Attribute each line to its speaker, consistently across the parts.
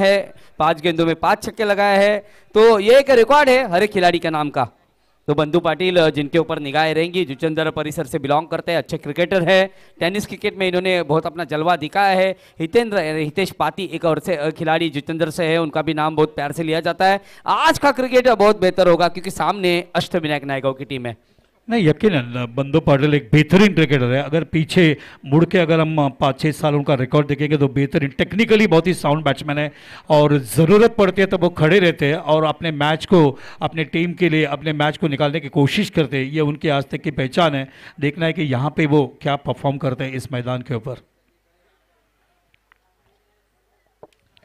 Speaker 1: है पांच गेंदों में पांच छक्के लगाया है तो ये एक रिकॉर्ड है हर एक खिलाड़ी के नाम का तो बंधु पाटिल जिनके ऊपर निगाहें रहेंगी जुचंदर परिसर से बिलोंग करते हैं अच्छे क्रिकेटर है टेनिस क्रिकेट में इन्होंने बहुत अपना जलवा दिखाया है हितेंद्र हितेश पाती एक और से खिलाड़ी जुचंदर से है उनका भी नाम बहुत प्यार से लिया जाता है आज का क्रिकेट बहुत बेहतर होगा क्योंकि सामने विनायक नायकों की टीम है
Speaker 2: नहीं यकीन बंदो पाटिल एक बेहतरीन क्रिकेटर है अगर पीछे मुड़ के अगर हम पाँच छः साल उनका रिकॉर्ड देखेंगे तो बेहतरीन टेक्निकली बहुत ही साउंड बैट्समैन है और ज़रूरत पड़ती है तब वो खड़े रहते हैं और अपने मैच को अपने टीम के लिए अपने मैच को निकालने की कोशिश करते हैं ये उनकी आज तक की पहचान है देखना है कि यहाँ पर वो क्या परफॉर्म करते हैं इस मैदान के ऊपर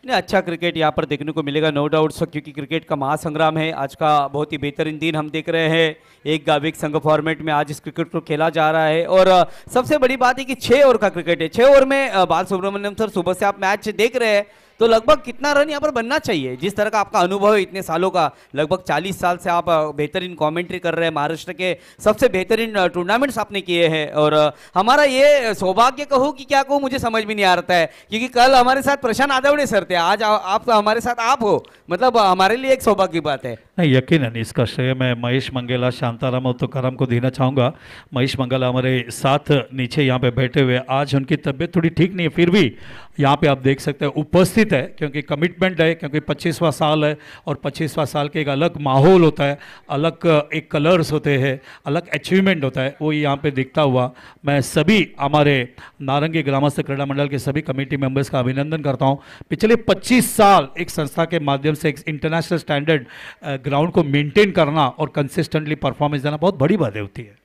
Speaker 2: नहीं अच्छा
Speaker 1: क्रिकेट यहाँ पर देखने को मिलेगा नो डाउट सो क्योंकि क्रिकेट का महासंग्राम है आज का बहुत ही बेहतरीन दिन हम देख रहे हैं एक गाविक संघ फॉर्मेट में आज इस क्रिकेट को खेला जा रहा है और सबसे बड़ी बात है कि छः ओवर का क्रिकेट है छः ओवर में बाल सुब्रमण्यम सर सुबह से आप मैच देख रहे हैं तो लगभग कितना रन यहाँ पर बनना चाहिए जिस तरह का आपका अनुभव है इतने सालों का लगभग चालीस साल से आप बेहतरीन कॉमेंट्री कर रहे हैं महाराष्ट्र के सबसे बेहतरीन टूर्नामेंट्स आपने किए हैं और हमारा ये सौभाग्य कहूँ कि क्या कहूँ मुझे समझ भी नहीं आ रहा है क्योंकि कल हमारे साथ प्रशांत आदवड़े सर थे आज आप हमारे साथ आप हो मतलब हमारे लिए एक सौभाग्य की बात है
Speaker 2: नहीं यकीन है इसका श्रेय मैं महेश मंगेला शांताराम और तुकाराम को देना चाहूँगा महेश मंगेला हमारे साथ नीचे यहाँ पे बैठे हुए आज उनकी तबियत थोड़ी ठीक नहीं है फिर भी यहाँ पे आप देख सकते हैं उपस्थित है क्योंकि कमिटमेंट है क्योंकि पच्चीसवा साल है और पच्चीसवा साल के एक अलग माहौल होता है अलग एक कलर्स होते हैं अलग अचीवमेंट होता है वो यहाँ पर दिखता हुआ मैं सभी हमारे नारंगी ग्रामस्थ क्रीड़ा मंडल के सभी कमेटी मेंबर्स का अभिनंदन करता हूँ पिछले पच्चीस साल एक संस्था के माध्यम से एक इंटरनेशनल स्टैंडर्ड ग्राउंड को मेंटेन करना और कंसिस्टेंटली परफॉर्मेंस देना बहुत बड़ी बातें होती है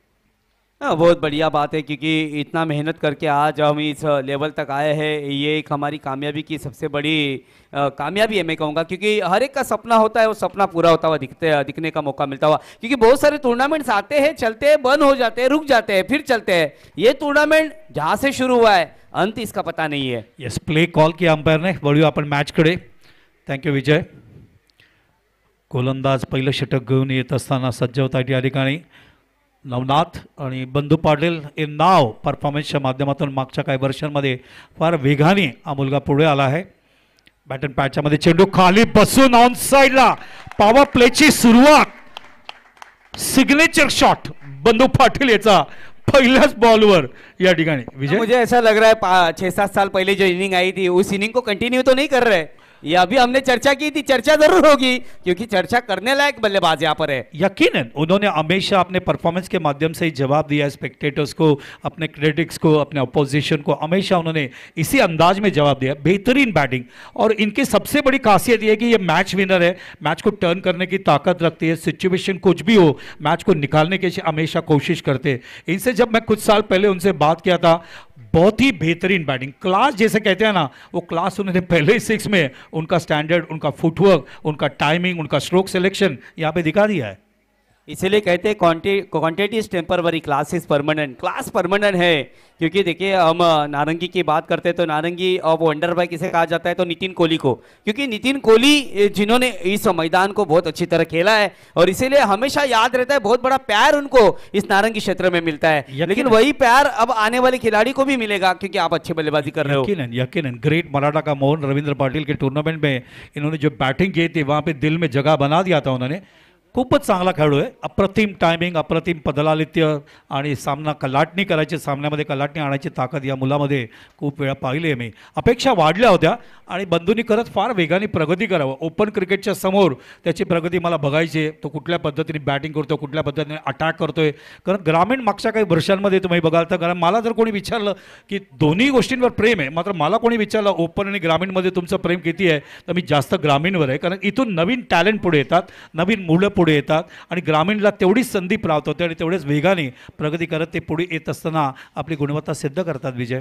Speaker 2: हाँ बहुत बढ़िया बात है क्योंकि इतना मेहनत
Speaker 1: करके आज हम इस लेवल uh, तक आए हैं ये एक हमारी कामयाबी की सबसे बड़ी uh, कामयाबी है मैं कहूँगा क्योंकि हर एक का सपना होता है वो सपना पूरा होता हुआ दिखते दिखने का मौका मिलता हुआ क्योंकि बहुत सारे टूर्नामेंट्स आते हैं चलते हैं बंद हो जाते हैं रुक जाते हैं फिर चलते हैं ये टूर्नामेंट जहाँ से शुरू हुआ है अंत इसका पता नहीं है यस
Speaker 2: प्ले कॉल किया अंपायर ने वडियो अपन मैच खड़े थैंक यू विजय गोलंदाज पहिलं षटक घेऊन येत असताना सज्ज होता या ठिकाणी नवनाथ आणि बंधू पाटील हे नाव परफॉर्मन्सच्या माध्यमातून मागच्या काही वर्षांमध्ये फार वेगाने हा मुलगा पुढे आला आहे बॅटन पॅटच्यामध्ये चेंडू खाली बसून ऑन साईडला पॉवर प्लेची सुरुवात सिग्नेचर शॉट बंधू पाटील याचा पहिल्याच बॉलवर या ठिकाणी
Speaker 1: विजय मुझे ऐसा लग रहा है छे सात साल पहिले जो इनिंग आई थी उस इनिंग को कंटिन्यू तो नाही कर रहे ये अभी हमने चर्चा की थी चर्चा जरूर होगी क्योंकि चर्चा करने लायक बल्लेबाज यहाँ पर है
Speaker 2: यकीन उन्होंने हमेशा अपने परफॉर्मेंस के माध्यम से ही जवाब दिया स्पेक्टेटर्स को अपने क्रिटिक्स को अपने अपोजिशन को हमेशा उन्होंने इसी अंदाज में जवाब दिया बेहतरीन बैटिंग और इनकी सबसे बड़ी खासियत यह कि ये मैच विनर है मैच को टर्न करने की ताकत रखती है सिचुएशन कुछ भी हो मैच को निकालने की हमेशा कोशिश करते हैं इनसे जब मैं कुछ साल पहले उनसे बात किया था बहुत ही बेहतरीन बैटिंग क्लास जैसे कहते हैं ना वो क्लास उन्होंने पहले ही सिक्स में उनका स्टैंडर्ड उनका फुटवर्क उनका टाइमिंग उनका स्ट्रोक सिलेक्शन यहाँ पे दिखा दिया है
Speaker 1: इसीलिए कहते हैं quantities temporary is permanent class permanent है क्योंकि देखिए हम नारंगी की बात करते हैं तो नारंगी और वो अंडर बाय किसे कहा जाता है तो नितिन कोहली को क्योंकि नितिन कोहली जिन्होंने इस मैदान को बहुत अच्छी तरह खेला है और इसीलिए हमेशा याद रहता है बहुत बड़ा प्यार उनको इस नारंगी क्षेत्र में मिलता है लेकिन वही प्यार अब आने वाले खिलाड़ी को
Speaker 2: भी मिलेगा क्योंकि आप अच्छी बल्लेबाजी कर रहे हो यकीन यकीन ग्रेट मराठा का मोहन रविंद्र पाटिल के टूर्नामेंट में इन्होंने जो बैटिंग की थी वहां पर दिल में जगह बना दिया था उन्होंने खूपच चांगला खेळू आहे अप्रतिम टायमिंग अप्रतिम पदलालित्य आणि सामना कलाटणी करायची सामन्यामध्ये कलाटणी आणायची ताकद या मुलामध्ये खूप वेळा पाहिली आहे मी अपेक्षा वाढल्या होत्या आणि बंधूंनी करत फार वेगाने प्रगती करावं ओपन क्रिकेटच्या समोर त्याची प्रगती मला बघायची आहे तो कुठल्या पद्धतीने बॅटिंग करतो कुठल्या पद्धतीने अटॅक करतो आहे कारण ग्रामीण मागच्या काही वर्षांमध्ये तुम्ही बघाल तर कारण मला जर कोणी विचारलं की दोन्ही गोष्टींवर प्रेम आहे मात्र मला कोणी विचारलं ओपन आणि ग्रामीणमध्ये तुमचं प्रेम किती आहे तर मी जास्त ग्रामीणवर आहे कारण इथून नवीन टॅलेंट पुढे येतात नवीन मुलं पुढे पुढे येतात आणि ग्रामीणला तेवढीच संधी प्राप्त होते आणि तेवढेच वेगाने प्रगती करत ते पुढे येत असताना आपली गुणवत्ता सिद्ध करतात विजय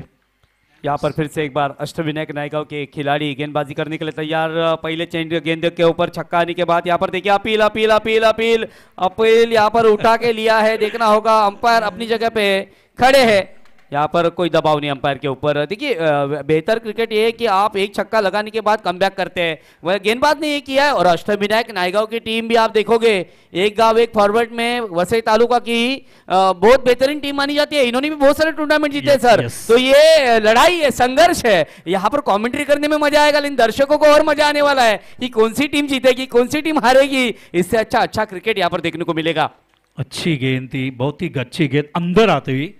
Speaker 2: यहाँ पर फिर से एक बार अष्टविनायक नायगांव के खिलाड़ी गेंदबाजी करने के लिए तैयार
Speaker 1: पहले चेंज गेंद के ऊपर छक्का आने के बाद यहाँ पर देखिए appeal appeal appeal appeal appeal यहाँ पर उठा के लिया है देखना होगा अंपायर अपनी जगह पे खड़े हैं यहाँ पर कोई दबाव नहीं अंपायर के ऊपर देखिए बेहतर क्रिकेट ये है कि आप एक छक्का लगाने के बाद कम करते हैं वह गेंदबाज ने ये किया है और अष्टविनायक नायगांव की टीम भी आप देखोगे एक गांव एक फॉरवर्ड में वसई तालुका की बहुत बेहतरीन टीम मानी जाती है इन्होंने भी बहुत सारे टूर्नामेंट जीते सर तो ये लड़ाई है संघर्ष है यहाँ पर कॉमेंट्री करने में मजा आएगा लेकिन दर्शकों को और मजा आने वाला है कि कौन सी टीम जीतेगी कौन सी टीम हारेगी इससे अच्छा अच्छा क्रिकेट यहाँ पर देखने को मिलेगा
Speaker 2: अच्छी गेंद थी बहुत ही अच्छी गेंद अंदर आती हुई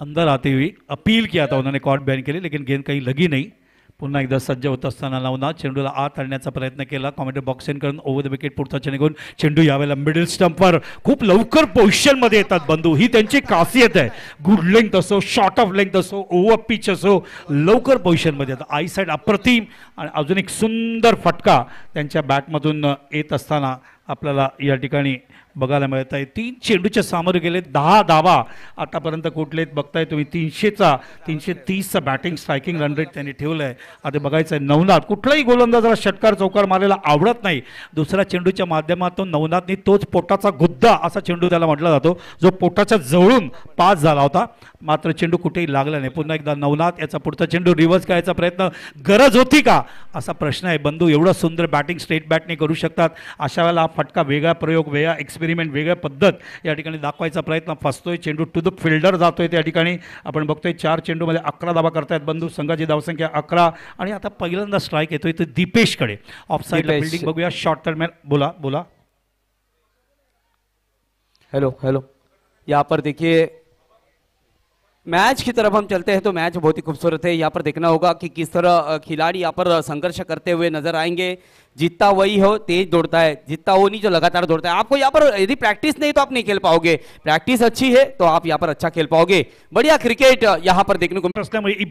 Speaker 2: अंदर आते हुए अपील किया था उन्होंने कॉर्ड बैन के लिए लेकिन गेंद कहीं लगी नाही पुन्हा एकदा सज्ज होत असताना लावना चेंडूला आत आणण्याचा प्रयत्न केला कॉमेंटर बॉक्स इन करून ओव्हर द विकेट पुढचा निघून चेंडू यावेळेला मिडल स्टंपवर खूप लवकर पोझिशनमध्ये येतात बंधू ही त्यांची खासियत आहे गुड लेंथ असो शॉर्ट ऑफ लेंथ असो ओव्हर पिच असो लवकर पोझिशनमध्ये येतात आय साईड अप्रतिम आणि अजून एक सुंदर फटका त्यांच्या बॅटमधून येत असताना आपल्याला या ठिकाणी बघायला मिळत आहे तीन चेंडूच्या सामोरे गेले दहा दावा आतापर्यंत कुठलेत बघताय तुम्ही तीनशेचा तीनशे तीसचा बॅटिंग स्ट्रायकिंग रन त्यांनी ठेवलं आहे आता बघायचं आहे नवनाथ कुठलाही गोलंदाजाला षटकार चौकार मारायला आवडत नाही दुसऱ्या चेंडूच्या माध्यमातून नवनाथनी तोच पोटाचा गुद्दा असा चेंडू त्याला म्हटला जातो जो पोटाच्या जवळून पास झाला होता मात्र चेंडू कुठेही लागला नाही पुन्हा एकदा नवनाथ याचा पुढचा चेंडू रिव्हर्स करायचा प्रयत्न गरज होती का असा प्रश्न आहे बंधू एवढं सुंदर बॅटिंग स्ट्रेट बॅटने करू शकतात अशा वेळेला हा फटका वेगळा प्रयोग वेगळा एक्सपिरियन्स वेगळ्या पद्धत या ठिकाणी दाखवायचा प्रयत्न फसतोय चेंडू टू द फिल्डर जातोय त्या ठिकाणी आपण बघतोय चार चेंडूमध्ये अकरा धावा करतायत बंधू संघाची धावसंख्या अकरा आणि आता पहिल्यांदा स्ट्राईक येतोय तर दीपेशकडे ऑफ बिल्डिंग बघूया शॉर्ट टर्मॅन बोला बोला हॅलो हॅलो या पर देखिए मैच की तरफ हम चलते हैं
Speaker 1: तो मैच बहुत ही खूबसूरत है यहाँ पर देखना होगा कि किस तरह खिलाड़ी यहाँ पर संघर्ष करते हुए नजर आएंगे जितना वही हो तेज दौड़ता है जितना वो नहीं जो लगातार दौड़ता है आपको यहाँ पर यदि प्रैक्टिस नहीं तो आप
Speaker 2: नहीं खेल पाओगे प्रैक्टिस अच्छी है तो आप यहाँ पर अच्छा खेल पाओगे बढ़िया क्रिकेट यहाँ पर देखने को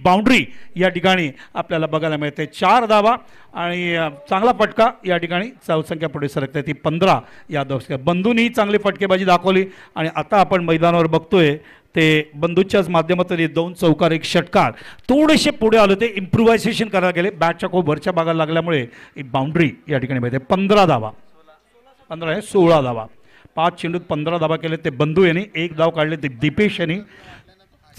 Speaker 2: बाउंड्री या ठिकाणी आपल्याला बघायला मिळते चार धावा आणि चांगला फटका या ठिकाणी चौसंख्या पुढे सरकते ती पंधरा या दोष बंधूंनी चांगली फटकेबाजी दाखवली आणि आता आपण मैदानावर बघतोय ते बंदूकच्याच माध्यमातून हे दोन चौकार एक षटकार थोडेसे पुढे आले ते इम्प्रुव्हायझेशन करायला गेले बॅटच्या खूप वरच्या भागाला लागल्यामुळे बाउंड्री या ठिकाणी माहिती आहे पंधरा धावा पंधरा आहे सोळा धावा पाच चेंडूत पंधरा धावा केले ते बंधू यांनी एक धाव काढले ते दीपेश यांनी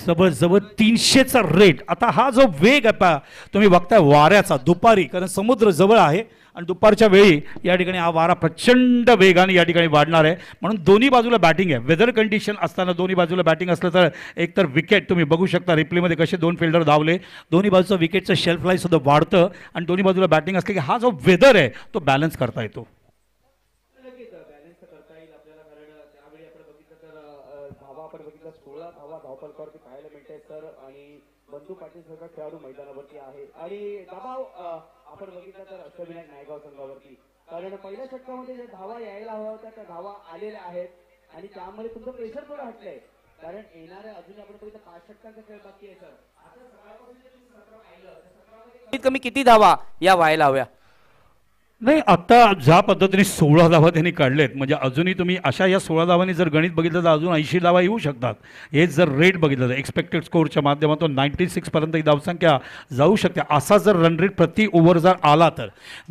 Speaker 2: जवळजवळ तीनशेचा रेट आता हा जो वेग आहे तुम्ही बघताय वाऱ्याचा दुपारी कारण समुद्र जवळ आहे आणि दुपारच्या वेळी या ठिकाणी हा वारा प्रचंड वेगाने या ठिकाणी वाढणार आहे म्हणून दोन्ही बाजूला बॅटिंग आहे वेदर कंडिशन असताना दोन्ही बाजूला बॅटिंग असलं तर एकतर विकेट तुम्ही बघू शकता रिप्लेमध्ये कसे दोन फिल्डर धावले दोन्ही बाजूचं विकेटचं शेल्फ लाईफसुद्धा वाढतं आणि दोन्ही बाजूला बॅटिंग असलं की हा जो वेदर आहे तो बॅलन्स करता येतो सर आणि
Speaker 1: बंधू पाटील सारखा खेळाडू मैदानावरती आहे आणि दबाव आपण बघितलं तर अष्टविनायक नायगाव संघावरती कारण पहिल्या षटकामध्ये ज्या धावा यायला हव्या होत्या त्या धावा आलेल्या आहेत आणि त्यामध्ये तुमचं प्रेशर थोडं हटलंय कारण येणाऱ्या अजून आपण बघितलं पाच षटकांचा खेळ बाकी आहे सर कमीत कमी किती धावा या व्हायला हव्या
Speaker 2: नाही आत्ता ज्या पद्धतीने सोळा धावा त्यांनी काढलेत म्हणजे अजूनही तुम्ही अशा या सोळा धावांनी जर गणित बघितलं तर अजून ऐंशी धावा येऊ शकतात हेच जर रेट बघितलं तर एक्सपेक्टेड स्कोरच्या माध्यमातून नाईन्टी सिक्सपर्यंत ही धावसंख्या जाऊ शकते असा जर रन रेट प्रति ओव्हर जर आला तर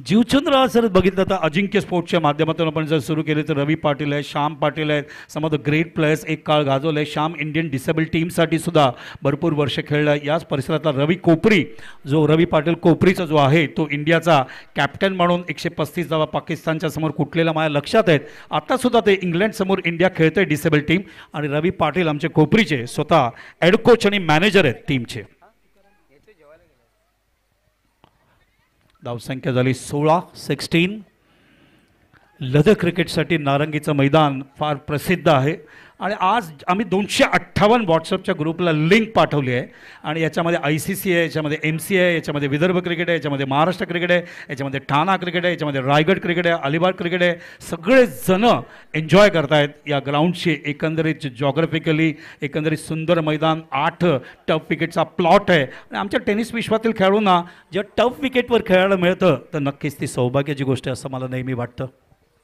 Speaker 2: जीवचंद्र जर बघितलं तर अजिंक्य स्पोर्ट्सच्या माध्यमातून आपण जर सुरू केले तर रवी पाटील आहेत श्याम पाटील आहेत some of the great players एक काळ गाजवलं आहे श्याम इंडियन डिसेबल टीमसाठी सुद्धा भरपूर वर्ष खेळलं याच परिसरातला रवी कोपरी जो रवी पाटील कोपरीचा जो आहे तो इंडियाचा कॅप्टन म्हणून एकशे एकशे पस्तीस धावा पाकिस्तानच्या समोर कुठलेल्या माझ्या लक्षात आहेत सुद्धा ते इंग्लंड समोर इंडिया खेळते डिसेबल टीम आणि रवी पाटील आमचे कोपरीचे स्वतः हेड कोच आणि मॅनेजर आहेत टीमचे धावसंख्या झाली सोळा सिक्स्टीन लद क्रिकेटसाठी नारंगीचं मैदान फार प्रसिद्ध आहे आणि आज आम्ही दोनशे अठ्ठावन्न व्हॉट्सअपच्या ग्रुपला लिंक पाठवली आहे आणि याच्यामध्ये आय सी सी आहे याच्यामध्ये एम सी आहे याच्यामध्ये विदर्भ क्रिकेट आहे याच्यामध्ये महाराष्ट्र क्रिकेट आहे याच्यामध्ये ठाणा क्रिकेट आहे याच्यामध्ये रायगड क्रिकेट आहे अलिबाग क्रिकेट आहे सगळेजणं एन्जॉय आहेत या ग्राउंडशी एकंदरीत जॉग्रफिकली एकंदरीत सुंदर मैदान आठ टफ विकेटचा प्लॉट आहे आणि आमच्या टेनिस विश्वातील खेळाडूंना जेव्हा टफ विकेटवर खेळायला मिळतं तर नक्कीच ती सौभाग्याची गोष्ट आहे असं मला नेहमी वाटतं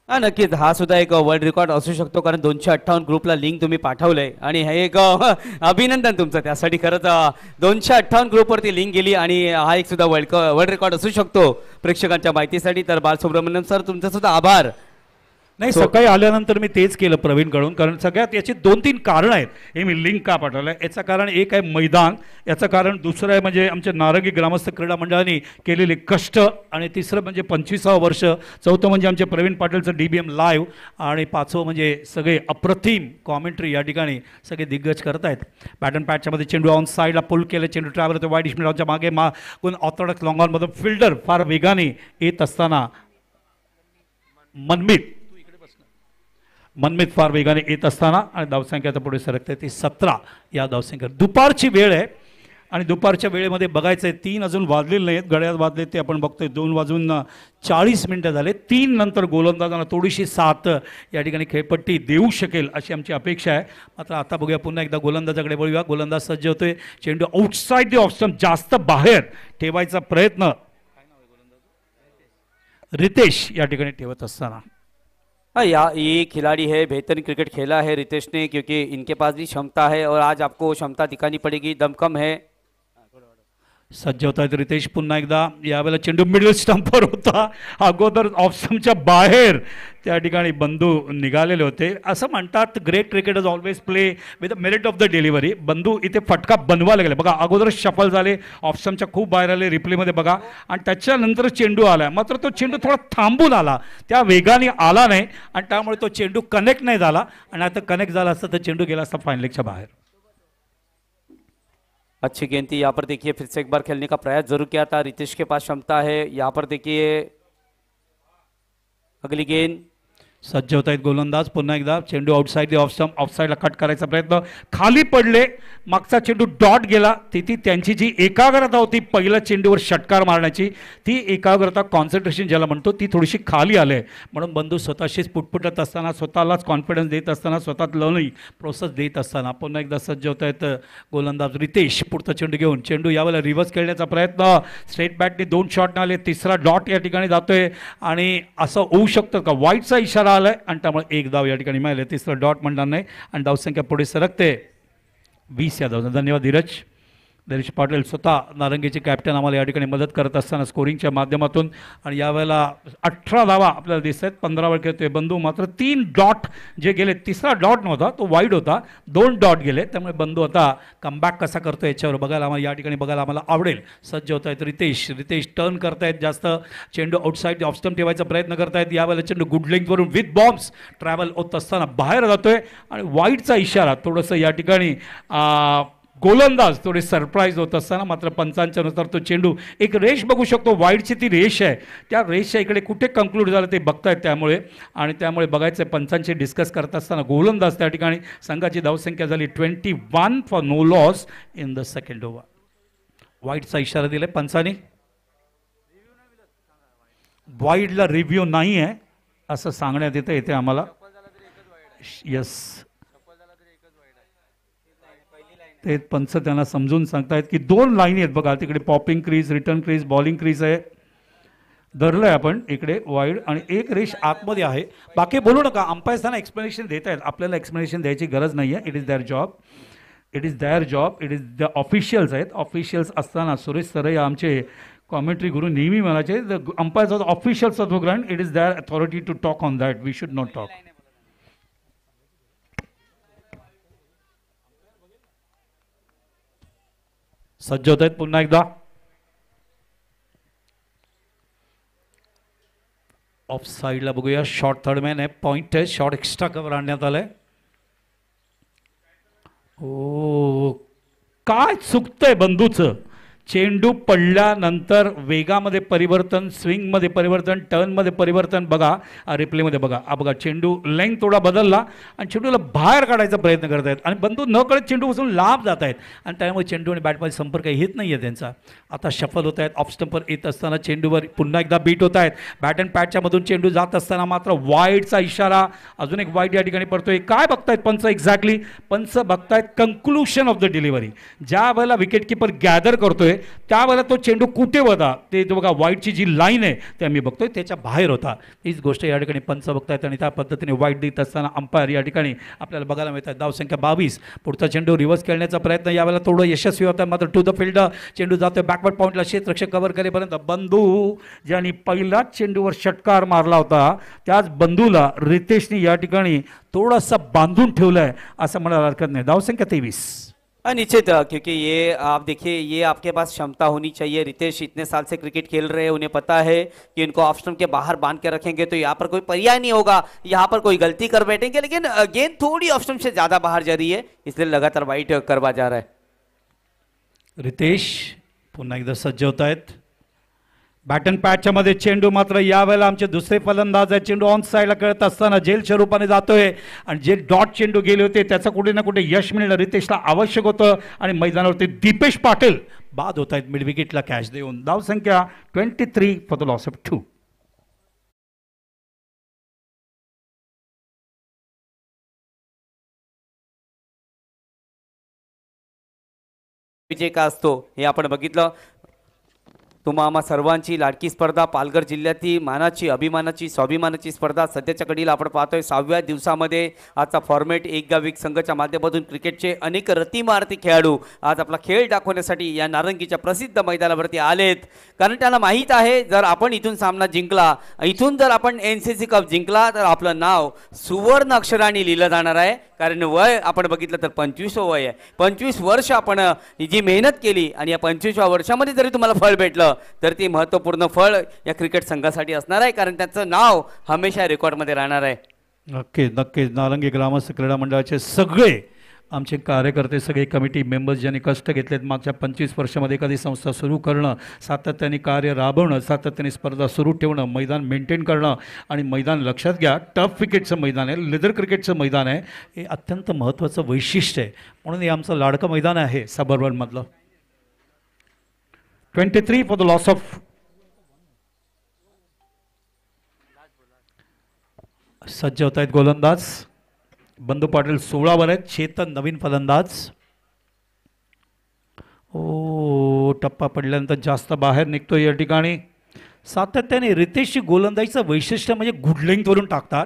Speaker 2: हा नक्कीच हा सुद्धा एक वर्ल्ड रेकॉर्ड असू शकतो कारण दोनशे
Speaker 1: अठ्ठावन्न ग्रुपला लिंक तुम्ही पाठवलंय आणि हे एक अभिनंदन तुमचं त्यासाठी खरंच दोनशे अठ्ठावन्न ग्रुपवरती लिंक गेली आणि हा एक सुद्धा वर्ल्ड वर्ल्ड रेकॉर्ड असू शकतो प्रेक्षकांच्या माहितीसाठी
Speaker 2: तर बालसुब्रमण्यम सर तुमचा सुद्धा आभार नाही सकाळी आल्यानंतर मी तेच केलं प्रवीणकडून कारण सगळ्यात याची दोन तीन कारणं आहेत हे मी लिंक का पाठवलं याचं कारण एक आहे मैदान याचं कारण दुसरं आहे म्हणजे आमच्या नारंगी ग्रामस्थ क्रीडा मंडळाने केलेले कष्ट आणि तिसरं म्हणजे पंचवीसावं वर्ष चौथं म्हणजे आमचे प्रवीण पाटीलचं डी बी एम लाईव्ह आणि पाचवं म्हणजे सगळे अप्रतिम कॉमेंट्री या ठिकाणी सगळे दिग्गज करत आहेत बॅटन पॅटच्यामध्ये चेंडू ऑन साईडला पुल केलं चेंडू ट्रॅव्हल तर वाईट डिशमिलांच्या मागे मा कोण ऑर्थोडॉक्स लॉंगॉनमधून फिल्डर फार वेगाने येत असताना मनमीत मनमित फार वेगाने येत असताना आणि धावसंख्या पुढे सरकते ती सतरा या धावसंख्या दुपारची वेळ आहे आणि दुपारच्या वेळेमध्ये बघायचं आहे तीन अजून वाजलेले नाहीत गड्यात वाजले ते आपण बघतोय दोन वाजून चाळीस मिनटं झाले तीन नंतर गोलंदाजांना थोडीशी सात या ठिकाणी खेळपट्टी देऊ शकेल अशी आमची अपेक्षा आहे मात्र आता बघूया पुन्हा एकदा गोलंदाजाकडे बोलूया गोलंदाज सज्ज होतोय चेंडू आउटसाईड द ऑप्शन जास्त बाहेर ठेवायचा प्रयत्न रितेश या ठिकाणी ठेवत असताना
Speaker 1: या ये खिलाड़ी है बेहतरीन क्रिकेट खेला है रितेश ने क्योंकि इनके पास भी क्षमता है और आज आपको क्षमता दिखानी पड़ेगी दम कम है
Speaker 2: सज्ज आहे रितेश पुन्हा एकदा यावेळेला चेंडू मिडल स्टंपवर होता अगोदर ऑप्शनच्या बाहेर त्या ठिकाणी बंधू निघालेले होते असं म्हणतात great cricket is always play with the merit of the delivery Bandhu इथे फटका बनवा लागले बघा अगोदर शफल झाले ऑप्शनच्या खूप बाहेर आले रिप्लेमध्ये बघा आणि त्याच्यानंतर चेंडू आला मात्र तो चेंडू थोडा थांबून आला त्या वेगाने आला नाही आणि त्यामुळे तो चेंडू कनेक्ट नाही झाला आणि आता कनेक्ट झाला असता तर चेंडू गेला असता फायनलेगच्या बाहेर
Speaker 1: अच्छी गेंद थी यहाँ पर देखिए फिर से एक बार खेलने का प्रयास जरूर किया था रितेश के पास क्षमता है यहाँ पर देखिए
Speaker 2: अगली गेंद होत आहेत गोलंदाज पुन्हा एकदा चेंडू आउटसाईड द ऑफ ऑफसाईडला कट करायचा प्रयत्न खाली पडले मागचा चेंडू डॉट गेला तिथे त्यांची जी एकाग्रता होती पहिल्या चेंडूवर षटकार मारण्याची ती एकाग्रता कॉन्सन्ट्रेशन ज्याला म्हणतो ती थोडीशी खाली आले म्हणून बंधू स्वतःशीच पुटपुटत असताना स्वतःलाच कॉन्फिडन्स देत असताना स्वतःच लवणी प्रोसेस देत असताना पुन्हा एकदा होत आहेत गोलंदाज रितेश पुढचा चेंडू घेऊन चेंडू यावेळेला रिव्हर्स खेळण्याचा प्रयत्न स्ट्रेट बॅटने दोन शॉट आले तिसरा डॉट या ठिकाणी जातोय आणि असं होऊ शकतं का वाईटचा इशारा आलं आहे आणि त्यामुळे एक धाव या ठिकाणी मिळाले तिसरं डॉट म्हणणार नाही आणि संख्या पुढे सरकते वीस या दाव धन्यवाद धीरज धरीश पाटील स्वतः नारंगीचे कॅप्टन आम्हाला या ठिकाणी मदत करत असताना स्कोरिंगच्या माध्यमातून आणि यावेळेला अठरा धावा आपल्याला दिसत आहेत पंधरावर वेळ खेळतोय बंधू मात्र तीन डॉट जे गेले तिसरा डॉट नव्हता तो वाईड होता दोन डॉट गेले त्यामुळे बंधू आता कमबॅक कसा करतो याच्यावर बघायला आम्हाला या ठिकाणी बघायला आम्हाला आवडेल सज्ज होत आहेत रितेश रितेश टर्न करतायत जास्त चेंडू आउटसाईड ऑफस्टम ठेवायचा प्रयत्न करतायत यावेळेला चेंडू गुडलिंगवरून विथ बॉम्ब्स ट्रॅव्हल होत असताना बाहेर जातोय आणि वाईटचा इशारा थोडंसं या ठिकाणी गोलंदाज थोडे सरप्राईज होत असताना मात्र पंचांच्या नुसार तो चेंडू एक रेष बघू शकतो वाईटची ती रेष आहे त्या रेषच्या इकडे कुठे कंक्लूड झालं ते बघतायत त्यामुळे आणि त्यामुळे बघायचं पंचांशी डिस्कस करत असताना गोलंदाज त्या ठिकाणी संघाची धावसंख्या झाली twenty one for no loss in the second over वाईटचा इशारा दिलाय पंचानी पंचाने वाईडला रिव्ह्यू नाही आहे असं सांगण्यात येतं येते आम्हाला यस ते पंच त्यांना समजून सांगतायत की दोन लाईन आहेत बघा तिकडे popping crease return crease bowling crease आहे धरलं आहे आपण इकडे वाईड आणि एक रेश आतमध्ये आहे बाकी बोलू नका अंपायर्स त्यांना एक्सप्लेनेशन देत आहेत आपल्याला एक्सप्लेनेशन द्यायची गरज नाही आहे it is their job it is their job it is the officials आहेत ऑफिशियल्स असताना सुरेश सरय आमचे कॉमेंट्री गुरु नेहमी म्हणायचे the umpires of officials of grand it is their authority to talk on that we should not talk सज्ज होत आहेत पुन्हा एकदा ऑफ साईडला बघूया शॉर्ट थर्ड मॅन आहे पॉईंट आहे शॉर्ट एक्स्ट्रा कवर आणण्यात आलंय ओ काय चुकतंय बंधूचं चेंडू पडल्यानंतर वेगामध्ये परिवर्तन स्विंगमध्ये परिवर्तन टर्नमध्ये परिवर्तन बघा रिप्लेमध्ये बघा हा बघा चेंडू लेंग थोडा बदलला आणि चेंडूला बाहेर काढायचा प्रयत्न करत आहेत आणि बंधू न कळत बसून लांब जात आहेत आणि त्यामुळे चेंडू आणि बॅटमध्ये संपर्क येत नाही आहे त्यांचा आता शफल होत आहेत ऑफस्टंपर येत असताना चेंडूवर पुन्हा एकदा बीट होत आहेत बॅट अँड पॅटच्यामधून चेंडू जात असताना मात्र वाईटचा इशारा अजून एक वाईट या ठिकाणी पडतोय काय बघतायत पंच एक्झॅक्टली पंच बघतायत कन्क्लुशन ऑफ द डिलिव्हरी ज्या वेळेला विकेटकीपर गॅदर करतोय आहे त्यावेळेला तो चेंडू कुठे होता ते बघा वाईटची जी लाईन आहे ते आम्ही बघतोय त्याच्या बाहेर होता हीच गोष्ट या ठिकाणी पंच बघतायत आणि त्या पद्धतीने वाईट देत असताना अंपायर या ठिकाणी आपल्याला बघायला मिळतात धावसंख्या बावीस पुढचा चेंडू रिव्हर्स खेळण्याचा प्रयत्न यावेळेला थोडं यशस्वी होता मात्र टू द फील्ड चेंडू जातोय बॅकवर्ड पॉईंटला क्षेत्रक्षक कव्हर करेपर्यंत बंधू ज्यांनी पहिलाच चेंडूवर षटकार मारला होता त्याच बंधूला रितेशने या ठिकाणी थोडासा बांधून ठेवलं आहे असं म्हणायला हरकत नाही धावसंख्या तेवीस
Speaker 1: निश्चित क्योंकि ये आप देखिए ये आपके पास क्षमता होनी चाहिए रितेश इतने साल से क्रिकेट खेल रहे हैं उन्हें पता है कि इनको ऑफ स्टम्प के बाहर बांध के रखेंगे तो यहाँ पर कोई पर्याय नहीं होगा यहाँ पर कोई गलती कर बैठेंगे लेकिन गेंद थोड़ी ऑफ स्टम्प से ज़्यादा बाहर जा रही है इसलिए लगातार वाइट करवा जा रहा है
Speaker 2: रितेश पुन्हा एकदा सज्ज होता है बॅटन पॅटच्या मध्ये चेंडू मात्र यावेळेला आमचे दुसरे फलंदाज आहे चेंडू ऑन साईडला कळत असताना जेलच्या रूपाने जातोय आणि जे डॉट चेंडू गेले होते त्याचं कुठे ना कुठे यश मिळणं रितेशला आवश्यक होतं आणि मैदानावरती दीपेश पाटील बाद होत आहेत मिड विकेटला कॅश देऊन धावसंख्या twenty three for loss of two Vijay का असतो
Speaker 1: हे आपण बघितलं तुम्हा आम्हा सर्वांची लाडकी स्पर्धा पालघर जिल्ह्यातली मानाची अभिमानाची स्वाभिमानाची स्पर्धा सध्याच्या कडीला आपण पाहतोय सहाव्या दिवसामध्ये आजचा फॉर्मेट एक गावी संघाच्या माध्यमातून क्रिकेटचे अनेक रतिमारती खेळाडू आज आपला खेळ दाखवण्यासाठी या नारंगीच्या प्रसिद्ध मैदानावरती आलेत कारण त्यांना माहीत आहे जर आपण इथून सामना जिंकला इथून जर आपण एन सी सी कप जिंकला तर आपलं नाव सुवर्ण अक्षराने लिहिलं जाणार आहे कारण वय आपण बघितलं तर पंचवीस वय आहे पंचवीस वर्ष आपण जी मेहनत केली आणि या पंचवीसव्या वर्षामध्ये जरी तुम्हाला फळ भेटलं तर ती महत्त्वपूर्ण फळ या क्रिकेट संघासाठी असणार आहे कारण त्यांचं नाव हमेशा रेकॉर्डमध्ये राहणार आहे
Speaker 2: नक्कीच नक्कीच नारंगी ग्रामस्थ क्रीडा मंडळाचे सगळे आमचे कार्यकर्ते सगळे कमिटी मेंबर्स ज्यांनी कष्ट घेतलेत मागच्या पंचवीस वर्षामध्ये एखादी संस्था सुरू करणं सातत्याने कार्य राबवणं सातत्याने स्पर्धा सुरू ठेवणं मैदान मेंटेन करणं आणि मैदान लक्षात घ्या टफ क्रिकेटचं मैदान आहे लेदर क्रिकेटचं मैदान आहे हे अत्यंत महत्त्वाचं वैशिष्ट्य आहे म्हणून हे आमचं लाडकं मैदान आहे सबर्बनमधलं 23 for the loss of सज्ज होत आहेत गोलंदाज बंधू पाटील सोळावर आहेत चेतन नवीन फलंदाज ओ टप्पा पडल्यानंतर जास्त बाहेर निघतो या ठिकाणी सातत्याने रितेशची गोलंदाजीचं वैशिष्ट्य म्हणजे गुडलेंगवरून टाकतात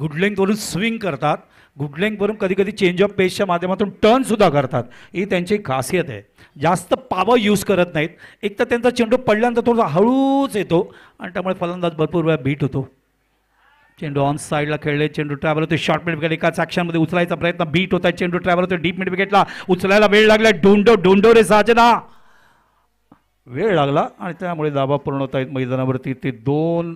Speaker 2: गुडलेंगवरून स्विंग करतात गुडलेंगवरून कधी कधी चेंज ऑफ पेसच्या माध्यमातून टर्नसुद्धा करतात ही त्यांची खासियत आहे जास्त पावं यूज करत नाहीत एक तर त्यांचा चेंडू पडल्यानंतर थोडासा हळूच येतो आणि त्यामुळे फलंदाज भरपूर वेळा बीट होतो चेंडू ऑन साईडला खेळले चेंडू ट्रॅव्हल होते शॉर्ट मिड विकेट एकाच ॲक्शनमध्ये उचलायचा प्रयत्न बीट होता चेंडू ट्रॅव्हल होते डीप मिड विकेटला उचलायला वेळ लागला डोंडो डोंडो रे साजना वेळ लागला आणि त्यामुळे दाबा पूर्ण होत आहेत मैदानावरती ते दोन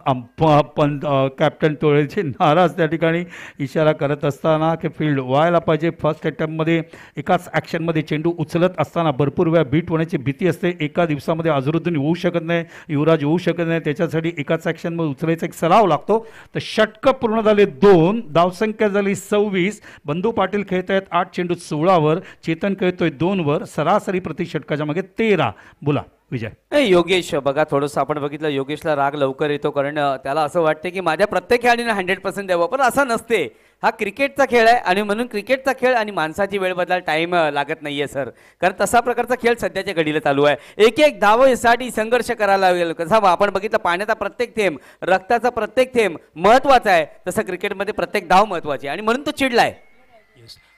Speaker 2: पण कॅप्टन टोळेचे नाराज त्या ठिकाणी इशारा करत असताना की फील्ड व्हायला पाहिजे फर्स्ट अटेम्प्टमध्ये एकाच ॲक्शनमध्ये चेंडू उचलत असताना भरपूर वेळा बीट होण्याची भीती असते एका दिवसामध्ये अजरुद्दीन होऊ शकत नाही युवराज होऊ शकत नाही त्याच्यासाठी एकाच ॲक्शनमध्ये उचलायचा एक सराव लागतो तर षटक पूर्ण झाले दोन धावसंख्या झाली सव्वीस बंधू पाटील खेळत आहेत आठ चेंडू सोळावर चेतन खेळतोय दोनवर सरासरी प्रति षटकाच्या मागे तेरा बोला विजय योगेश
Speaker 1: बघा थोडस आपण
Speaker 2: बघितलं योगेशला राग लवकर येतो कारण त्याला
Speaker 1: असं वाटतं की माझ्या प्रत्येक खेळाडूने हंड्रेड पर्सेंट द्यावं पण असं नसते हा क्रिकेटचा खेळ आहे आणि म्हणून क्रिकेटचा खेळ आणि माणसाची वेळ बदलायला टाइम लागत नाहीये सर कारण तसा प्रकारचा खेळ सध्याच्या घडीला चालू आहे एक एक धावसाठी संघर्ष करायला लागेल कसा आपण बघितलं पाण्याचा प्रत्येक थेंब रक्ताचा प्रत्येक थेंब महत्त्वाचा आहे तसं क्रिकेटमध्ये प्रत्येक धाव महत्वाची आहे आणि म्हणून तो चिडलाय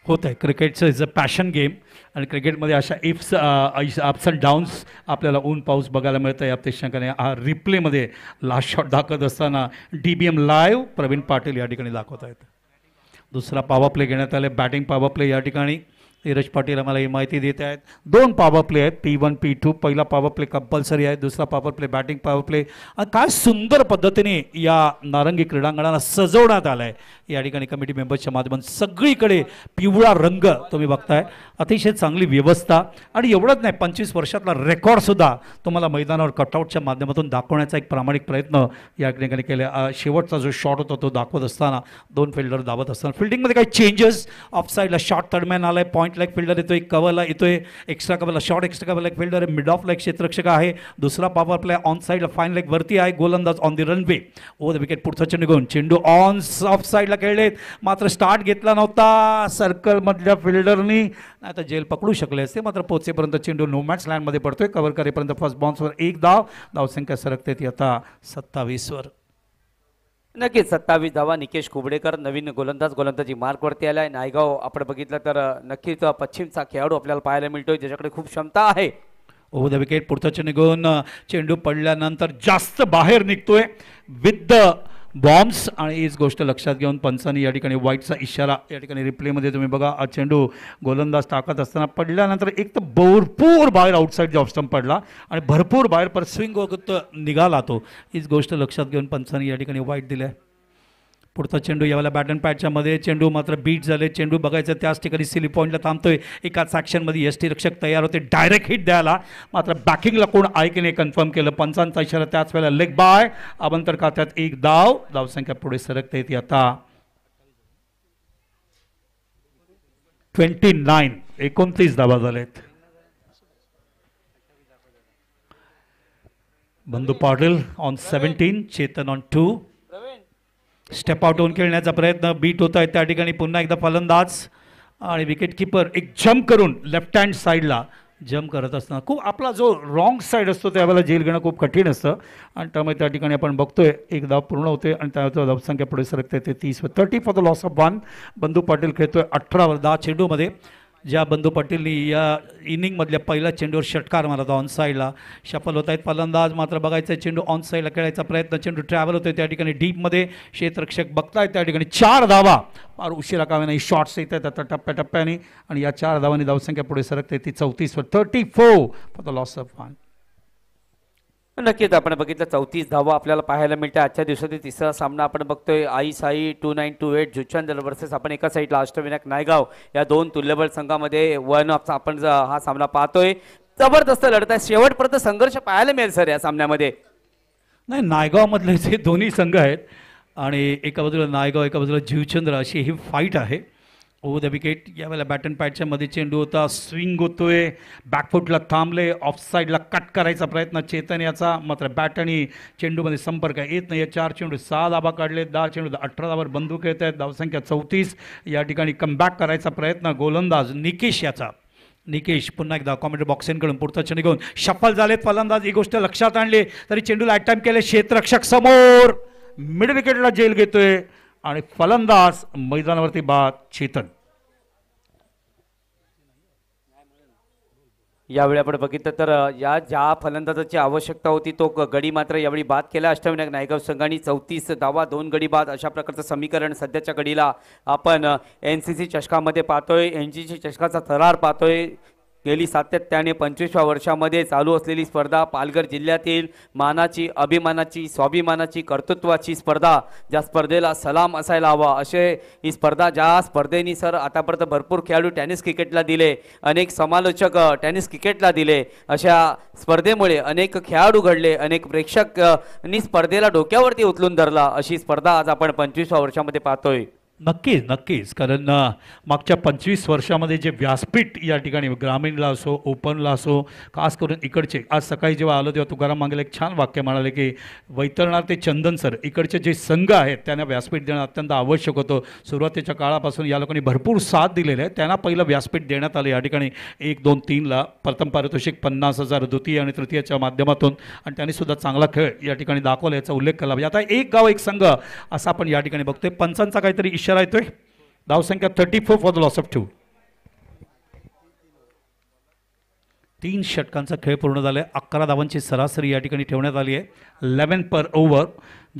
Speaker 2: होत आहे क्रिकेटचं इज अ पॅशन गेम आणि क्रिकेटमध्ये अशा इफ्स अप्स अँड डाऊन्स आपल्याला ऊन पाऊस बघायला मिळतं या अपेक्षांकडे हा रिप्लेमध्ये लास्ट शॉट दाखवत असताना D B M live Praveen Patil या ठिकाणी दाखवत आहेत दुसरा पावर प्ले घेण्यात आले बॅटिंग पावर प्ले या ठिकाणी धीरज पाटील आम्हाला ही माहिती देत आहेत दोन पॉवर प्ले आहेत पी वन पी टू पहिला पॉवर प्ले कंपल्सरी आहे दुसरा power play batting power play आणि काय सुंदर पद्धतीने या नारंगी क्रीडांगणाला सजवण्यात आलं आहे या ठिकाणी कमिटी मेंबर्सच्या माध्यमातून सगळीकडे पिवळा रंग तुम्ही बघताय अतिशय चांगली व्यवस्था आणि एवढंच नाही पंचवीस वर्षातला रेकॉर्डसुद्धा तुम्हाला मैदानावर कटआउटच्या माध्यमातून दाखवण्याचा एक प्रामाणिक प्रयत्न या ठिकाणी केला शेवटचा जो शॉट होता तो दाखवत असताना दोन फिल्डर दाबत असताना फिल्डिंगमध्ये काही चेंजेस ऑफ साईडला शॉर्ट थर्डमॅन आला आहे पॉईंट पॉईंटला एक फिल्डर येतोय कवरला येतोय एक्स्ट्रा कवरला शॉर्ट एक्स्ट्रा कवरला एक फिल्डर आहे मिड ऑफला एक क्षेत्रक्षक आहे दुसरा पॉवर प्ले ऑन साईडला फाईन लेग वरती आहे गोलंदाज on the runway over the wicket पुढचा चेंडू घेऊन चेंडू ऑन ऑफ साईडला खेळलेत मात्र स्टार्ट घेतला नव्हता सर्कलमधल्या फिल्डरनी आता जेल पकडू शकले असते मात्र पोचेपर्यंत चेंडू नोमॅट्स लँडमध्ये पडतोय कव्हर करेपर्यंत फर्स्ट बॉन्सवर एक धाव धावसंख्या सरकते ती आता सत्तावीसवर
Speaker 1: नक्कीच सत्तावीस धावा निकेश कुबडेकर नवीन गोलंदाज गोलंदाजी मार्कवरती आलाय नायगाव आपण बघितलं तर नक्कीच पश्चिमचा खेळाडू आपल्याला पाहायला मिळतोय ज्याच्याकडे खूप क्षमता आहे
Speaker 2: ओव्हर द विकेट पुढचं निघून चेंडू पडल्यानंतर जास्त बाहेर निघतोय विथ बॉम्ब्स आणि हीच गोष्ट लक्षात घेऊन पंचांनी या ठिकाणी वाईटचा इशारा या ठिकाणी रिप्लेमध्ये तुम्ही बघा चेंडू गोलंदाज टाकत असताना पडल्यानंतर एक तर भरपूर बाहेर आउटसाईड जॉब स्टंप पडला आणि भरपूर बाहेर पर स्विंग निघाला तो हीच गोष्ट लक्षात घेऊन पंचांनी या ठिकाणी वाईट दिलं आहे पुढचा चेंडू यावेळेला बॅट अँड पॅटच्या मध्ये चेंडू मात्र बीट झाले चेंडू बघायचं त्याच ठिकाणी सिली पॉईंटला थांबतोय एकाच ॲक्शनमध्ये एस टी रक्षक तयार होते डायरेक्ट हिट द्यायला मात्र बॅकिंगला कोण नाही कन्फर्म केलं पंचांचा इशारा त्याच वेळेला लेग बाय अबंतर खात्यात एक धाव संख्या पुढे सरकता येते आता ट्वेंटी नाईन एकोणतीस धावा झालेत Bandhu Patil on seventeen Chetan on two step out होऊन खेळण्याचा प्रयत्न बीट होत आहे त्या ठिकाणी पुन्हा एकदा फलंदाज आणि विकेटकीपर एक जम्प करून लेफ्ट हँड साईडला जम्प करत असताना खूप आपला जो रॉंग साईड असतो त्यावेळेला जेल घेणं खूप कठीण असतं आणि त्यामुळे त्या ठिकाणी आपण बघतोय एक धाव पूर्ण होते आणि त्यावेळेला धावसंख्या पुढे सरकते ते तीस thirty for the loss of one Bandhu Patil खेळतोय अठरावर दहा चेंडूमध्ये ज्या बंधू पाटीलनी या इनिंगमधल्या पहिल्या चेंडूवर षटकार मारला ऑन साईडला शफल होत आहेत फलंदाज मात्र बघायचा चेंडू ऑन साईडला खेळायचा प्रयत्न चेंडू ट्रॅव्हल होतोय त्या ठिकाणी डीपमध्ये क्षेत्रक्षक बघताय त्या ठिकाणी चार धावा फार उशिरा कामे नाही शॉट्स येत आहेत आता टप्प्याटप्प्याने आणि या चार धावांनी धावसंख्या पुढे सरकते ती चौतीसवर thirty four for the loss of one
Speaker 1: नक्कीच आपण बघितलं चौतीस धावा आपल्याला पाहायला मिळते आजच्या दिवसातील तिसरा सामना आपण बघतोय आई Sai two nine two eight झुचन वर्सेस आपण एका साईडला अष्टविनायक नायगाव या दोन तुल्यबळ संघामध्ये वन ऑफ आपण हा सामना पाहतोय जबरदस्त लढत आहे शेवटपर्यंत संघर्ष पाहायला मिळेल सर या सामन्यामध्ये
Speaker 2: नाही नायगावमधले जे दोन्ही संघ आहेत आणि एका बाजूला नायगाव एका बाजूला जीवचंद्र अशी ही फाईट आहे ओ द विकेट यावेळेला बॅट अँड पॅटच्या मध्ये चेंडू होता स्विंग होतोय बॅकफुटला थांबले ऑफ साईडला कट करायचा प्रयत्न चेतन याचा मात्र बॅट आणि चेंडूमध्ये संपर्क येत नाही या चार चेंडू सहा धाबा काढले दहा चेंडू अठरा दाबा बंदूक येत आहेत धावसंख्या चौतीस या ठिकाणी कमबॅक करायचा प्रयत्न गोलंदाज निकेश याचा निकेश पुन्हा एकदा कॉमेंट बॉक्सिंगकडून पुढचा चेंडू घेऊन शफल झालेत फलंदाज ही गोष्ट लक्षात आणली तरी चेंडूला अटॅम्प केले क्षेत्ररक्षक समोर मिड विकेटला जेल घेतोय आणि फलंदाज मैदानावरती बाद चेतन यावेळी आपण बघितलं तर
Speaker 1: या ज्या फलंदाजाची आवश्यकता होती तो गडी मात्र यावेळी बाद केला अष्टविनायक नायगाव संघाने चौतीस धावा दोन गडी बाद अशा प्रकारचं समीकरण सध्याच्या गडीला आपण एन सी सी चषकामध्ये पाहतोय एन सी सी चषकाचा थरार पाहतोय गेली सातत्याने पंचवीसव्या वर्षामध्ये चालू असलेली स्पर्धा पालघर जिल्ह्यातील मानाची अभिमानाची स्वाभिमानाची कर्तृत्वाची स्पर्धा ज्या स्पर्धेला सलाम असायला हवा असे ही स्पर्धा ज्या स्पर्धेनी सर आतापर्यंत भरपूर खेळाडू टेनिस क्रिकेटला दिले अनेक समालोचक टेनिस क्रिकेटला दिले अशा स्पर्धेमुळे अनेक खेळाडू घडले अनेक प्रेक्षकनी स्पर्धेला डोक्यावरती उचलून धरला अशी स्पर्धा आज आपण पंचवीसव्या वर्षामध्ये पाहतोय
Speaker 2: नक्कीच नक्कीच कारण मागच्या पंचवीस वर्षामध्ये जे व्यासपीठ या ठिकाणी ग्रामीणला असो ओपनला असो खास करून इकडचे आज सकाळी जेव्हा आलो तेव्हा तुकाराम मागेल एक छान वाक्य म्हणाले की वैतरणार ते चंदन सर इकडचे जे संघ आहेत त्यांना व्यासपीठ देणं अत्यंत आवश्यक होतं सुरुवातीच्या काळापासून या लोकांनी भरपूर साथ दिलेला आहे त्यांना पहिलं व्यासपीठ देण्यात आलं या ठिकाणी एक दोन तीनला प्रथम पारितोषिक पन्नास हजार द्वितीय आणि तृतीयच्या माध्यमातून आणि त्यांनी सुद्धा चांगला खेळ या ठिकाणी दाखवला याचा उल्लेख केला म्हणजे आता एक गाव एक संघ असा आपण या ठिकाणी बघतोय पंचांचा काहीतरी इशारा विचारा येतोय धावसंख्या thirty four for the loss of two तीन षटकांचा खेळ पूर्ण झाला आहे अकरा धावांची सरासरी या ठिकाणी ठेवण्यात आली आहे लेवन पर ओव्हर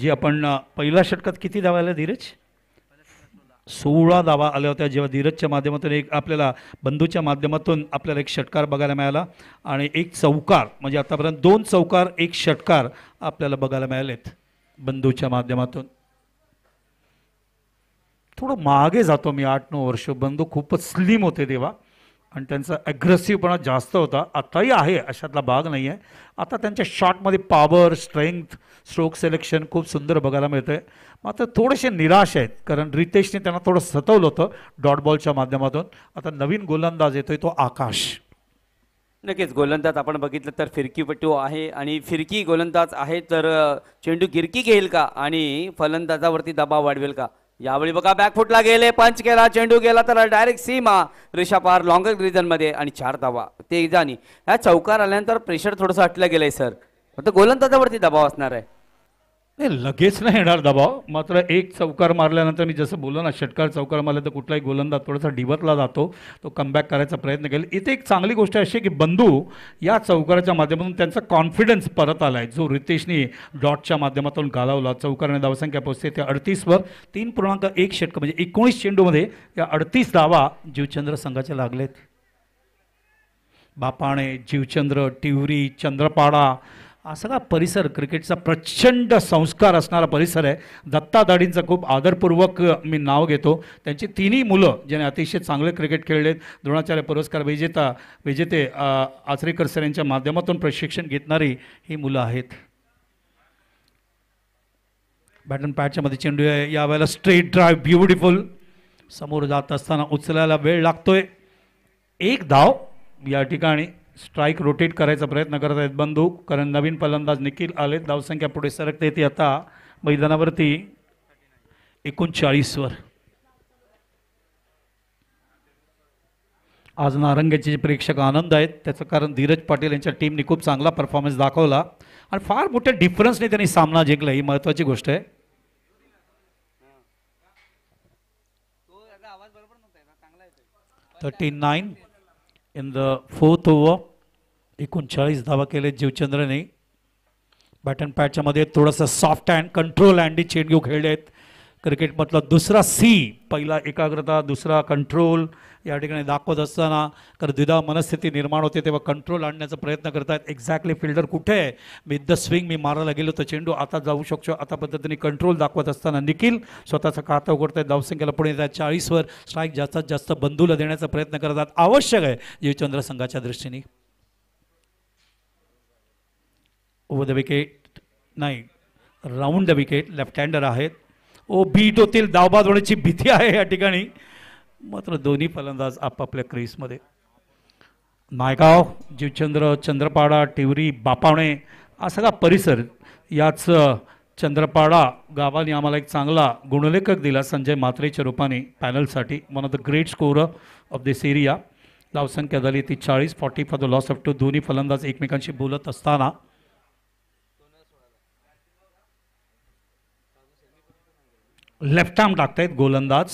Speaker 2: जे आपण पहिल्या षटकात किती धावा आल्या धीरज सोळा धावा आल्या होत्या जेव्हा धीरजच्या माध्यमातून एक आपल्याला बंधूच्या माध्यमातून आपल्याला एक षटकार बघायला मिळाला आणि एक चौकार म्हणजे आतापर्यंत दोन चौकार एक षटकार आपल्याला बघायला मिळालेत बंधूच्या माध्यमातून थोडं मागे जातो मी आठ नऊ वर्ष बंधू खूपच स्लिम होते तेव्हा आणि त्यांचा ॲग्रेसिव्हपणा जास्त होता आताही आहे अशातला भाग नाही आहे आता त्यांच्या शॉटमध्ये पॉवर स्ट्रेंथ स्ट्रोक सिलेक्शन खूप सुंदर बघायला मिळतं आहे मात्र थोडेसे निराश आहेत कारण रितेशने त्यांना थोडं सतवलं होतं डॉट बॉलच्या माध्यमातून आता नवीन गोलंदाज येतोय तो आकाश
Speaker 1: नक्कीच गोलंदाज आपण बघितलं तर फिरकीपटू आहे आणि फिरकी गोलंदाज आहे तर चेंडू गिरकी घेईल का आणि फलंदाजावरती दबाव वाढवेल का यावेळी बघा बॅकफुटला गेले पंच केला चेंडू गेला तर डायरेक्ट सीमा पार लॉंगर रिजन मध्ये आणि चार धावा ते जाणी ह्या चौकार आल्यानंतर प्रेशर थोडस हटलं गेलंय सर फक्त गोलंदाजावरती दबाव असणार आहे
Speaker 2: हे लगेच नाही येणार दबाव मात्र एक चौकार मारल्यानंतर मी जसं बोललो ना षटकार चौकार मारल्या तर कुठलाही गोलंदाज थोडासा डिबतला जातो तो कमबॅक करायचा प्रयत्न केला इथे एक चांगली गोष्ट अशी की बंधू या चौकाराच्या माध्यमातून त्यांचा कॉन्फिडन्स परत आला आहे जो रितेशने डॉटच्या माध्यमातून घालवला चौकाराने धावसंख्या पोहोचते त्या अडतीसवर तीन पूर्णांक एक षटक म्हणजे एकोणीस चेंडूमध्ये या अडतीस धावा जीवचंद्र संघाच्या लागलेत बापाणे जीवचंद्र टिवरी चंद्रपाडा हा सगळा परिसर क्रिकेटचा प्रचंड संस्कार असणारा परिसर आहे दत्ता खूप आदरपूर्वक मी नाव घेतो त्यांची तिन्ही मुलं ज्याने अतिशय चांगले क्रिकेट खेळलेत द्रोणाचार्य पुरस्कार विजेता विजेते आचरेकर सर यांच्या माध्यमातून प्रशिक्षण घेतणारी ही मुलं आहेत बॅटन पॅटच्यामध्ये चेंडू आहे वेळेला स्ट्रेट ड्राईव्ह ब्युटिफुल समोर जात असताना उचलायला वेळ लागतोय एक धाव या ठिकाणी स्ट्राईक रोटेट करायचा प्रयत्न करत आहेत बंदूक कारण नवीन फलंदाज निखिल आलेत धावसंख्या पुढे सरकते ती आता मैदानावरती एकोणचाळीसवर आज नारंग्याचे जे प्रेक्षक आनंद आहेत त्याचं कारण धीरज पाटील यांच्या टीमने खूप चांगला परफॉर्मन्स दाखवला आणि फार मोठ्या डिफरन्सने त्यांनी सामना जिंकला ही महत्वाची गोष्ट आहे thirty nine in the fourth over एकोणचाळीस धावा केले जीवचंद्रने बॅटन अँड मध्ये थोडंसं सॉफ्ट अँड कंट्रोल अँडी चेंड घेऊ खेळले आहेत क्रिकेटमधला दुसरा सी पहिला एकाग्रता दुसरा कंट्रोल या ठिकाणी दाखवत असताना तर द्विधा मनस्थिती निर्माण होते तेव्हा कंट्रोल आणण्याचा प्रयत्न करतात एक्झॅक्टली फिल्डर कुठे आहे मी द स्विंग मी मारायला गेलो तर चेंडू आता जाऊ शकतो आता पद्धतीने कंट्रोल दाखवत असताना निखिल स्वतःचा उघडत आहे धावसंख्येला पुढे येतात चाळीसवर स्ट्राईक जास्तीत जास्त बंधूला देण्याचा प्रयत्न करतात आवश्यक आहे जीवचंद्र संघाच्या दृष्टीने ओव्हर द विकेट नाही round the wicket left hander आहेत ओ बीट होतील दावबाद होण्याची भीती आहे या ठिकाणी मात्र दोन्ही फलंदाज आपापल्या क्रीजमध्ये नायगाव जीवचंद्र चंद्रपाडा टिवरी बापावणे हा सगळा परिसर याच चंद्रपाडा गावाने आम्हाला एक चांगला गुणलेखक दिला संजय म्हात्रेच्या रूपाने पॅनलसाठी one of the great score of this area लावसंख्या झाली ती चाळीस forty for the loss of two दोन्ही फलंदाज एकमेकांशी बोलत असताना लेफ्ट आर्म टाकतायत गोलंदाज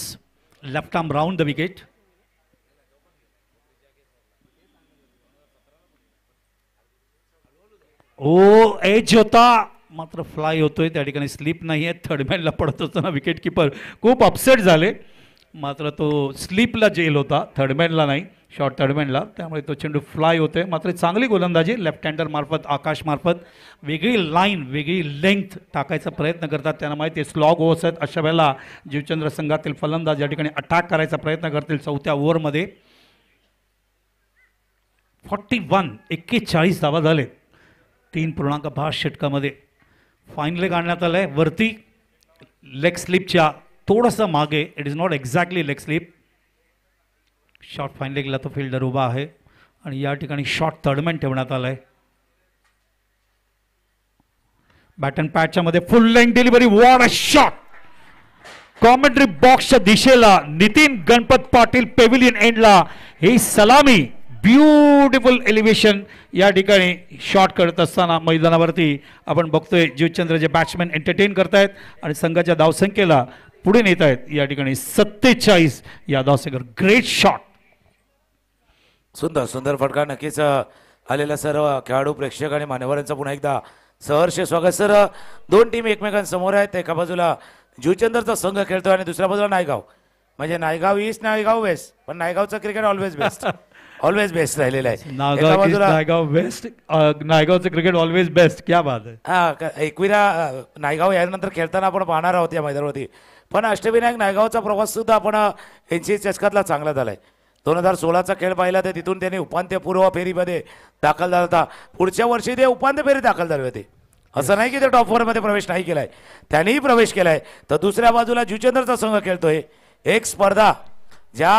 Speaker 2: left arm round the wicket ओ एज होता मात्र फ्लाय होतोय त्या ठिकाणी स्लिप नाही आहे थर्डमॅनला पडत असताना विकेट किपर खूप अपसेट झाले मात्र तो स्लिपला जेल होता थर्डमॅनला नाही शॉर्ट तडमेंडला त्यामुळे तो चेंडू फ्लाय होतोय मात्र चांगली गोलंदाजी लेफ्ट हँडरमार्फत आकाशमार्फत वेगळी लाईन वेगळी लेंथ टाकायचा प्रयत्न करतात त्यांना माहिती आहे स्लॉग ओव्हर्स आहेत अशा वेळेला जीवचंद्र संघातील फलंदाज या ठिकाणी अटॅक करायचा प्रयत्न करतील चौथ्या ओव्हरमध्ये फॉर्टी वन एक्केचाळीस धावा झाले तीन पूर्णांक पाच षटकामध्ये फायनली काढण्यात आलं आहे वरती लेग स्लिपच्या थोडंसं मागे it is not exactly leg slip short fine लेगला तो फिल्डर उभा आहे आणि या ठिकाणी शॉर्ट थर्डमॅन ठेवण्यात आलाय आहे बॅटन पॅटच्या मध्ये full line delivery what a shot commentary बॉक्सच्या दिशेला नितीन गणपत पाटील पेव्हिलियन एंडला ही सलामी ब्युटिफुल एलिव्हेशन या ठिकाणी शॉर्ट करत असताना मैदानावरती आपण बघतोय जीवचंद्र जे बॅट्समॅन एंटरटेन करतायत आणि संघाच्या धावसंख्येला पुढे नेत आहेत या ठिकाणी सत्तेचाळीस या धावसंख्येवर ग्रेट शॉट
Speaker 3: सुंदर सुंदर फटका नक्कीच आलेला सर्व खेळाडू प्रेक्षक आणि मान्यवरांचं पुन्हा एकदा सहर्ष स्वागत सर दोन टीम एकमेकांसमोर आहेत एका बाजूला जुचंदरचा संघ खेळतो आणि दुसऱ्या बाजूला नायगाव म्हणजे नायगाव ईस्ट नायगाव वेस्ट पण नायगावचं cricket always
Speaker 2: best always best राहिलेला आहे नायगाव बेस्ट नायगावचं क्रिकेट ऑलवेज बेस्ट क्या बात
Speaker 3: हा एकविरा नायगाव यानंतर खेळताना आपण पाहणार आहोत या मैदानावरती पण अष्टविनायक नायगावचा प्रवास सुद्धा आपण एनसी चषकातला चांगला झालाय दोन हजार सोळाचा खेळ पाहिला तर तिथून त्यांनी उपांत्यपूर्व फेरीमध्ये दाखल झाला होता पुढच्या वर्षी ते उपांत्य फेरी दाखल झाले होते असं नाही की ते टॉप फोरमध्ये प्रवेश नाही केलाय त्यांनीही प्रवेश केलाय तर दुसऱ्या बाजूला जुचेंद्रचा संघ खेळतोय एक स्पर्धा ज्या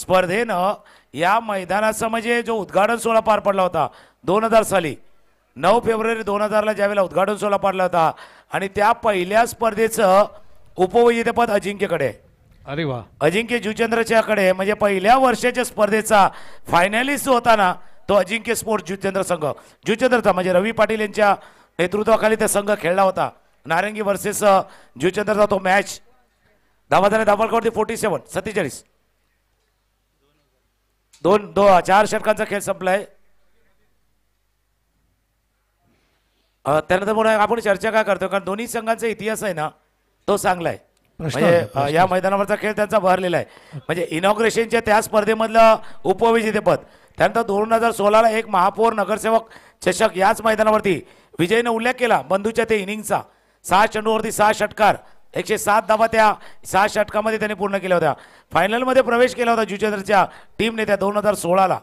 Speaker 3: स्पर्धेनं या मैदानाचं म्हणजे जो उद्घाटन सोहळा पार पडला होता दोन हजार साली नऊ फेब्रुवारी दोन हजारला ज्यावेळेला उद्घाटन सोहळा पाडला होता आणि त्या पहिल्या स्पर्धेचं उपविजेतेपद अजिंक्यकडे आहे अरे वा अजिंक्य जुचंद्रच्याकडे म्हणजे पहिल्या वर्षाच्या स्पर्धेचा फायनलिस्ट ना तो अजिंक्य स्पोर्ट्स जुचंद्र संघ जुचंद्रचा म्हणजे रवी पाटील यांच्या नेतृत्वाखाली त्या संघ खेळला होता नारंगी वर्सेस जुचंद्रचा तो मॅच धावादाने धाबालकडवरती फोर्टी सेवन सत्तेचाळीस दोन दो चार षटकांचा खेळ संपलाय त्यानंतर म्हणून आपण चर्चा काय करतो कारण दोन्ही संघांचा इतिहास आहे ना तो चांगला आहे म्हणजे या मैदानावरचा खेळ त्यांचा भरलेला आहे म्हणजे इनॉग्रेशनच्या त्या स्पर्धेमधलं उपविजेतेपद त्यानंतर दोन हजार सोळाला एक महापौर नगरसेवक चषक याच मैदानावरती विजयनं उल्लेख केला बंधूच्या ते इनिंगचा सहा चेंडूवरती सहा षटकार एकशे सात धावा त्या सहा षटकामध्ये त्यांनी पूर्ण केल्या होत्या फायनलमध्ये प्रवेश केला होता जुजेंद्रच्या टीमने त्या दोन हजार सोळाला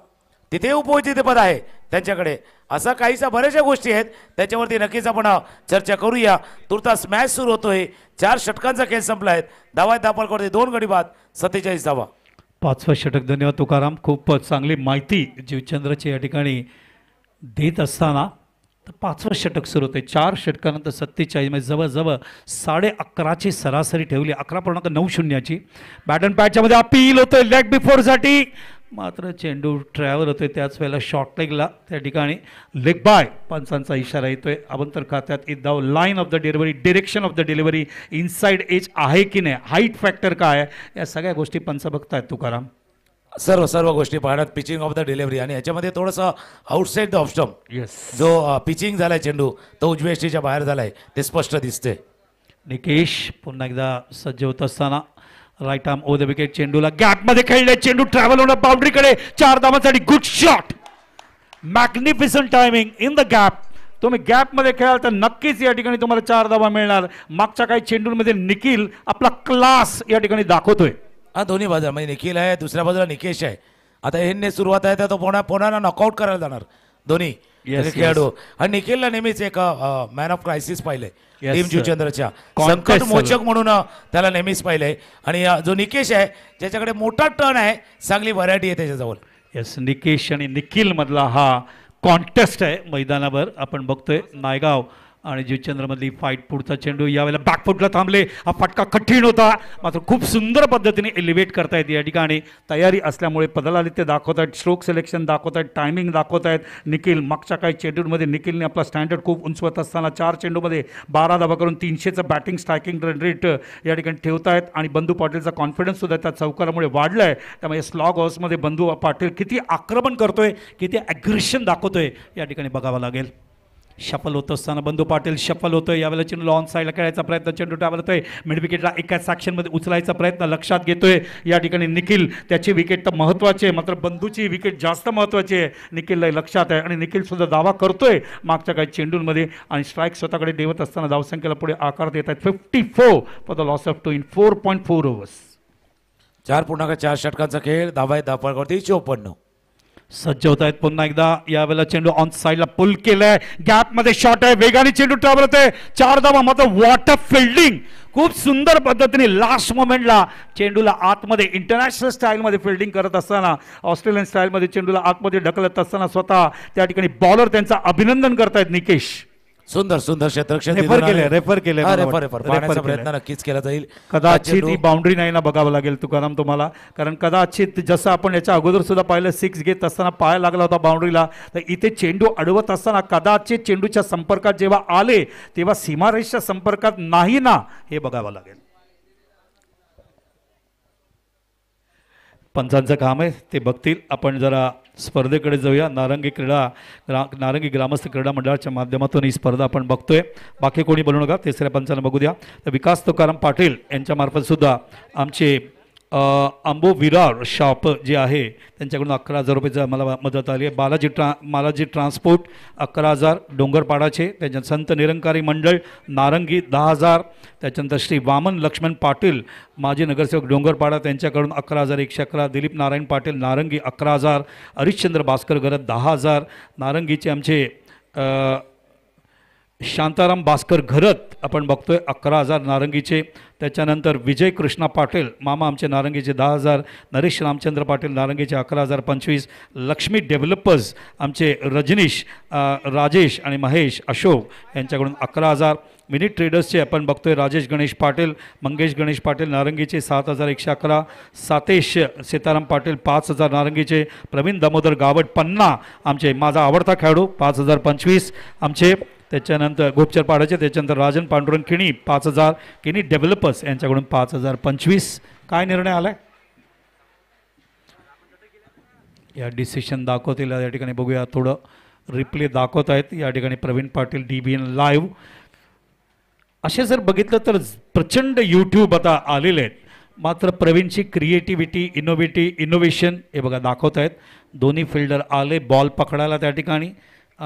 Speaker 3: तिथे पद आहे त्यांच्याकडे असा काहीसा बऱ्याचशा गोष्टी आहेत त्याच्यावरती नक्कीच आपण चर्चा करूया तुर्तास मॅच सुरू होतोय चार षटकांचा खेळ संपला आहे धावा करते दोन गडी बाद सत्तेचाळीस धावा
Speaker 2: पाचवा षटक धन्यवाद तुकाराम खूप चांगली माहिती जीवचंद्रची या ठिकाणी देत असताना तर पाचवं षटक सुरू होते चार षटकानंतर सत्तेचाळीस म्हणजे जवळजवळ साडे अकराची सरासरी ठेवली अकरा पूर्णांक नऊ शून्याची बॅट अँड पॅटच्यामध्ये अपील होतोय लेग बिफोरसाठी मात्र चेंडू ट्रॅव्हल होतोय त्याच वेळेला शॉर्ट लेगला त्या ठिकाणी लेग बाय पंचांचा इशारा येतोय अभंतर खात्यात इथ दाव line of the delivery direction of the delivery inside edge आहे की नाही हाईट फॅक्टर काय आहे या सगळ्या गोष्टी पंच बघतायत तुकाराम सर्व सर्व गोष्टी पाहण्यात पिचिंग ऑफ द डिलिव्हरी आणि याच्यामध्ये थोडंसं आउटसाईड द ऑप्शन यस जो पिचिंग आहे चेंडू तो उजवेष्टीच्या बाहेर झालाय ते स्पष्ट दिसते निकेश पुन्हा एकदा सज्ज होत असताना right arm over the wicket चेंडूला गॅपमध्ये खेळले चेंडू ट्रॅव्हल होणं बाउंड्रीकडे चार धावांसाठी good shot magnificent timing in the gap तुम्ही गॅपमध्ये खेळाल तर नक्कीच या ठिकाणी तुम्हाला चार धावा मिळणार मागच्या काही मध्ये निखिल आपला क्लास या ठिकाणी दाखवतोय
Speaker 3: हा दोन्ही बाजूला म्हणजे निखिल आहे दुसऱ्या बाजूला निकेश आहे आता हेने सुरुवात आहे तर तो पोणा पोणाला नॉकआउट करायला जाणार दोन्ही Yes, खेळाडू आणि निखिलला नेहमीच एक मॅन ऑफ क्रायसिस पाहिले टीम जुचंद्रच्या संकट मोचक म्हणून त्याला नेहमीच पाहिलंय आणि जो निकेश आहे ज्याच्याकडे मोठा टर्न आहे चांगली
Speaker 2: व्हरायटी आहे त्याच्याजवळ यस निकेश आणि निखिल मधला हा कॉन्टेस्ट आहे मैदानावर आपण बघतोय नायगाव आणि जीवचंद्रमधली फाईट पुढचा चेंडू यावेळेला बॅकफुटला थांबले हा फटका कठीण होता मात्र खूप सुंदर पद्धतीने एलिव्हेट करता येते या ठिकाणी तयारी असल्यामुळे ते दाखवत आहेत स्ट्रोक सिलेक्शन दाखवत आहेत टायमिंग दाखवत आहेत निखिल मागच्या काही चेंडूंमध्ये निखिलने आपला स्टँडर्ड खूप उंचवत असताना चार चेंडूमध्ये बारा दाबा करून तीनशेचं बॅटिंग स्ट्रायकिंग रन रेट या ठिकाणी ठेवतायत आणि बंधू पाटीलचा कॉन्फिडन्ससुद्धा त्या चौकारामुळे वाढला आहे त्यामुळे स्लॉग हाऊसमध्ये बंधू पाटील किती आक्रमण करतोय किती ॲग्रेशन दाखवतोय या ठिकाणी बघावं लागेल शफल होत असताना बंधू पाटील शफल होतोय यावेळेला चेंडू लॉन साईडला खेळायचा प्रयत्न चेंडू टावलतोय मिड विकेटला एकाच साक्षीमध्ये उचलायचा प्रयत्न लक्षात घेतोय या ठिकाणी निखिल त्याची विकेट तर महत्वाची आहे मात्र बंधूची विकेट जास्त महत्वाची आहे निखिलला लक्षात आहे आणि निखिलसुद्धा दावा करतोय मागच्या काही चेंडूंमध्ये आणि स्ट्राईक स्वतःकडे देवत असताना धावसंख्येला पुढे आकार देत आहेत fifty four for the loss of two in four point four overs चार पूर्णांक चार षटकांचा खेळ धावा आहे धापावरती चोपन्न सज्ज आहेत पुन्हा एकदा यावेळेला चेंडू ऑन साईडला पुल केलाय गॅपमध्ये शॉट आहे वेगाने चेंडू ट्रॅव्हल आहे चार धावा मात्र वॉटर फिल्डिंग खूप सुंदर पद्धतीने लास्ट मोमेंटला चेंडूला आतमध्ये इंटरनॅशनल स्टाईलमध्ये फिल्डिंग करत असताना ऑस्ट्रेलियन स्टाईलमध्ये चेंडूला आतमध्ये ढकलत असताना स्वतः त्या ठिकाणी बॉलर त्यांचा अभिनंदन करतायत निकेश सुंदर सुंदर क्षेत्र रेफर केले रेफर केले रेफर प्रयत्न नक्कीच केला जाईल कदाचित ही बाउंड्री नाही ना बघावं लागेल तुकाराम तुम्हाला कारण कदाचित जसं आपण याच्या अगोदर सुद्धा पाहिलं सिक्स घेत असताना पाय लागला होता बाउंड्रीला तर इथे चेंडू अडवत असताना कदाचित चेंडूच्या संपर्कात जेव्हा आले तेव्हा सीमारेषच्या संपर्कात नाही ना हे बघावं लागेल पंचांचं काम आहे ते बघतील आपण जरा स्पर्धेकडे जाऊया नारंगी क्रीडा ग्रा नारंगी ग्रामस्थ क्रीडा मंडळाच्या माध्यमातून ही स्पर्धा आपण बघतोय बाकी कोणी बनवू नका तिसऱ्या पंचांना बघू द्या तर विकास तुकाराम पाटील सुद्धा आमचे आंबो विरार शॉप जे आहे त्यांच्याकडून अकरा हजार जर मला मदत आली आहे बालाजी ट्रा बालाजी ट्रान्सपोर्ट अकरा हजार डोंगरपाडाचे त्यांच्या संत निरंकारी मंडळ नारंगी दहा हजार त्याच्यानंतर श्री वामन लक्ष्मण पाटील माजी नगरसेवक डोंगरपाडा त्यांच्याकडून अकरा हजार एकशे अकरा दिलीप नारायण पाटील नारंगी अकरा हजार हरिश्चंद्र भास्कर गरज दहा हजार नारंगीचे आमचे शांताराम भास्कर घरत आपण बघतोय अकरा हजार नारंगीचे त्याच्यानंतर विजय कृष्णा पाटील मामा आमचे नारंगीचे दहा हजार नरेश रामचंद्र पाटील नारंगीचे अकरा हजार पंचवीस लक्ष्मी डेव्हलपर्स आमचे रजनीश राजेश आणि महेश अशोक यांच्याकडून अकरा हजार मिनी ट्रेडर्सचे आपण बघतोय राजेश गणेश पाटील मंगेश गणेश पाटील नारंगीचे सात हजार एकशे अकरा सातेश सीताराम पाटील पाच हजार नारंगीचे प्रवीण दामोदर गावट पन्ना आमचे माझा आवडता खेळाडू पाच हजार पंचवीस आमचे त्याच्यानंतर गोपचर पाडाचे त्याच्यानंतर राजन पांडुरंग किणी पाच हजार किणी डेव्हलपर्स यांच्याकडून पाच हजार पंचवीस काय निर्णय आला आहे या डिसिशन दाखवतील या ठिकाणी बघूया थोडं रिप्ले दाखवत आहेत या ठिकाणी Praveen Patil D B N live असे जर बघितलं तर प्रचंड यूट्यूब आता आलेले आहेत मात्र प्रवीणची क्रिएटिव्हिटी इनोव्हेटी इनोव्हेशन हे बघा दाखवत आहेत दोन्ही फिल्डर आले बॉल पकडायला त्या ठिकाणी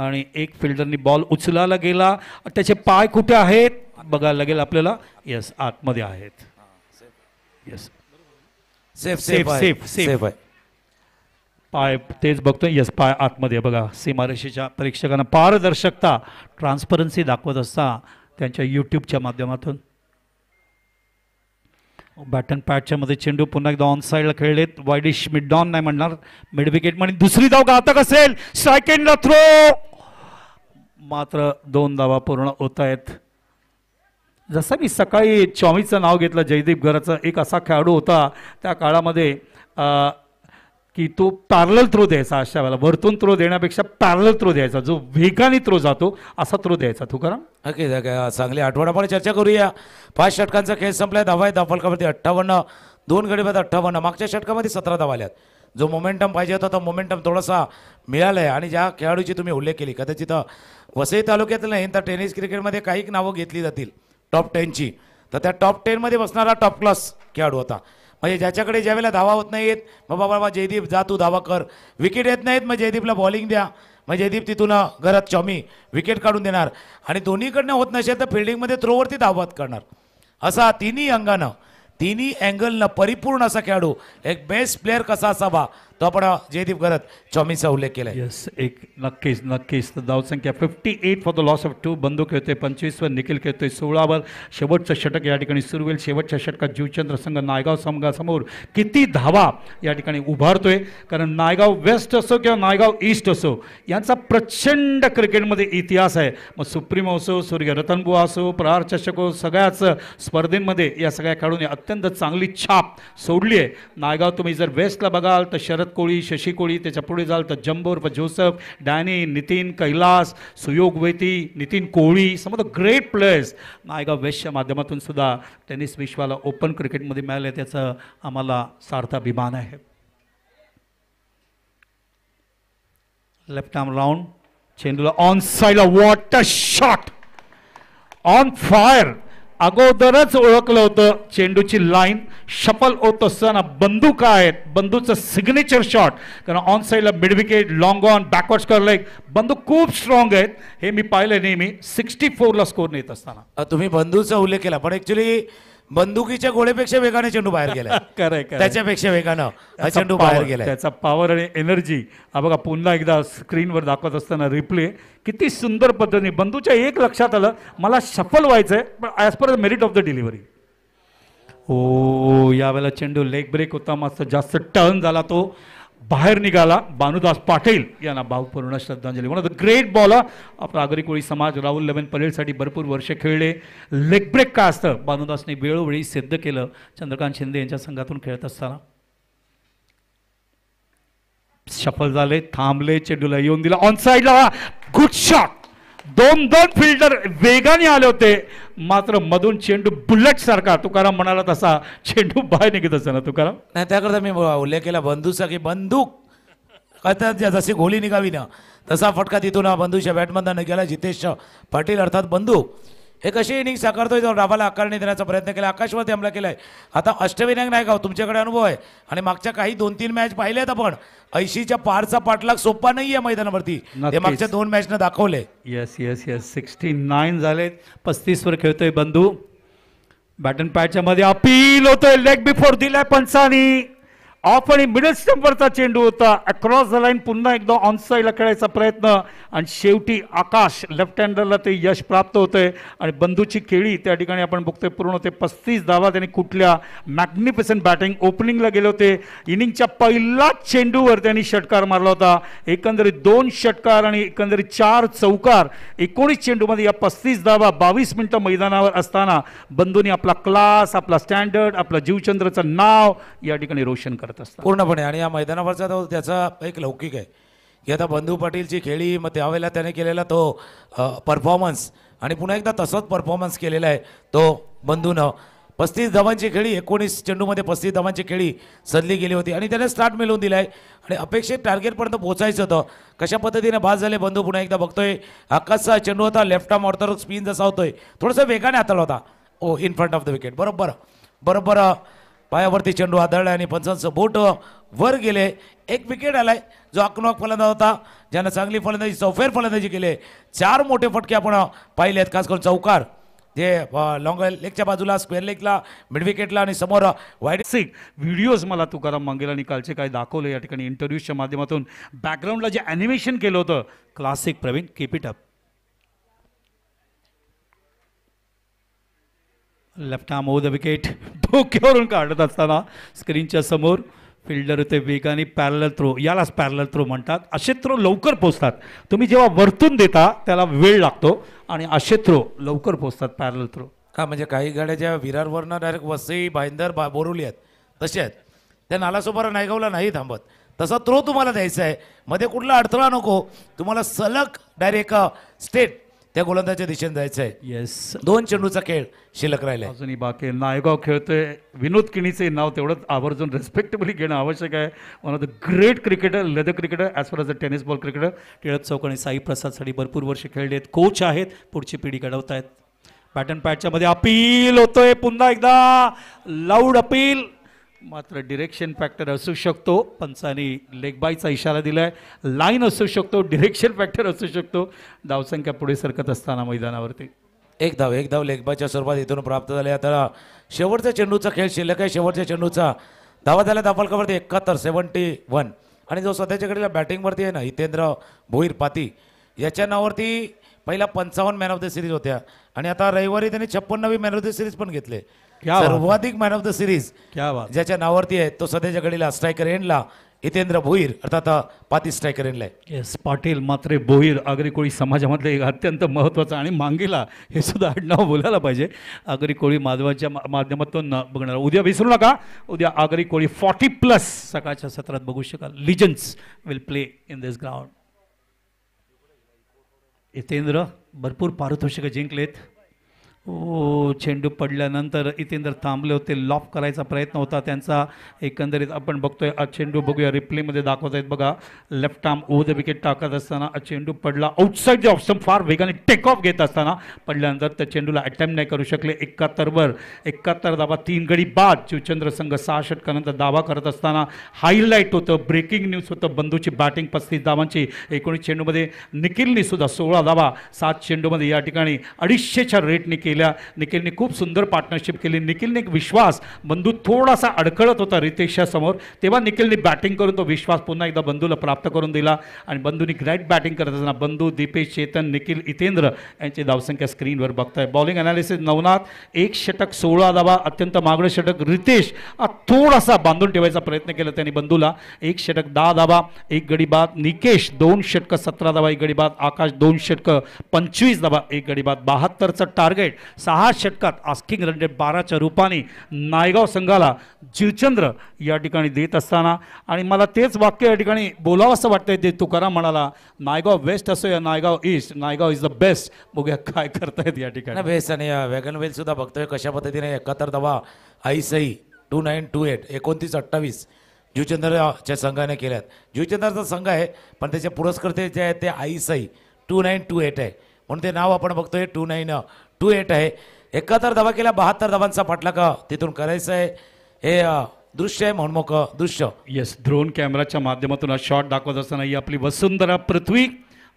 Speaker 2: आणि एक फिल्डरनी बॉल उचलायला गेला त्याचे पाय कुठे आहेत बघायला लागेल आपल्याला येस आतमध्ये आहेत yes safe safe safe safe आहे पाय तेच बघतोय येस पाय आतमध्ये बघा सीमारेषेच्या परीक्षकांना पारदर्शकता ट्रान्सपरन्सी दाखवत असता त्यांच्या यूट्यूबच्या माध्यमातून बॅटन मध्ये चेंडू पुन्हा एकदा ऑन साईडला खेळलेत वायडिश मिड डॉन नाही म्हणणार मिड विकेट म्हणजे दुसरी धाव घातक असेल सेकंडला थ्रो मात्र दोन धावा पूर्ण होत आहेत जसं मी सकाळी चॉमीचं नाव घेतलं जयदीप घराचं एक असा खेळाडू होता त्या काळामध्ये की तो पॅरल थ्रो द्यायचा अशा वेळेला वरतून थ्रो देण्यापेक्षा पॅरल थ्रो द्यायचा जो वेगाने थ्रो जातो असा थ्रो द्यायचा तुकाराम ओके चांगली आठवण आपण चर्चा करूया पाच षटकांचा
Speaker 3: खेळ संपलाय धावा आहे धाव अठ्ठावन्न दोन गडीमध्ये अठ्ठावन्न मागच्या षटकामध्ये सतरा धावा आल्यात जो मोमेंटम पाहिजे होता तो मोमेंटम थोडासा मिळाला आहे आणि ज्या खेळाडूची तुम्ही उल्लेख केली कदाचित वसई तालुक्यात नाही तर टेनिस क्रिकेटमध्ये काही नावं घेतली जातील टॉप टेनची तर त्या टॉप टेनमध्ये बसणारा टॉप क्लास खेळाडू होता म्हणजे ज्याच्याकडे वेळेला धावा होत नाहीत मग बाबा बाबा जयदीप जा तू धावा कर विकेट येत नाहीत मग जयदीपला बॉलिंग द्या मग जयदीप तिथून घरात चॉमी विकेट काढून देणार आणि दोन्हीकडनं होत नसेल तर फिल्डिंगमध्ये थ्रोवरती धावत करणार असा तिन्ही अंगानं तिन्ही अँगलनं परिपूर्ण असा खेळाडू एक बेस्ट प्लेअर कसा असावा
Speaker 2: तो आपण जयदीप करत चॉमीचा उल्लेख केला येस एक नक्कीच नक्कीच धावसंख्या fifty eight for the loss of two बंदूक पंचवीस पंचवीसवर निखिल खेळतोय सोळावर शेवटचं षटक या ठिकाणी सुरू होईल शेवटच्या षटकात जीवचंद्र संघ नायगाव संघासमोर किती धावा या ठिकाणी उभारतोय कारण नायगाव वेस्ट असो किंवा नायगाव ईस्ट असो यांचा प्रचंड क्रिकेटमध्ये इतिहास आहे मग सुप्रीम असो सूर्य रतनबुआ असो प्रहार चषक सगळ्याच स्पर्धेमध्ये या सगळ्या खेळाडूंनी अत्यंत चांगली छाप सोडली आहे नायगाव तुम्ही जर वेस्टला बघाल तर शरद कोळी शशी कोळी त्याच्या पुढे जाल तर जंबोर जोसेफ डॅनी नितीन कैलास सुयोग वेती Nitin Koli some of the great players Naigaon वेशच्या माध्यमातून सुद्धा टेनिस विश्वाला ओपन क्रिकेटमध्ये मिळालं त्याचं आम्हाला सार्थ अभिमान आहे लेफ्ट आर्म राऊंड चेंडूला on side what a shot on fire अगोदरच ओळखलं होतं चेंडूची लाईन शपल होत असताना बंदूक आहेत बंदूकचं सिग्नेचर शॉट कारण ऑन साईडला midwicket long on backward square leg बंदूक खूप स्ट्रॉंग आहेत हे मी पाहिलं नेहमी सिक्स्टी फोरला स्कोर नेत असताना तुम्ही बंदूचा उल्लेख केला पण ॲक्च्युली बंदुकीच्या गोळ्यापेक्षा वेगाने चेंडू बाहेर गेला खरंय त्याच्यापेक्षा वेगानं हा चेंडू बाहेर गेला त्याचा पॉवर आणि एनर्जी हा बघा पुन्हा एकदा स्क्रीनवर दाखवत असताना रिप्ले किती सुंदर पद्धतीने बंधूच्या एक लक्षात आलं मला सफल व्हायचंय पण as per the merit of the delivery ओ यावेळेला चेंडू लेग ब्रेक होता मस्त जास्त टर्न झाला तो बाहेर निघाला बानुदास पाटील यांना भावपूर्ण श्रद्धांजली one of the great bowler आपला आगरी कोळी समाज राहुल लेवन परेडसाठी भरपूर वर्ष खेळले लेग ब्रेक काय असतं बानुदासने वेळोवेळी सिद्ध केलं चंद्रकांत शिंदे यांच्या संघातून खेळत असताना सफल झाले थांबले चेंडूला येऊन दिला ऑन साईडला गुड शॉट दोन दोन फिल्डर वेगाने आले होते मात्र मधून चेंडू बुलेट सारखा तुकाराम म्हणाला तसा चेंडू बाहेर निघत असे ना तुकाराम नाही त्याकरता मी उल्लेख केला बंदूक की
Speaker 3: बंदूक कथा जशी गोळी निघावी ना तसा फटका तिथून बंधूच्या बॅटमधनं गेला जितेश पाटील अर्थात बंदूक हे कशी इनिंग साकारतोय जाऊन राबाला आकारणी देण्याचा प्रयत्न केला आकाशवादी हमला केलाय आता अष्टविनायक का तुमच्याकडे अनुभव आहे आणि मागच्या काही दोन तीन मॅच पाहिल्यात आपण ऐंशीच्या पारचा पाठलाग सोपा नाही आहे मैदानावरती हे मागच्या दोन ने दाखवले
Speaker 2: yes yes yes sixty nine झाले वर खेळतोय बंधू बॅटन पॅडच्या मध्ये अपील होतोय लेग बिफोर दिलाय पंचानी ऑफ आणि मिडल स्टंपवरचा चेंडू होता अक्रॉस द लाईन पुन्हा एकदा साईडला खेळायचा प्रयत्न आणि शेवटी आकाश लेफ्ट हँडरला ते यश प्राप्त होतंय आणि बंधूची खेळी त्या ठिकाणी आपण बघतोय पूर्ण होते पस्तीस धावा त्यांनी कुठल्या मॅग्निफिसंट बॅटिंग ओपनिंगला गेले होते इनिंगच्या पहिल्याच चेंडूवर त्यांनी षटकार मारला होता एकंदरीत दोन षटकार आणि एकंदरीत चार चौकार एकोणीस चेंडूमध्ये या पस्तीस धावा बावीस मिनटं मैदानावर असताना बंधूंनी आपला क्लास आपला स्टँडर्ड आपला जीवचंद्रचं नाव या ठिकाणी रोशन करत करत असतात पूर्णपणे आणि या मैदानावरचा
Speaker 3: तो त्याचा एक लौकिक आहे की आता बंधू पाटीलची खेळी
Speaker 2: मग त्यावेळेला त्याने केलेला तो
Speaker 3: परफॉर्मन्स आणि पुन्हा एकदा तसंच परफॉर्मन्स केलेला आहे तो बंधूनं पस्तीस धावांची खेळी एकोणीस चेंडूमध्ये पस्तीस धावांची खेळी सदली गेली होती आणि त्याने स्टार्ट मिळवून दिला आहे आणि अपेक्षित टार्गेटपर्यंत पोहोचायचं होतं कशा पद्धतीने बाद झाले बंधू पुन्हा एकदा बघतोय आकाशचा चेंडू होता लेफ्ट आर्म ऑर्थर स्पिन जसा होतोय थोडंसं वेगाने हाताळला होता ओ in front of the wicket बरोबर बरोबर पायावरती चेंडू आदळला आणि पंचांचं बोट वर गेले एक विकेट आलाय जो अकनोक फलंदाज होता ज्यानं चांगली फलंदाजी चौफेर फलंदाजी केली चार मोठे फटके आपण पाहिले आहेत खास करून चौकार जे लॉंग लेगच्या बाजूला स्क्वेअर लेगला
Speaker 2: मिडविकेटला आणि समोर वाईट सिक व्हिडिओज मला तुकाराम आणि कालचे काय दाखवले या ठिकाणी इंटरव्ह्यूजच्या माध्यमातून बॅकग्राऊंडला जे ॲनिमेशन केलं होतं classic Pravin keep it up left over the wicket डोक्यावरून काढत असताना स्क्रीनच्या समोर फिल्डर ते वेगाने पॅरल थ्रो यालाच पॅरल थ्रो म्हणतात असे थ्रो लवकर पोचतात तुम्ही जेव्हा वरतून देता त्याला वेळ लागतो आणि असे थ्रो लवकर पोचतात पॅरल थ्रो
Speaker 3: हा म्हणजे काही गाड्या ज्या विरारवरनं डायरेक्ट वसई भाईंदर बा बोरुली आहेत तसे आहेत त्या नालासोपारा नायगावला नाही थांबत तसा थ्रो तुम्हाला द्यायचा आहे मध्ये कुठला अडथळा नको तुम्हाला सलग डायरेक्ट स्टेट
Speaker 2: त्या गोलंदाजच्या दिशेने जायचं आहे येस दोन चेंडूचा खेळ शिल्लक राहिला अजूनही बाकी नायगाव खेळतोय विनोद किणीचे नाव तेवढंच आवर्जून रेस्पेक्टेबली घेणं आवश्यक आहे one of the great cricketer leather cricketer as far as a tennis ball cricketer Tilak Chowk आणि साई प्रसादसाठी भरपूर वर्ष खेळले आहेत कोच आहेत पुढची पिढी घडवत आहेत बॅटन पॅटच्यामध्ये मध्ये अपील होतोय पुन्हा एकदा लाऊड अपील मात्र डिरेक्शन फॅक्टर असू शकतो पंचाने लेगबायचा इशारा दिलाय लाईन असू शकतो डिरेक्शन फॅक्टर असू शकतो धावसंख्या पुढे सरकत असताना मैदानावरती एक धाव एक धाव लेगबायच्या स्वरूपात इथून प्राप्त झाले आता
Speaker 3: शेवटच्या चेंडूचा खेळ शिल्लक आहे शेवटच्या चेंडूचा धावा झाला धापालकावरती एकाहत्तर सेवन्टी वन आणि जो स्वतःच्याकडे ज्या बॅटिंगवरती आहे ना हितेंद्र भोईर पाती याच्या नावावरती पहिला पंचावन्न मॅन ऑफ द सिरीज होत्या आणि आता रविवारी त्यांनी छप्पन्नवी मॅन ऑफ द सिरीज पण घेतले सर्वाधिक मॅन ऑफ द सिरीज ज्याच्या नावावरती आहे तो सध्याच्या घडीला स्ट्रायकर एंडला हितेंद्र
Speaker 2: भोईर अर्थात पाती स्ट्रायकर एंडला येस पाटील मात्रे भोईर आगरी समाजामधले एक अत्यंत महत्त्वाचं आणि मांगेला हे सुद्धा आडनाव बोलायला पाहिजे आगरी कोळी माधवाच्या माध्यमातून बघणार उद्या विसरू नका उद्या आगरी कोळी फॉर्टी प्लस सकाळच्या सत्रात बघू शकाल legends will play in this ground Hitendra भरपूर पारितोषिकं जिंकलेत ओ हो, चेंडू पडल्यानंतर इतेंद्र थांबले होते लॉप करायचा प्रयत्न होता त्यांचा एकंदरीत आपण बघतोय चेंडू बघूया रिप्लेमध्ये दाखवत आहेत बघा left arm over the wicket टाकत असताना चेंडू पडला आउटसाईड द ऑप्शन फार वेगाने टेक ऑफ घेत असताना पडल्यानंतर त्या चेंडूला अटेम्प्ट नाही करू शकले एकाहत्तरवर एकाहत्तर धावा तीन गडी बाद शिवचंद्र संघ सहा षटकानंतर दावा करत असताना हायलाईट होतं ब्रेकिंग न्यूज होतं बंधूची बॅटिंग पस्तीस धावांची एकोणीस चेंडूमध्ये निकिलनी सुद्धा सोळा धावा सात चेंडूमध्ये या ठिकाणी अडीचशेच्या रेटने केली केल्या निखिलने खूप सुंदर पार्टनरशिप केली निखिलने एक विश्वास बंधू थोडासा अडखळत होता रितेशच्या समोर तेव्हा निखिलने बॅटिंग करून तो विश्वास पुन्हा एकदा बंधूला प्राप्त करून दिला आणि बंधूने ग्रेट बॅटिंग करत असताना बंधू दीपेश चेतन निखिल इतेंद्र यांची धावसंख्या स्क्रीनवर बघताय बॉलिंग अनालिसिस नवनाथ एक षटक सोळा धावा अत्यंत मागणं षटक रितेश हा थोडासा बांधून ठेवायचा प्रयत्न केला त्यांनी बंधूला एक षटक दहा धावा एक गडी बाद निकेश दोन षटक सतरा धावा एक गडी बाद आकाश दोन षटक पंचवीस धावा एक गडीबाद बहात्तरचं टार्गेट सहा षटकात आस्किंग रन बाराच्या रूपाने नायगाव संघाला जीवचंद्र या ठिकाणी देत असताना आणि मला तेच वाक्य या ठिकाणी बोलावं असं वाटतंय ते तुकाराम म्हणाला नायगाव वेस्ट असो या Naigaon east Naigaon is the best बघूया काय करतायत या ठिकाणी बेस्ट आणि वॅगन वेल सुद्धा बघतोय कशा पद्धतीने एकाहत्तर दबा
Speaker 3: Aai Sai two nine two eight एकोणतीस अठ्ठावीस जीवचंद्रच्या संघाने केल्यात जीवचंद्राचा संघ आहे पण त्याचे पुरस्कर्ते जे आहेत ते Sai two nine two eight आहे म्हणून ते नाव आपण बघतोय टू नाईन टू एट आहे एकाहत्तर धावा केल्या बहात्तर धावांचा का
Speaker 2: तिथून करायचं आहे हे दृश्य आहे म्हणून मग दृश्य येस ड्रोन कॅमेराच्या माध्यमातून शॉट दाखवत असताना ही आपली वसुंधरा पृथ्वी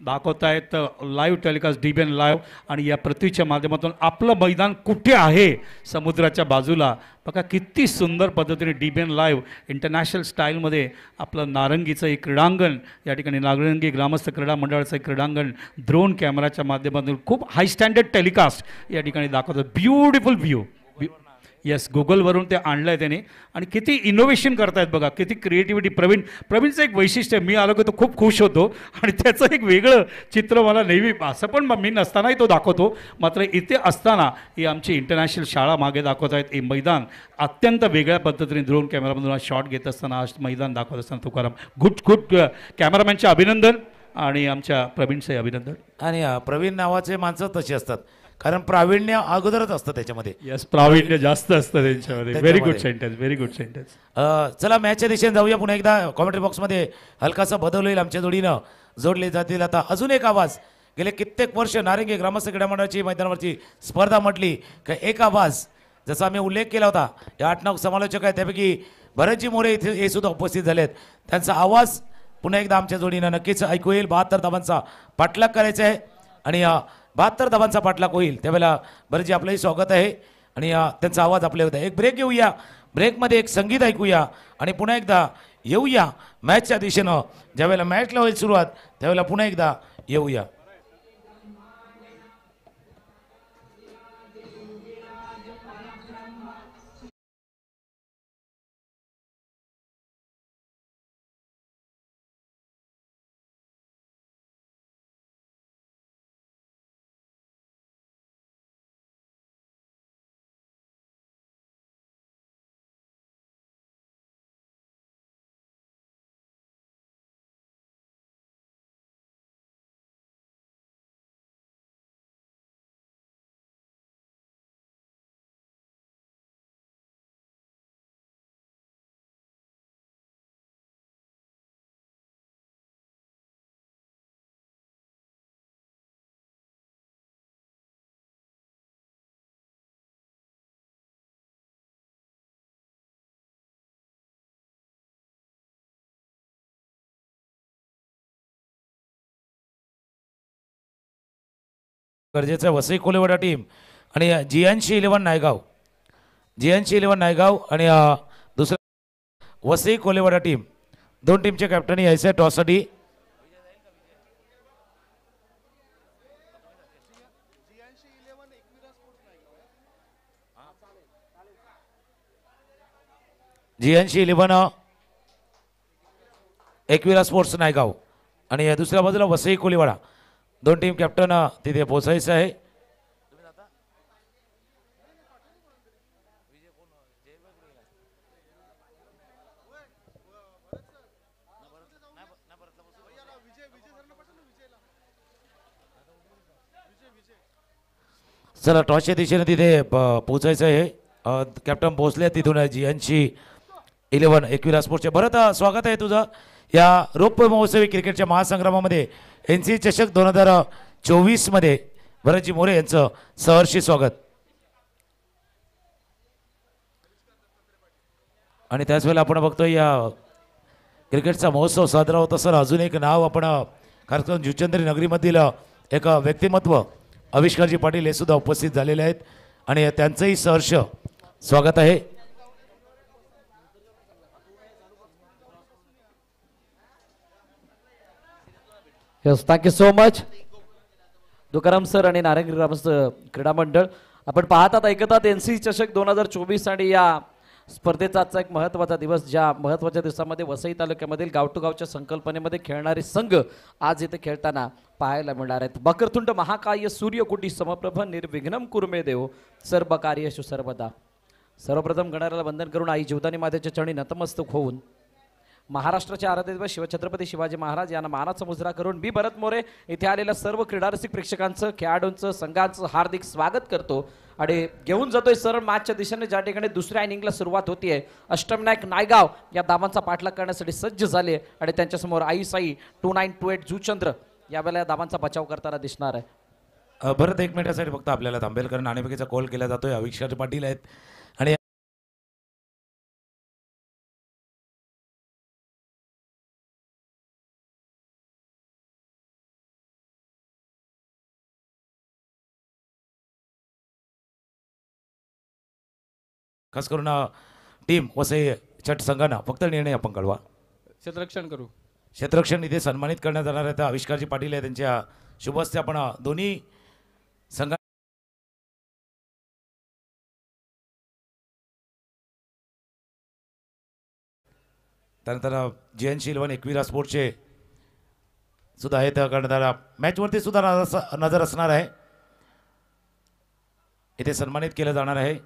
Speaker 2: दाखवतायत लाईव्ह टेलिकास्ट डीबेन लाईव्ह आणि या पृथ्वीच्या माध्यमातून आपलं मैदान कुठे आहे समुद्राच्या बाजूला बघा किती सुंदर पद्धतीने डीबेन लाईव्ह इंटरनॅशनल स्टाईलमध्ये आपलं नारंगीचं एक क्रीडांगण या ठिकाणी नारंगी ग्रामस्थ क्रीडा मंडळाचं एक क्रीडांगण ड्रोन कॅमेराच्या माध्यमातून खूप हाय स्टँडर्ड टेलिकास्ट या ठिकाणी दाखवतं ब्युटिफुल व्ह्यू येस गुगलवरून ते आणलं आहे त्याने आणि किती इनोव्हेशन करतायत बघा किती क्रिएटिव्हिटी प्रवीण प्रवीणचं एक वैशिष्ट्य मी आलो की तो खूप खुश होतो आणि त्याचं एक वेगळं चित्र मला नेहमी असं पण मी नसतानाही तो दाखवतो मात्र इथे असताना ही आमची इंटरनॅशनल शाळा मागे दाखवत आहेत हे मैदान अत्यंत वेगळ्या पद्धतीने ड्रोन कॅमेरामधून शॉट घेत असताना मैदान दाखवत असताना तुकाराम गुड गुड कॅमेरामॅनचे अभिनंदन आणि आमच्या प्रवीणचे अभिनंदन आणि
Speaker 3: प्रवीण नावाचे माणसं तशी असतात कारण प्रावीण्य अगोदरच असतं त्याच्यामध्ये यस प्राविण्य
Speaker 2: जास्त असतं त्यांच्यामध्ये very good sentence very good sentence
Speaker 3: चला मॅचच्या दिशेने जाऊया पुन्हा एकदा कॉमेंट्री बॉक्समध्ये हलकासा बदल होईल आमच्या जोडीनं जोडले जातील आता अजून एक आवाज गेले कित्येक वर्ष नारिंगे ग्रामस्थ क्रीडा मंडळाची मैदानावरची स्पर्धा म्हटली का एक आवाज जसा आम्ही उल्लेख केला होता या आठ नऊ समालोचक आहे त्यापैकी भरतजी मोरे इथे हे सुद्धा उपस्थित झालेत त्यांचा आवाज पुन्हा एकदा आमच्या जोडीनं नक्कीच ऐकू येईल बहात्तर धावांचा पाठलाग करायचा आहे आणि बहात्तर धावांचा पाठलाग होईल त्यावेळेला बरेचशी आपलंही स्वागत आहे आणि त्यांचा आवाज आपल्या होता एक ब्रेक घेऊया ब्रेकमध्ये एक संगीत ऐकूया आणि पुन्हा एकदा येऊया मॅचच्या दिशेनं ज्यावेळेला मॅचला होईल सुरुवात त्यावेळेला पुन्हा एकदा येऊया
Speaker 2: गरजेचं वसई कोलेवाडा टीम आणि C eleven Naigaon C
Speaker 3: eleven Naigaon आणि दुसरं वसई कोलेवाडा टीम दोन टीमचे कॅप्टन यायचे टॉससाठी C eleven Ekvira sports Naigaon आणि दुसऱ्या बाजूला वसई कोलीवाडा दोन टीम कॅप्टन तिथे पोचायचं आहे चला टॉसच्या दिशेने तिथे पोचायचं आहे कॅप्टन पोहोचले तिथून जी यांची इलेव्हन एकविरा स्पोर्टचे भरत स्वागत आहे तुझं या रोप महोत्सवी क्रिकेटच्या महासंग्रामामध्ये एन सी चषक दोन हजार चोवीसमध्ये भरतजी मोरे यांचं सहर्षी स्वागत आणि त्याच वेळेला आपण बघतो या क्रिकेटचा महोत्सव साजरा होत असताना अजून एक नाव आपण खास करून जुचंद्री नगरीमधील एक व्यक्तिमत्व आविष्कारजी पाटील हे सुद्धा उपस्थित झालेले आहेत आणि त्यांचंही सहर्ष स्वागत आहे
Speaker 4: yes thank you so much Tukaram sir आणि नारायण ग्रामस्थ क्रीडा मंडळ आपण पाहतात ऐकतात एन सी चषक दोन हजार चोवीस आणि या स्पर्धेचा आजचा एक महत्त्वाचा दिवस ज्या महत्त्वाच्या दिवसामध्ये वसई तालुक्यामधील गावच्या संकल्पनेमध्ये खेळणारे संघ आज इथे खेळताना पाहायला मिळणार आहेत बकरतुंड महाकाय सूर्यकुटी समप्रभ निर्विघ्नम कुर्मे देव सर्व कार्यशु सर्वदा सर्वप्रथम गणाराला वंदन करून आई जीवदानी मातेच्या चरणी नतमस्तक होऊन महाराष्ट्राचे आराध्यदैव शिवछत्रपती शिवाजी महाराज यांना मानाचा मुजरा करून मी भरत मोरे इथे आलेल्या सर्व क्रीडारसिक प्रेक्षकांचं खेळाडूंचं संघांचं हार्दिक स्वागत करतो आणि घेऊन जातोय सरळ मॅचच्या दिशेने ज्या ठिकाणी दुसऱ्या इनिंगला सुरुवात होतीये अष्टमनायक नायगाव या दाबांचा पाठलाग करण्यासाठी सज्ज झाले आणि त्यांच्यासमोर Aai Sai two nine two eight Juchandra यावेळेला दाबांचा बचाव करताना दिसणार आहे
Speaker 3: भरत एक मिनिटासाठी फक्त आपल्याला थांबेल कारण कॉल केला जातोय अविक्षार पाटील आहेत खास करून टीम वसे छट संघांना फक्त निर्णय आपण कळवा
Speaker 2: क्षेत्ररक्षण करू
Speaker 3: क्षेत्ररक्षण इथे सन्मानित करण्यात जाणार आहेत आविष्कारजी पाटील आहे त्यांच्या शुभ आपण दोन्ही
Speaker 2: संघ त्यानंतर जे एन इलेवन एकविरा
Speaker 3: स्पोर्टचे सुद्धा आहेत कर्णधारा मॅचवरती सुद्धा नजर असणार आहे इथे सन्मानित केलं जाणार आहे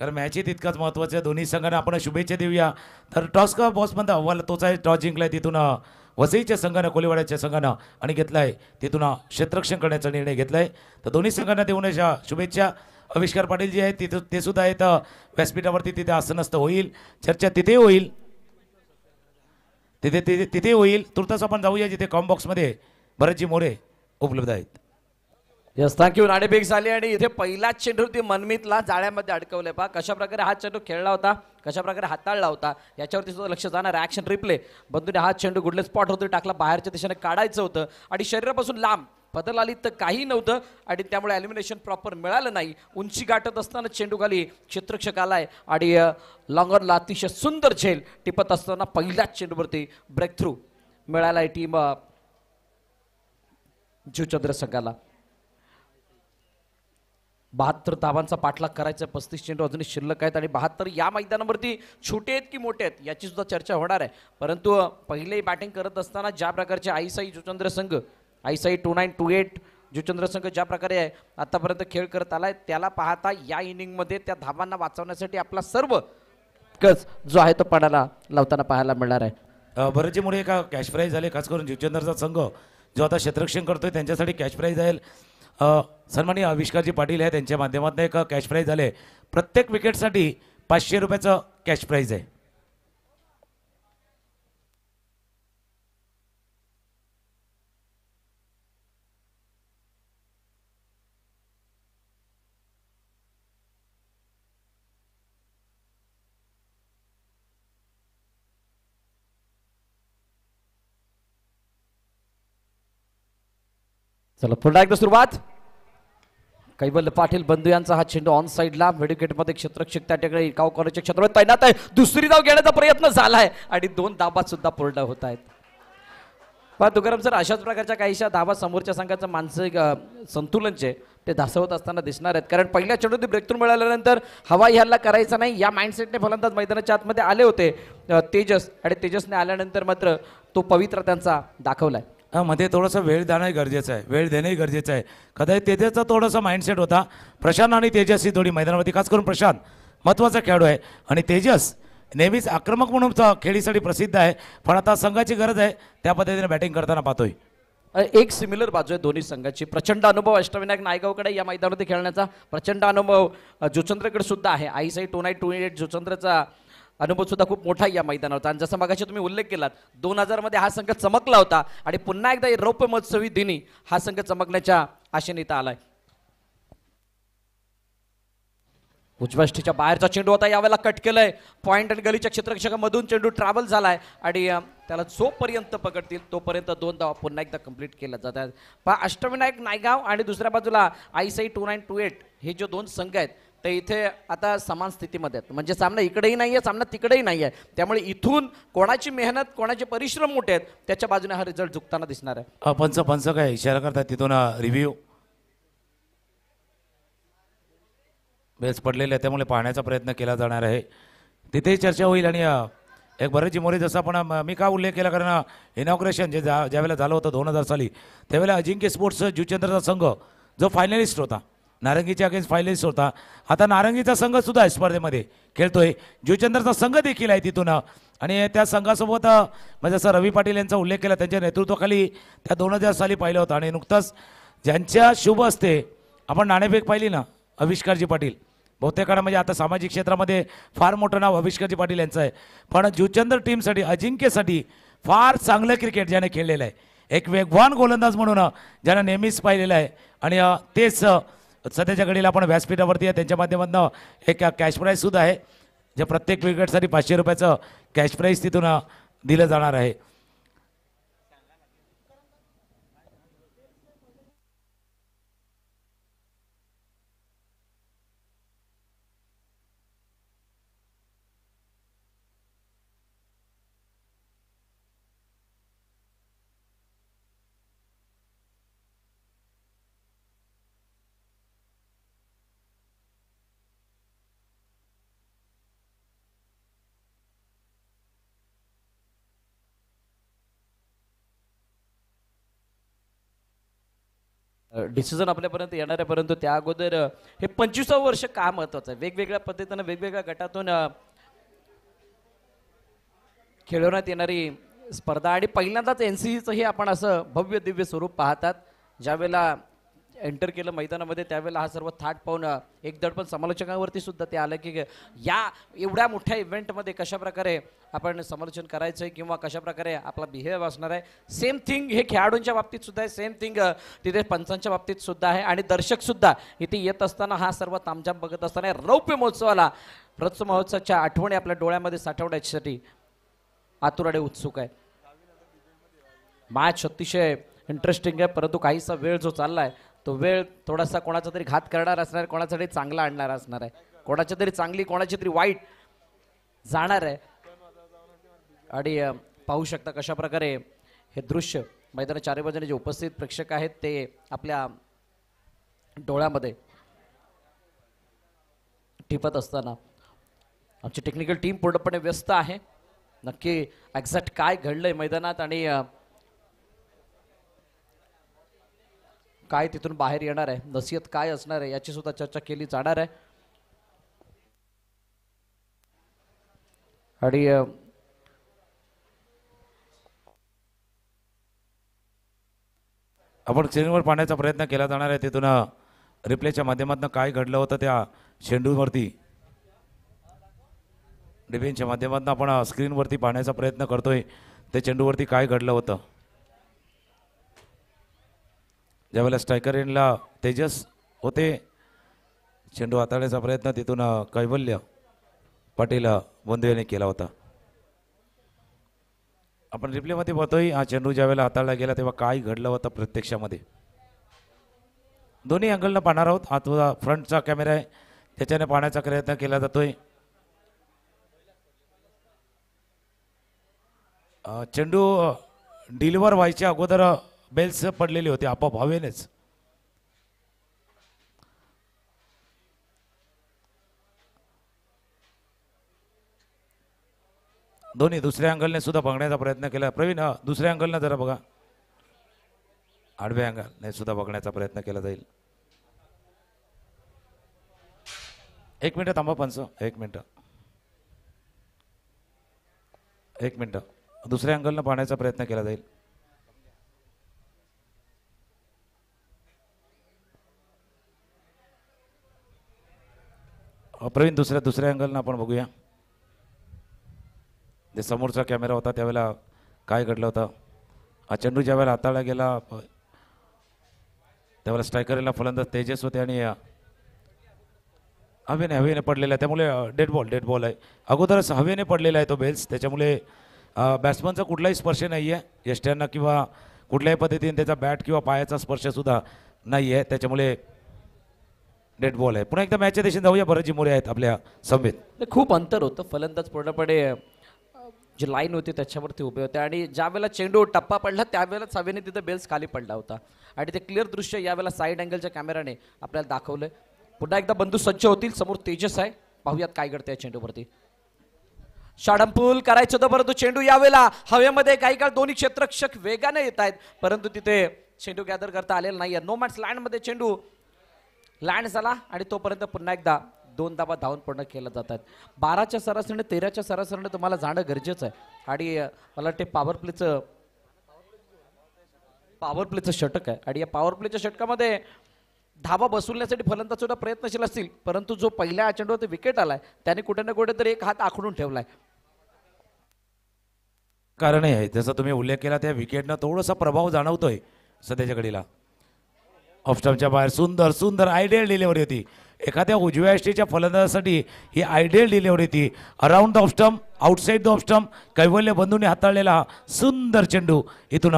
Speaker 3: तर मॅचही तितकाच महत्त्वाचं दोन्ही संघांना आपण शुभेच्छा देऊया तर टॉस का म्हणता अहवाल तोच आहे टॉस जिंकलाय तिथून वसईच्या संघानं कोलीवाड्याच्या संघानं आणि घेतला आहे तिथून क्षेत्ररक्षण करण्याचा निर्णय घेतला आहे तर दोन्ही संघांना देऊन शुभेच्छा आविष्कार पाटील जे आहेत तिथं ते सुद्धा आहेत व्यासपीठावरती तिथे आसनस्थ होईल चर्चा तिथे होईल तिथे तिथे तिथे होईल तुर्तास आपण जाऊया जिथे कॉम बॉक्समध्ये भरतजी मोरे उपलब्ध आहेत यस थँक्यू नाणेपेक झाली आणि इथे पहिलाच चेंडू ती मनमितला जाळ्यामध्ये
Speaker 4: अडकवले पहा कशा प्रकारे हा चेंडू खेळला होता कशाप्रकारे हाताळला होता याच्यावरती सुद्धा लक्ष जाणार ॲक्शन रिप्ले बंधूने हा चेंडू गुडले स्पॉट होतो टाकला बाहेरच्या दिशेने काढायचं होतं आणि शरीरापासून लांब बदल आली तर काही नव्हतं आणि त्यामुळे ॲल्युमिनेशन प्रॉपर मिळालं नाही उंची गाठत असताना चेंडू खाली क्षेत्रक्षक आलाय आणि लॉंगरला अतिशय सुंदर झेल टिपत असताना पहिल्याच चेंडूवरती ब्रेक थ्रू मिळाला आहे टीम जीवचंद्र संघाला बहात्तर धावांचा पाठलाग करायचा पस्तीस चेंडू अजूनही शिल्लक आहेत आणि बहात्तर या मैदानावरती छोटे आहेत की मोठे आहेत याची सुद्धा चर्चा होणार आहे परंतु पहिले बॅटिंग करत असताना ज्या प्रकारचे आईसाई जुचंद्र संघ आईसाई two nine two eight Juchandra संघ ज्या प्रकारे आतापर्यंत खेळ करत आलाय त्याला पाहता या इनिंगमध्ये त्या धावांना वाचवण्यासाठी आपला सर्व कच जो आहे तो पणाला लावताना पाहायला मिळणार
Speaker 3: आहे भरतजीमुळे का कॅश प्राईज झाले खास करून जुचंद्रचा संघ जो आता क्षेत्रक्षण करतोय त्यांच्यासाठी कॅश प्राईज आहे सन्माननीय आविष्कारजी पाटील आहे त्यांच्या माध्यमातून एक कॅश प्राईज झाले प्रत्येक विकेटसाठी पाचशे रुपयाचं कॅश प्राईज आहे
Speaker 4: चला पुन्हा एकदा सुरुवात कैबल पाटील बंधू यांचा हा चेंडू ऑन साईडला मेडिकेटमध्ये क्षेत्रक्षेत त्या ठिकाणी गाव कॉलेजच्या क्षेत्रात तैनात आहे दुसरी धाव घेण्याचा प्रयत्न झाला आहे आणि दोन दाबात सुद्धा पूर्ण होत आहेत पण तुकाराम सर अशाच प्रकारच्या काहीशा दाबा समोरच्या संघाचं मानसिक संतुलन जे ते धासवत असताना दिसणार आहेत कारण पहिल्या चेंडूत ब्रेकथ्रू मिळाल्यानंतर हवाई हल्ला करायचा नाही या माइंडसेटने फलंदाज मैदानाच्या आतमध्ये आले होते तेजस आणि तेजसने आल्यानंतर मात्र तो पवित्र त्यांचा दाखवला
Speaker 3: मध्ये थोडंसं वेळ देणंही गरजेचं आहे वेळ देणंही गरजेचं आहे कदाचित तेजसचा थोडासा माइंडसेट होता प्रशांत आणि तेजस ही थोडी मैदानावरती खास करून प्रशांत महत्त्वाचा खेळाडू आहे आणि तेजस नेहमीच आक्रमक म्हणून खेळीसाठी प्रसिद्ध आहे पण आता संघाची गरज आहे त्या पद्धतीने बॅटिंग करताना पाहतोय एक सिमिलर बाजू आहे दोन्ही
Speaker 4: संघाची प्रचंड अनुभव अष्टविनायक नायगावकडे या मैदानावरती खेळण्याचा प्रचंड अनुभव जुचंद्रकडे सुद्धा आहे आईसाई टू नाईट टू एट जुचंद्रचा अनुभव सुद्धा खूप मोठा या मैदानावर आणि जसं मागाशी तुम्ही उल्लेख केलात दोन हजारमध्ये हा संघ चमकला होता आणि पुन्हा एकदा रौप्य महोत्सवी दिनी हा संघ चमकण्याच्या आशेने इथं आलाय उजव्याष्टीच्या बाहेरचा चेंडू होता यावेळेला कट केलाय पॉईंट आणि गलीच्या क्षेत्रक्षकामधून चेंडू ट्रॅव्हल झालाय आणि त्याला जोपर्यंत पकडतील तोपर्यंत दोन धावा पुन्हा एकदा कंप्लीट केल्या जातात पहा अष्टविनायक नायगाव आणि दुसऱ्या बाजूला Aai Aai two nine two eight हे जे दोन संघ आहेत तर इथे आता समान स्थितीमध्ये आहेत म्हणजे सामना इकडेही नाही आहे सामना तिकडेही नाही आहे त्यामुळे इथून कोणाची मेहनत कोणाचे परिश्रम मोठे आहेत त्याच्या बाजूने हा रिझल्ट झुकताना दिसणार आहे
Speaker 3: पंच पंच काय इशारा करतात तिथून रिव्ह्यू बेस पडलेले आहे त्यामुळे पाहण्याचा प्रयत्न केला जाणार आहे तिथेही चर्चा होईल आणि एक बरेचशी मोरी जसं आपण मी का उल्लेख केला कारण इनॉग्रेशन जे जा ज्यावेळेला झालं होतं दोन हजार साली त्यावेळेला अजिंक्य स्पोर्ट्स जुचंद्रचा संघ जो फायनलिस्ट होता नारंगीच्या अगेन्स्ट फायनलिस्ट होता आता नारंगीचा संघ सुद्धा स्पर्धेमध्ये खेळतोय जुचंद्रचा संघ देखील आहे तिथून आणि त्या संघासोबत म्हणजे जसं रवी पाटील यांचा उल्लेख केला त्यांच्या नेतृत्वाखाली त्या दोन हजार साली पाहिलं होतं आणि नुकतंच ज्यांच्या शुभ असते आपण नाणेफेक पाहिली ना अविष्कारजी पाटील बहुतेक म्हणजे आता सामाजिक क्षेत्रामध्ये फार मोठं नाव अविष्कारजी पाटील यांचं आहे पण जुचंद्र टीमसाठी अजिंक्यसाठी फार चांगलं क्रिकेट ज्याने खेळलेलं आहे एक वेगवान गोलंदाज म्हणून ज्यानं नेहमीच पाहिलेलं आहे आणि तेच सध्याच्या घडीला आपण व्यासपीठावरती आहे त्यांच्या माध्यमातून एक कॅश प्राईजसुद्धा आहे जे प्रत्येक विकेटसाठी पाचशे रुपयाचं कॅश प्राईज तिथून दिलं जाणार आहे
Speaker 4: डिसिजन आपल्यापर्यंत परंतु त्या अगोदर हे पंचवीसावं वर्ष का महत्वाचं आहे वेगवेगळ्या पद्धतीनं वेगवेगळ्या गटातून खेळवण्यात येणारी स्पर्धा आणि पहिल्यांदाच एन सी सीचं हे आपण असं भव्य दिव्य स्वरूप पाहतात ज्यावेळेला एंटर केलं मैदानामध्ये त्यावेळेला हा सर्व थाट पाहून एक दडपण समालोचकांवरती सुद्धा ते आलं की या एवढ्या मोठ्या इव्हेंटमध्ये कशाप्रकारे आपण समर्थन करायचं आहे किंवा कशाप्रकारे आपला बिहेव असणार आहे सेम थिंग हे खेळाडूंच्या बाबतीत सुद्धा आहे सेम थिंग तिथे पंचांच्या बाबतीत सुद्धा आहे आणि दर्शक सुद्धा इथे येत असताना हा सर्व तामजाम बघत असताना रौप्य महोत्सवाला रथ महोत्सवाच्या आठवणी आपल्या डोळ्यामध्ये साठवण्यासाठी आतुराडे उत्सुक आहे मॅच अतिशय इंटरेस्टिंग आहे परंतु काहीसा वेळ जो चालला आहे तो वेळ थोडासा कोणाचा तरी घात करणार असणार कोणाचा तरी चांगला आणणार असणार आहे कोणाच्या तरी चांगली कोणाची तरी वाईट जाणार आहे आणि पाहू शकता कशा प्रकारे हे दृश्य मैदाना चारी बाजूने जे उपस्थित प्रेक्षक आहेत ते आपल्या डोळ्यामध्ये टिपत असताना आमची टेक्निकल टीम पूर्णपणे व्यस्त आहे नक्की एक्झॅक्ट काय घडलंय मैदानात आणि काय तिथून बाहेर येणार आहे नसीहत काय असणार आहे याची सुद्धा चर्चा केली जाणार आहे
Speaker 3: आणि आपण स्क्रीनवर पाहण्याचा प्रयत्न केला जाणार आहे तिथून रिप्लेच्या माध्यमातून काय घडलं होतं त्या शेंडूवरती डिफेनच्या माध्यमातून आपण स्क्रीनवरती पाहण्याचा प्रयत्न करतोय त्या चेंडूवरती काय घडलं होतं ज्यावेळेला स्ट्रायकर एंडला तेजस होते चेंडू हाताळण्याचा प्रयत्न तिथून कैवल्य पाटील बंधू यांनी केला होता आपण रिप्लेमध्ये पाहतोय हा चेंडू ज्यावेळेला हाताळला गेला तेव्हा काय घडलं होतं प्रत्यक्षामध्ये दोन्ही अँगलनं पाहणार आहोत हा तुझा फ्रंटचा कॅमेरा आहे त्याच्याने पाहण्याचा प्रयत्न केला जातोय चेंडू डिलिव्हर व्हायच्या अगोदर बेल्स पडलेले होते आपोआप हवेनेच दोन्ही दुसऱ्या अँगलने सुद्धा बघण्याचा प्रयत्न केला प्रवीण दुसऱ्या अँगलनं जरा बघा आडव्या अँगलने सुद्धा बघण्याचा प्रयत्न केला जाईल एक मिनटं थांबा पंच एक मिनटं एक मिनटं दुसऱ्या अँगलनं पाहण्याचा प्रयत्न केला जाईल प्रवीण दुसऱ्या दुसऱ्या अँगलनं आपण बघूया जे समोरचा कॅमेरा होता त्यावेळेला काय घडलं होतं हा चेंडू ज्यावेळेला हाताळला गेला त्यावेळेला स्ट्रायकरला फलंदाज तेजस होते आणि हवेने हवेने पडलेला आहे त्यामुळे डेड बॉल डेड बॉल आहे अगोदरच हवेने पडलेला आहे तो बेल्स त्याच्यामुळे बॅट्समनचा कुठलाही स्पर्श नाही आहे यष्ट्यांना किंवा कुठल्याही पद्धतीने त्याचा बॅट किंवा पायाचा स्पर्शसुद्धा नाही आहे त्याच्यामुळे डेड बॉल आहे पुन्हा एकदा मॅचच्या दिशेने जाऊया बरं जी मोरे आहेत आपल्या सभेत
Speaker 4: खूप अंतर होतं फलंदाज पूर्णपणे जी लाईन होती त्याच्यावरती उभे होते आणि ज्यावेळेला चेंडू टप्पा पडला त्यावेळेला सवेने तिथं बेल्स खाली पडला होता आणि ते क्लिअर दृश्य यावेळेला साईड अँगलच्या कॅमेराने आपल्याला दाखवलं पुन्हा एकदा बंधू सज्ज होतील समोर तेजस आहे पाहूयात काय घडतं या चेंडूवरती शाडंपूल करायचं होतं परंतु चेंडू यावेळेला हवेमध्ये काही काळ दोन्ही क्षेत्रक्षक वेगाने येत आहेत परंतु तिथे चेंडू गॅदर करता आलेला नाही आहे नो मॅट्स लँडमध्ये चेंडू लँड झाला आणि तोपर्यंत पुन्हा एकदा दोन धाबा धावून पडणं केलं जात आहेत बाराच्या सरासरीने तेराच्या सरासरीने तुम्हाला जाणं गरजेचं आहे आणि मला वाटते पॉवर प्लेचं पॉवर प्लेचं षटक आहे आणि या पॉवर प्लेच्या षटकामध्ये धावा बसवण्यासाठी फलंदाज सुद्धा प्रयत्नशील असतील परंतु जो पहिल्या अचेंडूवर विकेट आलाय त्याने कुठे ना कुठे तरी एक हात आखडून ठेवलाय
Speaker 3: कारण आहे जसं तुम्ही उल्लेख केला त्या विकेटनं थोडासा प्रभाव जाणवतोय सध्याच्या घडीला ऑफस्टमच्या बाहेर सुंदर सुंदर आयडियल डिलिव्हरी होती एखाद्या उजव्या फलदासाठी फलंदाजासाठी ही आयडियल डिलिव्हरी ती around the off stump outside the off stump Kaivalya बंधूने हाताळलेला सुंदर चेंडू इथून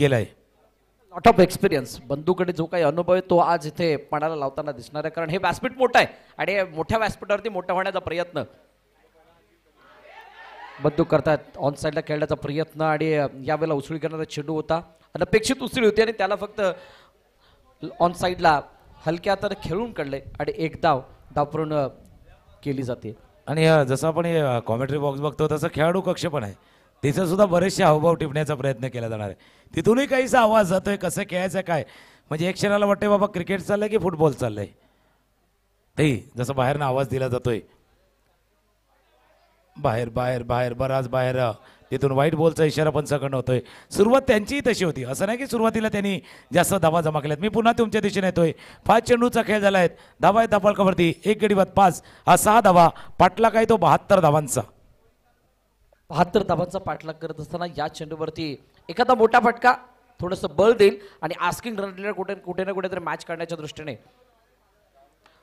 Speaker 3: गेलाय लॉट ऑफ एक्सपिरियन्स बंधूकडे
Speaker 4: जो काही अनुभव आहे तो आज इथे पणाला लावताना दिसणार आहे कारण हे व्यासपीठ मोठं आहे आणि मोठ्या व्यासपीठावरती मोठं होण्याचा प्रयत्न बंधू करतात ऑन साईडला खेळण्याचा प्रयत्न आणि यावेळेला उसळी करण्याचा चेंडू होता अनपेक्षित उसळी होती आणि त्याला फक्त ऑन साईडला हलक्या तर खेळून काढले आणि एक धाव दापूर्ण
Speaker 3: केली जाते आणि जसं आपण कॉमेंट्री बॉक्स बघतो तसं खेळाडू कक्ष पण आहे तिथे सुद्धा बरेचसे हावभाव टिपण्याचा प्रयत्न केला जाणार आहे तिथूनही काहीसा आवाज जातोय कसं खेळायचं काय म्हणजे एक क्षणाला वाटते बाबा क्रिकेट चाललंय की फुटबॉल चाललंय ते जसं बाहेरनं आवाज दिला जातोय बाहेर बाहेर बाहेर बराच बाहेर तिथून वाईट बॉलचा इशारा पण सगळं होतोय सुरुवात त्यांचीही तशी होती असं नाही की सुरुवातीला त्यांनी जास्त धावा जमा केल्यात मी पुन्हा तुमच्या दिशेने येतोय पाच चेंडूचा खेळ झाला आहे धावा आहे धापाळकावरती एक गडी बाद पाच हा सहा धावा पाठलाग काय तो बहात्तर धावांचा
Speaker 4: बहात्तर धावांचा पाठलाग करत असताना या चेंडूवरती एखादा मोठा फटका थोडंसं बळ देईल आणि आस्किंग रन कुठे कुठे ना कुठेतरी मॅच काढण्याच्या दृष्टीने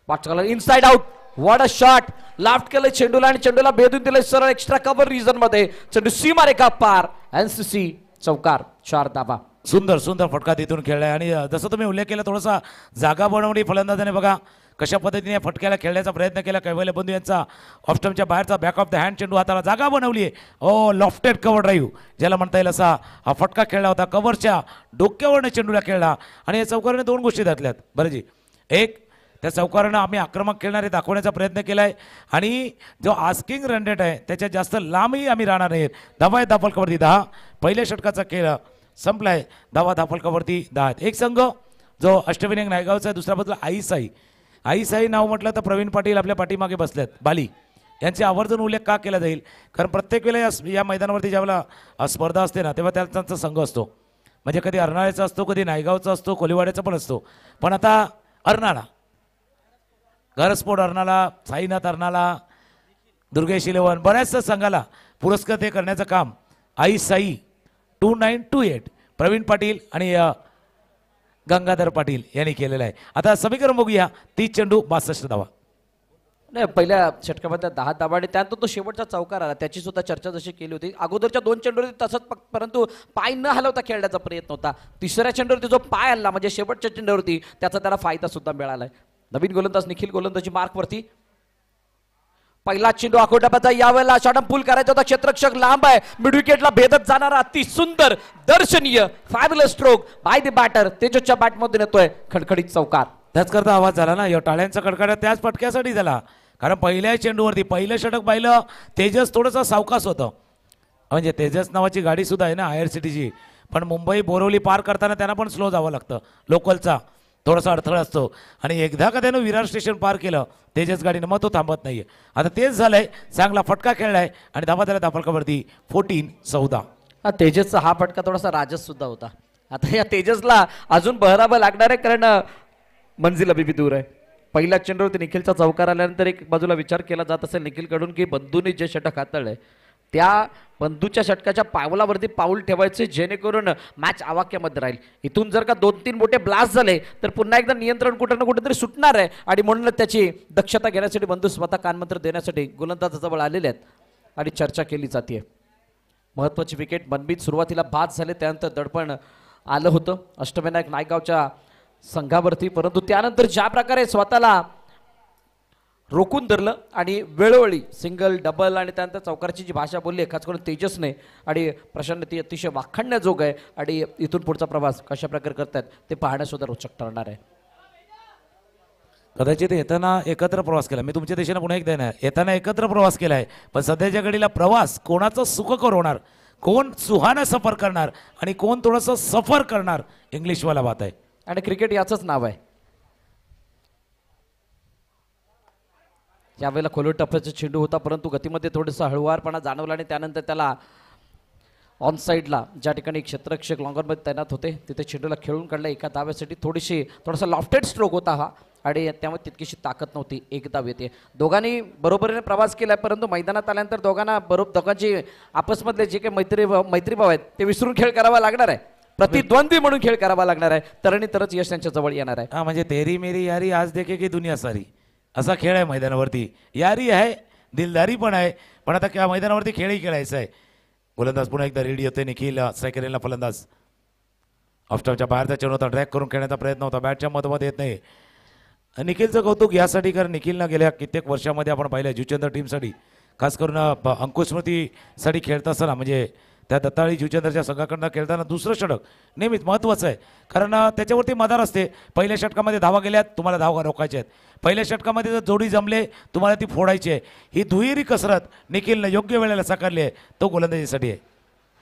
Speaker 4: in inside out what a shot loft केलं चेंडूला आणि चेंडूला भेदून दिलं सरळ एक्स्ट्रा कव्हर रिझन मध्ये चेंडू सी मारे का पार
Speaker 3: एनसीसी चौकार चार दाबा सुंदर सुंदर फटका तिथून खेळलाय आणि जसं तुम्ही उल्लेख केला थोडासा जागा बनवली फलंदाजाने बघा कशा पद्धतीने फटक्याला खेळण्याचा प्रयत्न केला कैवल्य बंधू यांचा ऑफस्टमच्या बाहेरचा बॅक ऑफ द हँड चेंडू हाताला जागा बनवली आहे ओ लॉफ्टेड कव्हर ड्राईव्ह ज्याला म्हणता येईल असा हा फटका खेळला होता कव्हरच्या डोक्यावरने चेंडूला खेळला आणि या चौकारने दोन गोष्टी दाखल्यात बरं जी एक त्या चौकारानं आम्ही आक्रमक खेळणारे दाखवण्याचा प्रयत्न केला आहे आणि जो आस्किंग रन आहे त्याच्या जास्त लांबही आम्ही राहणार नाही धावा आहे कबड्डी दहा पहिल्या षटकाचा खेळ संपला आहे धावा धापल दहा दहा एक संघ जो अष्टविनायक नायगावचा आहे दुसरा बदला आईसाई आईसाई नाव म्हटलं तर प्रवीण पाटील आपल्या पाठीमागे बसल्यात बाली यांचे आवर्जून उल्लेख का केला जाईल कारण प्रत्येक वेळेला या मैदानावरती ज्यावेळेला स्पर्धा असते ना तेव्हा त्यांचा संघ असतो म्हणजे कधी अर्नाळ्याचा असतो कधी नायगावचा असतो कोलिवाड्याचा पण असतो पण आता अर्नाळा घरस्फोट अर्णाला साईनाथ अर्णाला दुर्गेश इलेवन बऱ्याचशा संघाला पुरस्कृत हे करण्याचं काम Aai Sai two nine two eight Pravin Patil आणि गंगाधर पाटील यांनी केलेलं आहे आता समीकरण बघूया तीस चेंडू बासष्ट धावा
Speaker 4: नाही पहिल्या षटकामध्ये दहा धावा आणि त्यानंतर तो शेवटचा चौकार आला त्याची सुद्धा चर्चा जशी केली होती अगोदरच्या दोन चेंडूवर तसंच परंतु पाय न हलवता खेळण्याचा प्रयत्न होता तिसऱ्या चेंडूवरती जो पाय हल्ला म्हणजे शेवटच्या चेंडूवरती त्याचा त्याला फायदा सुद्धा मिळाला आहे नवीन गोलंदाज निखिल गोलंदाजी मार्कवरती पहिला चेंडू आखो यावेळेला शॉटम पूल करायचा होता क्षेत्रक्षक लांब आहे मिड भेदत
Speaker 3: जाणारा अति सुंदर दर्शनीय फायबल स्ट्रोक बाय द बॅटर तेजसच्या बॅटमधून येतोय खडखडीत चौकार त्याच करता आवाज झाला ना या टाळ्यांचा खडखडा त्याच पटक्यासाठी झाला कारण पहिल्या चेंडूवरती पहिलं षटक पाहिलं तेजस थोडंसं सावकास होत म्हणजे तेजस नावाची गाडी सुद्धा आहे ना हायर सिटीची पण मुंबई बोरवली पार करताना त्यांना पण स्लो जावं लागतं लोकलचा थोडासा अडथळा असतो आणि एकदा का त्यानं विरार स्टेशन पार केलं तेजस गाडीनं मग तो थांबत नाही आहे आता तेच झालंय चांगला फटका खेळलाय आणि धाबा झाला फोर्टीन चौदा हा तेजसचा हा फटका थोडासा राजस सुद्धा होता आता या तेजसला अजून बहरावं लागणार आहे
Speaker 4: कारण मंजिल अभिबी दूर आहे पहिला चेंडूवरती निखिलचा चौकार आल्यानंतर एक बाजूला विचार केला जात असेल निखिलकडून की बंधूंनी जे षटक हाताळलं त्या बंधूच्या षटकाच्या पावलावरती पाऊल ठेवायचे जेणेकरून मॅच आवाक्यामध्ये राहील इथून जर का दोन तीन मोठे ब्लास्ट झाले तर पुन्हा एकदा नियंत्रण कुठं ना कुठेतरी सुटणार आहे आणि म्हणून त्याची दक्षता घेण्यासाठी बंधू स्वतः कानमंत्र देण्यासाठी गोलंदाजाजवळ आलेले आहेत आणि चर्चा केली जाते महत्वाची विकेट बनबीत सुरुवातीला बाद झाले त्यानंतर दडपण आलं होतं अष्टविनायक नायगावच्या संघावरती परंतु त्यानंतर ज्या प्रकारे स्वतःला रोखून धरलं आणि वेळोवेळी सिंगल डबल आणि त्यानंतर चौकारची जी भाषा बोलली आहे खास करून तेजसने आणि प्रशांत ती अतिशय वाखाणण्याजोग आहे आणि इथून पुढचा प्रवास कशा प्रकारे करतात ते पाहण्यासुद्धा रोचक ठरणार
Speaker 3: आहे कदाचित येताना एकत्र प्रवास केला मी तुमच्या देशाने पुन्हा एकदा देणार येताना एकत्र प्रवास केला आहे पण सध्याच्या घडीला प्रवास कोणाचा सुखकर होणार कोण सुहाना सफर करणार आणि कोण थोडंसं सफर करणार इंग्लिशवाला बात आहे आणि क्रिकेट याचंच नाव आहे यावेळेला खोलवर
Speaker 4: टप्प्याचा चेंडू होता परंतु गतीमध्ये थोडंसं हळुवारपणा जाणवला आणि त्यानंतर त्याला ऑन साईडला ज्या ठिकाणी क्षेत्ररक्षक लॉंगरमध्ये तैनात होते तिथे चेंडूला खेळून काढला एका दाव्यासाठी थोडीशी थोडासा लॉफ्टेड स्ट्रोक होता हा आणि त्यामुळे तितकीशी ताकद नव्हती एक दाव येते दोघांनी बरोबरीने प्रवास केला परंतु मैदानात आल्यानंतर दोघांना बरोबर दोघांची आपसमधले जे काही मैत्री मैत्रीभाव
Speaker 3: आहेत ते विसरून खेळ करावा लागणार आहे प्रतिद्वंद्वी म्हणून खेळ करावा लागणार आहे तरणी तरच यश त्यांच्या जवळ येणार आहे हा म्हणजे तेरी मेरी यारी आज देखे की दुनिया सारी असा खेळ आहे मैदानावरती यारी आहे दिलदारी पण आहे पण आता क्या मैदानावरती खेळही खेळायचा आहे गोलंदाज पुन्हा एकदा रेडी होते निखिल सायकलेला फलंदाज ऑफस्टॉपच्या बाहेरचा चेंडू होता ट्रॅक करून खेळण्याचा प्रयत्न होता बॅटच्या मधोमध येत नाही निखिलचं कौतुक यासाठी कारण निखिलनं गेल्या कित्येक वर्षामध्ये आपण पाहिलं जुचंद टीमसाठी खास करून अंकुश खेळत असताना म्हणजे त्या दत्ताळी जीवचंद्रच्या संघाकडनं खेळताना दुसरं षटक नेहमीच महत्त्वाचं आहे कारण त्याच्यावरती मदार असते पहिल्या षटकामध्ये धावा गेल्यात तुम्हाला धावा रोखायच्या आहेत पहिल्या षटकामध्ये जर जोडी जमले तुम्हाला ती फोडायची आहे ही दुहेरी कसरत निखिलनं योग्य वेळेला साकारली आहे तो गोलंदाजीसाठी आहे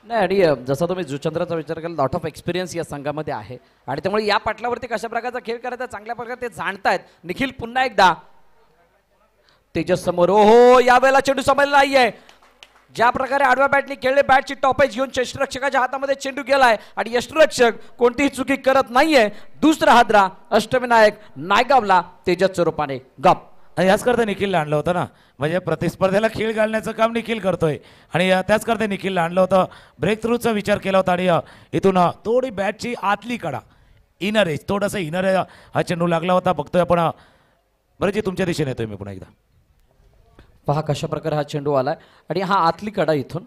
Speaker 4: नाही आणि जसा तुम्ही जुचंद्राचा विचार केला लॉट ऑफ एक्सपिरियन्स या संघामध्ये आहे आणि त्यामुळे या पाटलावरती कशा प्रकारचा खेळ करायचा चांगल्या प्रकारे ते जाणतायत निखिल पुन्हा एकदा तेजस समोर हो यावेळेला चेंडू समजला नाहीये ज्या प्रकारे आडव्या बॅटने खेळले बॅटची टॉपेज घेऊन यष्टरक्षकाच्या हातामध्ये चेंडू गेलाय आणि यष्टरक्षक कोणतीही चुकी करत नाहीये दुसरा हादरा
Speaker 3: अष्टविनायक नायगावला तेजस स्वरूपाने गप आणि करता निखिलला आणलं होतं ना म्हणजे प्रतिस्पर्धेला खेळ घालण्याचं काम निखिल करतोय आणि त्याच करता निखिलला आणलं होतं ब्रेक थ्रूचा विचार केला होता आणि इथून थोडी बॅटची आतली कडा इनर एज थोडस इनर हा चेंडू लागला होता बघतोय आपण बरं जी तुमच्या दिशेने येतोय मी पुन्हा एकदा
Speaker 4: पहा कशा प्रकारे हा चेंडू आला आहे आणि हा आतली कडा इथून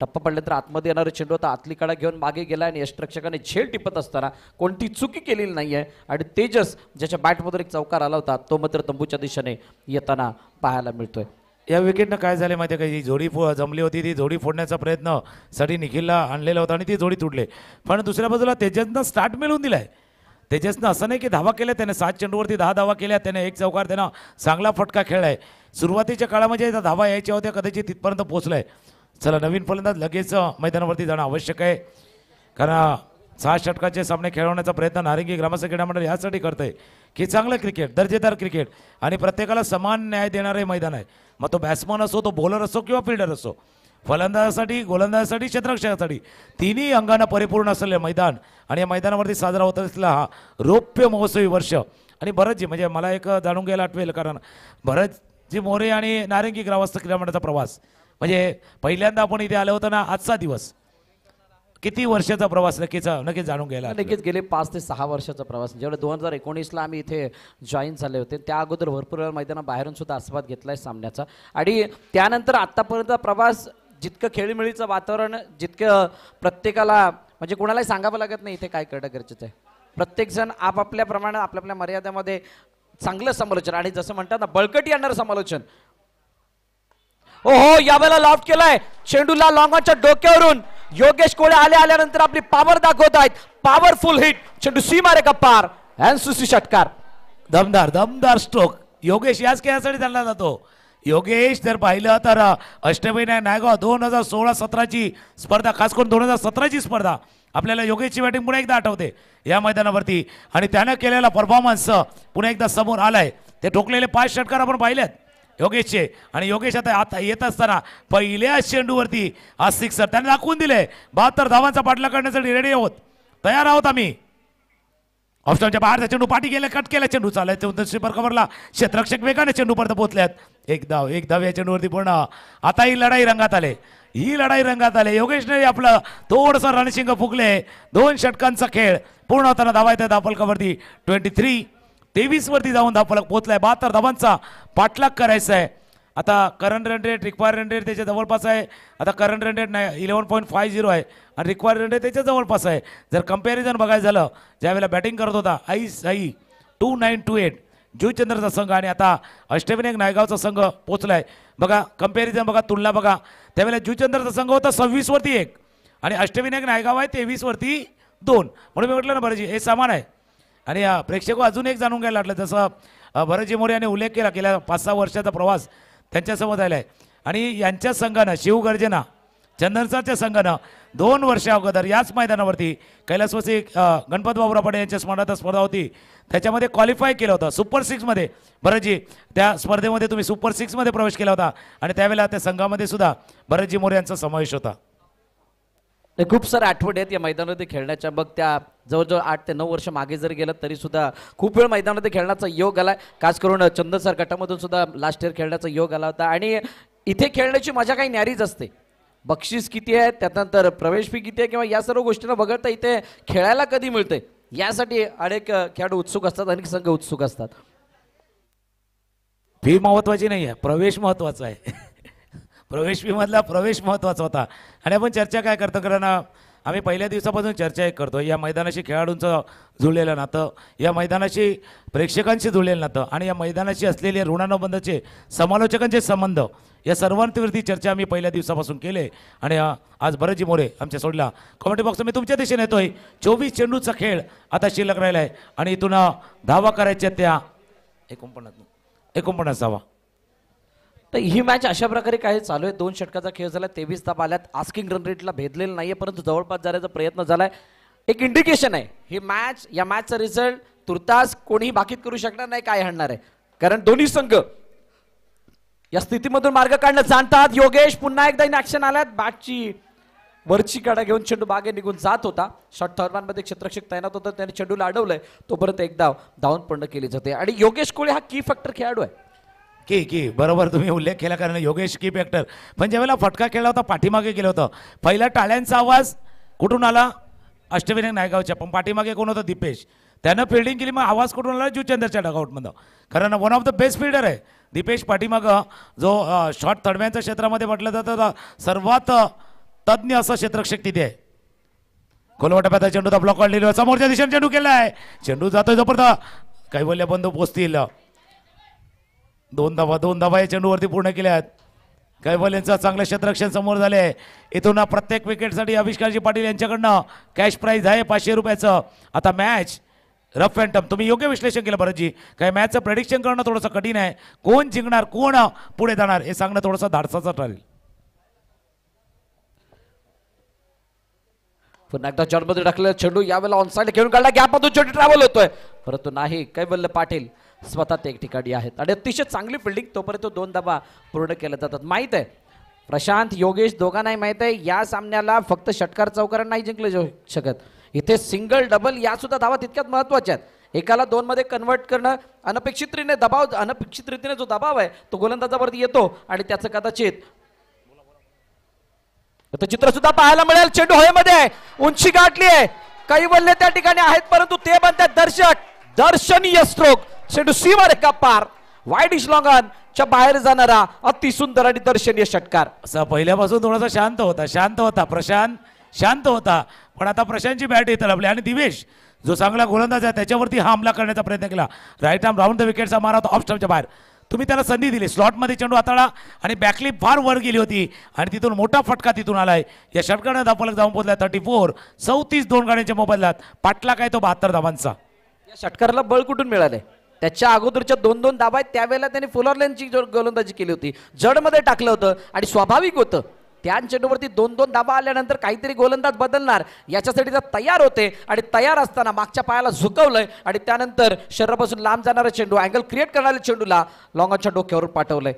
Speaker 4: टप्पा पडल्यानंतर आतमध्ये येणारा चेंडू होता आतली कडा घेऊन मागे गेला आणि यष्टरक्षकाने झेल टिपत असताना कोणती चुकी केलेली नाही आहे आणि
Speaker 3: तेजस ज्याच्या बॅटमधून एक चौकार आला होता तो मात्र तंबूच्या दिशेने येताना पाहायला मिळतोय या विकेटनं काय झाले माहिती आहे का जी जोडी जमली होती ती जोडी फोडण्याचा प्रयत्न साठी निखिलला आणलेला होता आणि ती जोडी तुटले पण दुसऱ्या बाजूला तेजसनं स्टार्ट मिळवून दिला आहे तेजसनं असं नाही की धावा केल्या त्याने सात चेंडूवरती दहा धावा केल्या त्याने एक चौकार त्यानं चांगला फटका खेळला आहे सुरुवातीच्या काळामध्ये धावा यायच्या होत्या कदाचित तिथपर्यंत पोहोचलं आहे चला नवीन फलंदाज लगेच मैदानावरती जाणं आवश्यक आहे कारण सहा षटकाचे सामने खेळवण्याचा प्रयत्न नारिंगी ग्रामस्थ क्रीडा मंडळ यासाठी करत आहे की चांगलं क्रिकेट दर्जेदार क्रिकेट आणि प्रत्येकाला समान न्याय देणारे मैदान आहे मग तो बॅट्समन असो तो बॉलर असो किंवा फिल्डर असो फलंदाजासाठी गोलंदाजासाठी क्षेत्ररक्षकासाठी तिन्ही अंगानं परिपूर्ण असलेलं मैदान आणि या मैदानावरती साजरा होत असलेला हा रौप्य महोत्सवी वर्ष आणि बरंच म्हणजे मला एक जाणून घ्यायला आठवेल कारण बरंच जी मोरे आणि नारंगी ग्रामस्थ क्रीडा मंडळाचा प्रवास म्हणजे पहिल्यांदा आपण इथे आलो होतो ना आजचा दिवस किती वर्षाचा प्रवास नक्कीच नक्कीच जाणून घ्यायला नक्कीच
Speaker 4: गेले पाच ते सहा वर्षाचा प्रवास जेवढे दोन हजार एकोणीसला आम्ही इथे जॉईन झाले होते त्या अगोदर भरपूर वेळा मैदाना बाहेरून सुद्धा आस्वाद घेतलाय सामन्याचा आणि त्यानंतर आत्तापर्यंत प्रवास जितकं खेळीमेळीचं वातावरण जितकं प्रत्येकाला म्हणजे कोणालाही सांगावं लागत नाही इथे काय करणं गरजेचं आहे प्रत्येकजण आपापल्या प्रमाणात आपल्या आपल्या मर्यादेमध्ये चांगलं समालोचन आणि जसं म्हणतात ना बळकटी आणणारं समालोचन ओ हो यावेळेला लॉफ्ट केलाय चेंडूला लॉंगाच्या डोक्यावरून योगेश
Speaker 3: कोळे आले आल्यानंतर आपली पावर दाखवत आहेत पॉवरफुल हिट चेंडू सी मारे का पार अँड षटकार दमदार दमदार स्ट्रोक योगेश याच खेळासाठी त्यांना जातो योगेश जर पाहिलं तर अष्टविनायक नायगाव दोन हजार सोळा सतराची स्पर्धा खास करून दोन हजार सतराची स्पर्धा आपल्याला योगेशची बॅटिंग पुन्हा एकदा आठवते या मैदानावरती आणि त्यानं केलेला परफॉर्मन्स पुन्हा एकदा समोर आलाय ते ठोकलेले पाच षटकार आपण पाहिलेत योगेशचे आणि योगेश आता आता येत असताना पहिल्या चेंडूवरती आज सिक्सर त्याने दाखवून दिले बहात्तर धावांचा पाठला करण्यासाठी रेडी आहोत तयार आहोत आम्ही ऑप्शनच्या बाहेरचा चेंडू पाठी गेले कट केला चेंडू चालायचं शिपर कवरला क्षेत्रक्षक वेगाने चेंडूपर्यंत पोहोचल्यात एक धाव एक धाव याच्यावरती पूर्ण आता ही लढाई रंगात आले ही लढाई रंगात आले योगेशने आपलं थोडसं रणशिंग फुकले दोन षटकांचा खेळ पूर्ण होताना धावायचा धापलकावरती ट्वेंटी थ्री तेवीसवरती जाऊन धापलक पोहोचलाय बहात्तर धावांचा पाठलाग करायचा आहे आता current run rate required run rate त्याच्या जवळपास आहे आता करंट रन रेट नाही इलेव्हन पॉईंट फाय झिरो आहे आणि रिक्वायर रन रेट त्याच्या जवळपास आहे जर कम्पॅरिझन बघायचं झालं ज्यावेळेला बॅटिंग करत होता Aai Aai two nine two eight ज्यूचंद्रचा संघ आणि आता अष्टविनायक नायगावचा संघ पोचलाय बघा कंपॅरिझन बघा तुलना बघा त्यावेळेला जुईचंद्रचा संघ होता सव्वीसवरती एक आणि अष्टविनायक नायगाव आहे तेवीसवरती दोन म्हणून मी म्हटलं ना भरजी हे समान आहे आणि प्रेक्षक अजून एक जाणून घ्यायला लागलं जसं भरजी मोरे यांनी उल्लेख केला गेल्या पाच सहा वर्षाचा प्रवास त्यांच्यासमोर आला आहे आणि यांच्या संघानं शिवगर्जना चंदनसाच्या संघानं दोन वर्षा अगोदर याच मैदानावरती कैलासवासी गणपत बाबुराव पाटील यांच्या स्मरणार्थ स्पर्धा होती त्याच्यामध्ये क्वालिफाय केलं होतं सुपर सिक्समध्ये भरतजी त्या स्पर्धेमध्ये तुम्ही सुपर सिक्समध्ये प्रवेश केला होता आणि त्यावेळेला त्या संघामध्ये सुद्धा भरतजी मोरे यांचा समावेश होता
Speaker 4: खूप सारे आठवड्या आहेत या मैदानामध्ये खेळण्याच्या मग त्या जवळजवळ आठ ते नऊ वर्ष मागे जर गेलं तरी सुद्धा खूप वेळ मैदानामध्ये खेळण्याचा योग आला खास करून चंदन सर गटामधून सुद्धा लास्ट इयर खेळण्याचा योग आला होता आणि इथे खेळण्याची मजा काही न्यारीच असते बक्षीस किती आहे त्यानंतर प्रवेश फी किती आहे किंवा या सर्व गोष्टींना बघता इथे खेळायला कधी मिळते यासाठी अनेक खेळाडू उत्सुक असतात
Speaker 3: अनेक संघ उत्सुक असतात फी महत्वाची नाही आहे प्रवेश महत्वाचा आहे प्रवेश फी मधला प्रवेश महत्वाचा होता आणि आपण चर्चा काय करतो कारण आम्ही पहिल्या दिवसापासून चर्चा एक करतो या मैदानाशी खेळाडूंचं जुळलेलं नातं या मैदानाशी प्रेक्षकांशी जुळलेलं नातं आणि या मैदानाशी असलेले ऋणानुबंधाचे समालोचकांचे संबंध या सर्वांवरती चर्चा आम्ही पहिल्या दिवसापासून केले आणि आज बरंजी मोरे आमच्या सोडला कॉमेंट बॉक्स मी तुमच्या दिशेने येतोय चोवीस चेंडूचा खेळ आता शिल्लक राहिला आहे आणि इथून धावा करायच्या त्या एकोणपन्नास एकोणपन्नास धावा तर ही
Speaker 4: मॅच अशा प्रकारे काय चालू आहे दोन षटकाचा खेळ झाला तेवीस ताप आल्यात आस्किंग रन रेटला भेदलेलं नाही आहे परंतु जवळपास जाण्याचा प्रयत्न झालाय एक इंडिकेशन आहे ही मॅच या मॅचचा रिझल्ट तुर्तास कोणीही बाकीत करू शकणार नाही काय हणणार आहे कारण दोन्ही संघ या स्थितीमधून मार्ग काढणं जाणतात योगेश पुन्हा एकदा इन ऍक्शन आल्यात बॅटची वरची कडा घेऊन चेंडू मागे निघून जात होता शॉर्ट मध्ये क्षेत्रक्षक तैनात होता त्याने चेंडूला अडवलंय तोपर्यंत एकदा
Speaker 3: धावून पण केली जाते आणि योगेश कोळे हा की फॅक्टर खेळाडू आहे की की बरोबर तुम्ही उल्लेख केला कारण योगेश की फॅक्टर पण वेळेला फटका केला होता पाठीमागे केलं होतं पहिला टाळ्यांचा आवाज कुठून आला अष्टविनायक नायगावच्या पण पाठीमागे कोण होता दीपेश त्यानं फिल्डिंग केली मग आवाज कुठून आला जुचंदरच्या डगआउटमधनं कारण one of the best fielder आहे दीपेश मग जो शॉर्ट तडव्यांच्या क्षेत्रामध्ये म्हटलं जातं सर्वात तज्ज्ञ असं क्षेत्रक्षक तिथे आहे कोलवा चंडूचा चेंडू तर ब्लॉक काढलेला समोरच्या दिशेने चेंडू केला आहे चेंडू जातोय जोपर्यंत कैवल्य बंधू पोचतील दोन धावा दोन धावा या चेंडूवरती पूर्ण केल्या आहेत कैवल्यांचं चांगलं क्षेत्ररक्षण समोर झाले आहे इथून प्रत्येक विकेटसाठी अविष्कारजी पाटील यांच्याकडनं कॅश प्राईज आहे पाचशे रुपयाचं आता मॅच रफ अँड टम तुम्ही योग्य विश्लेषण केलं भरतजी काय मॅचचं प्रडिक्शन करणं थोडंसं कठीण आहे कोण जिंकणार कोण पुढे जाणार हे सांगणं थोडंसं धाडसाचं ठरेल
Speaker 4: पुन्हा एकदा चॉटमध्ये टाकलं चेंडू यावेळेला ऑनसाईड खेळून काढला गॅपमधून चेंडू ट्रॅव्हल होतोय परंतु नाही काय बोललं पाटील स्वतः ते एक ठिकाणी आहेत आणि अतिशय चांगली फिल्डिंग तोपर्यंत दोन दबा पूर्ण केला जातात माहित आहे प्रशांत योगेश दोघांनाही माहित आहे या सामन्याला फक्त षटकार चौकारांनाही जिंकले जाऊ शकत इथे सिंगल डबल या सुद्धा धावा तितक्याच महत्त्वाच्या आहेत एकाला दोन मध्ये कन्वर्ट करणं अनपेक्षित रीतीने दबाव अनपेक्षित रीतीने जो दबाव आहे तो गोलंदाजावरती येतो आणि त्याचं कदाचित चित्र सुद्धा पाहायला मिळेल चेंडू हवेमध्ये उंची गाठली आहे काही वल्ले त्या ठिकाणी आहेत परंतु ते म्हणतात दर्शक दर्शनीय
Speaker 3: स्ट्रोक चेंडू सीवर एका पार वाईट इशलॉंगन च्या बाहेर जाणारा अति सुंदर आणि दर्शनीय षटकार असा पहिल्यापासून थोडासा शांत होता शांत होता प्रशांत शांत होता पण आता प्रशांतची बॅट इथं आपली आणि दिवेश जो चांगला गोलंदाज आहे त्याच्यावरती हा हमला करण्याचा प्रयत्न केला राईट आर्म राऊंड द विकेटचा मारा होता ऑफ बाहेर तुम्ही त्याला संधी दिली स्लॉटमध्ये चेंडू हाताळा आणि बॅकली फार वर गेली होती आणि तिथून मोठा फटका तिथून आलाय या षटकानं धापलक जाऊन पोहोचला थर्टी फोर चौतीस दोन गाड्यांच्या मोबदल्यात पाटला काय तो बहात्तर धावांचा या षटकाराला बळ
Speaker 4: कुठून मिळाले त्याच्या अगोदरच्या दोन दोन दाबा आहेत त्यावेळेला त्यांनी लेनची गोलंदाजी केली होती जडमध्ये टाकलं होतं आणि स्वाभाविक होतं त्या चेंडूवरती दोन दोन दाबा आल्यानंतर काहीतरी गोलंदाज बदलणार याच्यासाठी जर तयार होते आणि तयार असताना मागच्या पायाला झुकवलंय आणि त्यानंतर शरीरापासून लांब जाणारा चेंडू अँगल क्रिएट करणाऱ्या चेंडूला लॉंगाच्या डोक्यावर पाठवलंय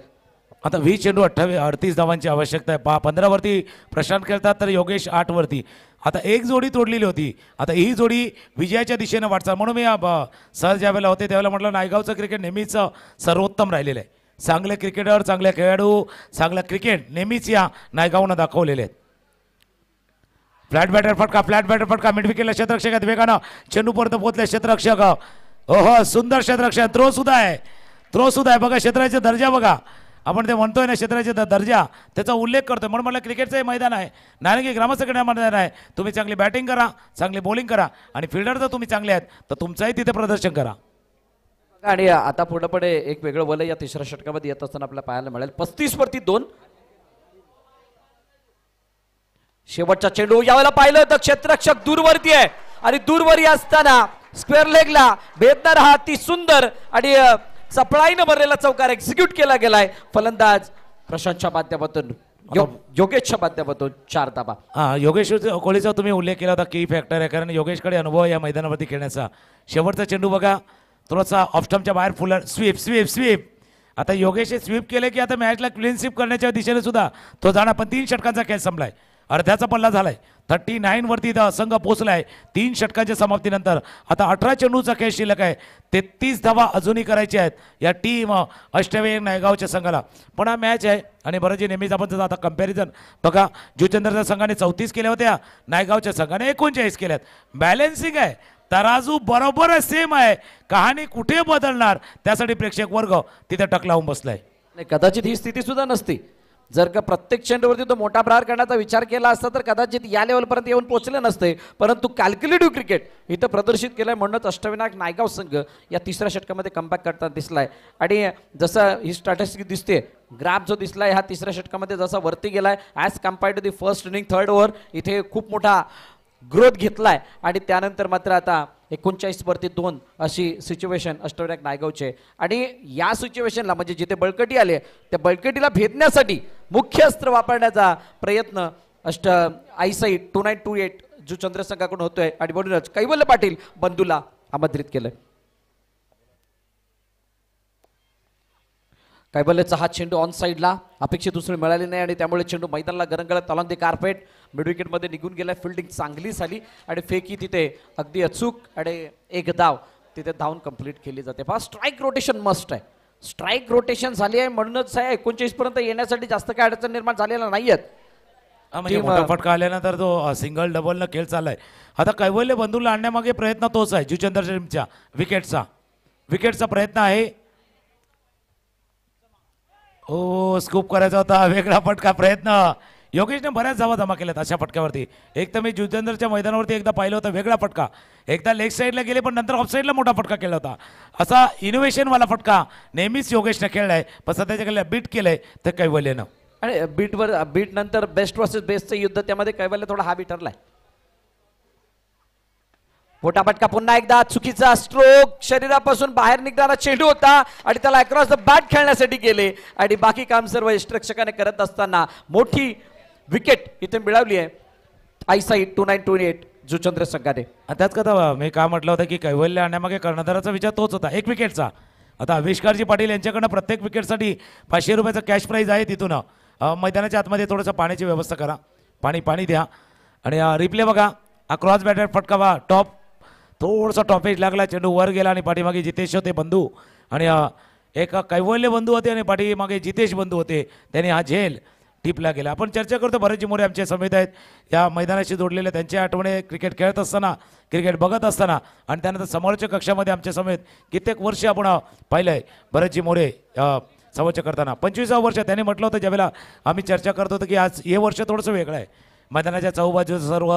Speaker 3: आता वीस चेंडू अठ्ठावी अडतीस धावांची आवश्यकता आहे पा पंधरावरती प्रशांत खेळतात तर योगेश आठवरती आता एक जोडी तोडलेली होती आता ही जोडी विजयाच्या दिशेनं वाटचाल म्हणून मी सहज ज्यावेळेला होते त्यावेळेला म्हटलं नायगावचं क्रिकेट नेहमीच सर्वोत्तम राहिलेलं आहे चांगले क्रिकेटर चांगले खेळाडू चांगला क्रिकेट नेहमीच या नायगावनं दाखवलेले आहेत फ्लॅट बॅटर फटका फ्लॅट बॅटर फटका मिडविकेला क्षेत्ररक्षक आहेत वेगानं चेंडूपर्यंत पोहोचले क्षेत्ररक्षक हो सुंदर क्षेत्ररक्षक थ्रो सुद्धा आहे थ्रो सुद्धा आहे बघा क्षेत्राचा दर्जा बघा आपण ते म्हणतोय ना क्षेत्राचा दर्जा त्याचा उल्लेख करतोय म्हणून म्हटलं क्रिकेटचंही मैदान आहे नारंगी ग्रामस्थ मैदान आहे तुम्ही चांगली बॅटिंग करा चांगली बॉलिंग करा आणि फिल्डर जर तुम्ही चांगले आहेत तर तुमचंही तिथे प्रदर्शन करा
Speaker 4: आणि आता पूर्णपणे एक वेगळं वलय या तिसऱ्या षटकामध्ये येत असताना आपल्याला पाहायला मिळेल पस्तीस वरती दोन शेवटचा चेंडू यावेळेला पाहिलं तर क्षेत्रक्षक दूरवरती आहे आणि दूरवरी असताना स्क्वेअर लेगला भेदणार हा ती सुंदर आणि चपळाईनं भरलेला चौकार एक्झिक्यूट केला गेलाय फलंदाज प्रशांतच्या माध्यमातून योगेशच्या माध्यमातून चार ताबा
Speaker 3: हा योगेश कोहलीचा तुम्ही उल्लेख केला होता की फॅक्टर आहे कारण योगेशकडे अनुभव या मैदानावरती खेळण्याचा शेवटचा चेंडू बघा थोडासा ऑप्टमच्या बाहेर फुल स्वीप स्वीप स्वीप आता योगेशने स्वीप केले की आता मॅचला क्लीन स्वीप करण्याच्या दिशेने सुद्धा तो जाणार पण तीन षटकांचा खेळ संपलाय अर्ध्याचा पल्ला झालाय थर्टी नाईनवरती इथं संघ पोचलाय तीन षटकांच्या समाप्तीनंतर आता अठरा चेंडूचा खेळ शिल्लक आहे तेहतीस धावा अजूनही करायचे आहेत या टीम अष्टवे नायगावच्या संघाला पण हा मॅच आहे आणि बरं जे नेहमीच आपण आता कम्पॅरिझन बघा जुचंद्रच्या संघाने चौतीस केल्या होत्या नायगावच्या संघाने एकोणचाळीस केल्यात बॅलेन्सिंग आहे तराजू बरोबर सेम आहे कहाणी कुठे बदलणार त्यासाठी प्रेक्षक वर्ग तिथे टकलावून बसलाय कदाचित ही स्थिती सुद्धा
Speaker 4: नसती जर का प्रत्येक चेंडूवरती तो मोठा प्रहार करण्याचा विचार केला असता तर कदाचित या लेवलपर्यंत येऊन पोहोचले नसते परंतु कॅल्क्युलेटिव्ह क्रिकेट इथं प्रदर्शित केलं म्हणूनच अष्टविनायक नायगाव संघ या तिसऱ्या षटकामध्ये कमबॅक करताना दिसलाय आणि जसं ही स्ट्रॅटेजी दिसते ग्राफ जो दिसला आहे हा तिसऱ्या षटकामध्ये जसा वरती गेलाय आहे as compared to the first inning third over इथे खूप मोठा ग्रोथ घेतलाय आणि त्यानंतर मात्र आता एकोणचाळीस वरती दोन अशी सिच्युएशन अष्टविनायक नायगावचे आणि या सिच्युएशनला म्हणजे जिथे बळकटी आले त्या बळकटीला भेदण्यासाठी मुख्य अस्त्र वापरण्याचा प्रयत्न अष्ट आयसाई टू नाईन टू एट जो चंद्रसंघाकडून होतोय आणि म्हणूनच कैवल्य पाटील बंधूला आमंत्रित केलंय काय हा चेंडू ऑन साईडला अपेक्षित दुसरी मिळाली नाही आणि त्यामुळे चेंडू मैदानाला गरंगळत तलांदी कार्पेट मिड निघून गेला फिल्डिंग चांगली झाली आणि फेकी तिथे अगदी अचूक आणि एक धाव तिथे धावून कंप्लीट केली जाते फार स्ट्राईक रोटेशन मस्ट आहे स्ट्राईक रोटेशन झाली आहे म्हणूनच आहे एकोणचाळीसपर्यंत येण्यासाठी जास्त काय अडचण निर्माण झालेला नाही आहेत
Speaker 3: फटका आल्यानंतर तो सिंगल डबल न खेळ चाललाय आता कैवल्य बंधूला आणण्यामागे प्रयत्न तोच आहे जुचंद्र विकेटचा विकेटचा प्रयत्न आहे हो स्कूप करायचा होता वेगळा फटका प्रयत्न योगेशने बऱ्याच जावा जमा केल्यात अशा फटक्यावरती एक तर मी जुतेंद्रच्या मैदानावरती एकदा पाहिलं होतं वेगळा फटका एकदा लेग साईडला गेले पण नंतर ऑफ साईडला मोठा फटका केला होता असा इनोव्हेशनवाला फटका नेहमीच योगेशने खेळला आहे पण सध्याच्या बीट केलं आहे तर कैवल्यानं
Speaker 4: आणि बीटवर बीट नंतर बेस्ट वर्सेस बेस्टचं युद्ध त्यामध्ये कैवल्य थोडा हा बी ठरला आहे मोठा फटका पुन्हा एकदा चुकीचा स्ट्रोक शरीरापासून बाहेर निघणारा चेंडू होता आणि त्याला अक्रॉस द बॅट खेळण्यासाठी गेले आणि बाकी काम सर्व यष्टरक्षकाने
Speaker 3: करत असताना मोठी विकेट इथे मिळवली आहे Aai Sai two nine two eight Juchandra संघाने आताच कथा मी काय म्हटलं होतं की कैवल्य आणण्यामागे कर्णधाराचा विचार तोच होता एक विकेटचा आता आविष्कारजी पाटील यांच्याकडनं प्रत्येक विकेटसाठी पाचशे रुपयाचा कॅश प्राईज आहे तिथून मैदानाच्या आतमध्ये थोडंसं पाण्याची व्यवस्था करा पाणी पाणी द्या आणि रिप्ले बघा अक्रॉस बॅटर फटकावा टॉप थोडासा टॉपेज लागला चेंडू वर गेला आणि पाठीमागे जितेश होते बंधू आणि एक कैवल्य बंधू होते आणि पाठीमागे जितेश बंधू होते त्यांनी हा झेल टिपला गेला आपण चर्चा करतो भरतजी मोरे आमच्या समेत आहेत या मैदानाशी जोडलेल्या त्यांच्या आठवणे क्रिकेट खेळत असताना क्रिकेट बघत असताना आणि त्यानंतर समोरच्या कक्षामध्ये आमच्या समेत कित्येक वर्ष आपण पाहिलं आहे भरतजी मोरे समोरच्या करताना पंचवीसावं वर्ष त्यांनी म्हटलं होतं ज्यावेळेला आम्ही चर्चा करत होतो की आज हे वर्ष थोडंसं वेगळं आहे मैदानाच्या चौबाजू सर्व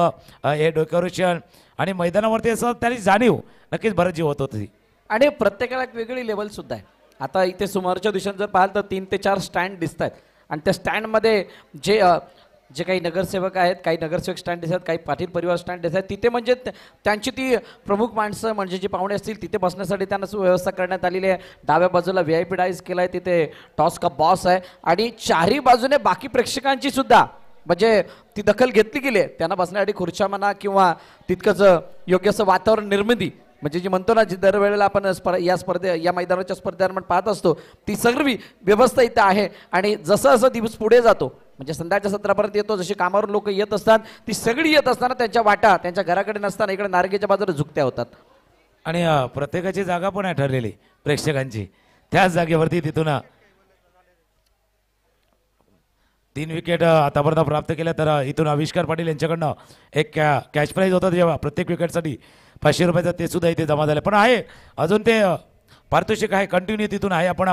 Speaker 3: हे डेकोरेशन आणि मैदानावरती असं त्याची जाणीव नक्कीच भरत जीवत होत होती
Speaker 4: आणि प्रत्येकाला एक वेगळी लेवल सुद्धा आहे आता इथे सुमारच्या दिवशी जर पाहाल तर तीन ते चार स्टँड दिसत आहेत आणि त्या स्टँडमध्ये जे जे काही नगरसेवक आहेत काही नगरसेवक स्टँड दिसतात काही पाटील परिवार स्टँड दिसतात तिथे म्हणजे त्यांची ती प्रमुख माणसं म्हणजे जी पाहुणे असतील तिथे बसण्यासाठी त्यांना व्यवस्था करण्यात आलेली आहे डाव्या बाजूला व्ही आय पी डाईज केला आहे तिथे टॉस का बॉस आहे आणि चारही बाजूने बाकी प्रेक्षकांची सुद्धा म्हणजे ती दखल घेतली गेली त्यांना बसण्यासाठी खुर्च्या म्हणा किंवा तितकंच योग्य असं वातावरण निर्मिती म्हणजे जी म्हणतो ना जी दरवेळेला आपण स्पर् या स्पर्धे या मैदानाच्या स्पर्धेवर आपण पाहत असतो ती सगळी व्यवस्था इथं आहे आणि जसं जसं दिवस पुढे जातो म्हणजे संध्याच्या सत्रापर्यंत येतो जशी कामावर लोक येत असतात ती सगळी येत असताना त्यांच्या वाटा त्यांच्या घराकडे नसताना इकडे नारगेच्या बाजूला झुकत्या होतात
Speaker 3: आणि प्रत्येकाची जागा पण आहे ठरलेली प्रेक्षकांची त्याच जागेवरती तिथून तीन विकेट आतापर्यंत प्राप्त केल्या तर इथून आविष्कार पाटील यांच्याकडनं एक कॅ कॅश प्राईज होता जेव्हा प्रत्येक विकेटसाठी पाचशे रुपयाचा ते सुद्धा इथे जमा झाले पण आहे अजून ते पारितोषिक आहे कंटिन्यू तिथून आहे आपण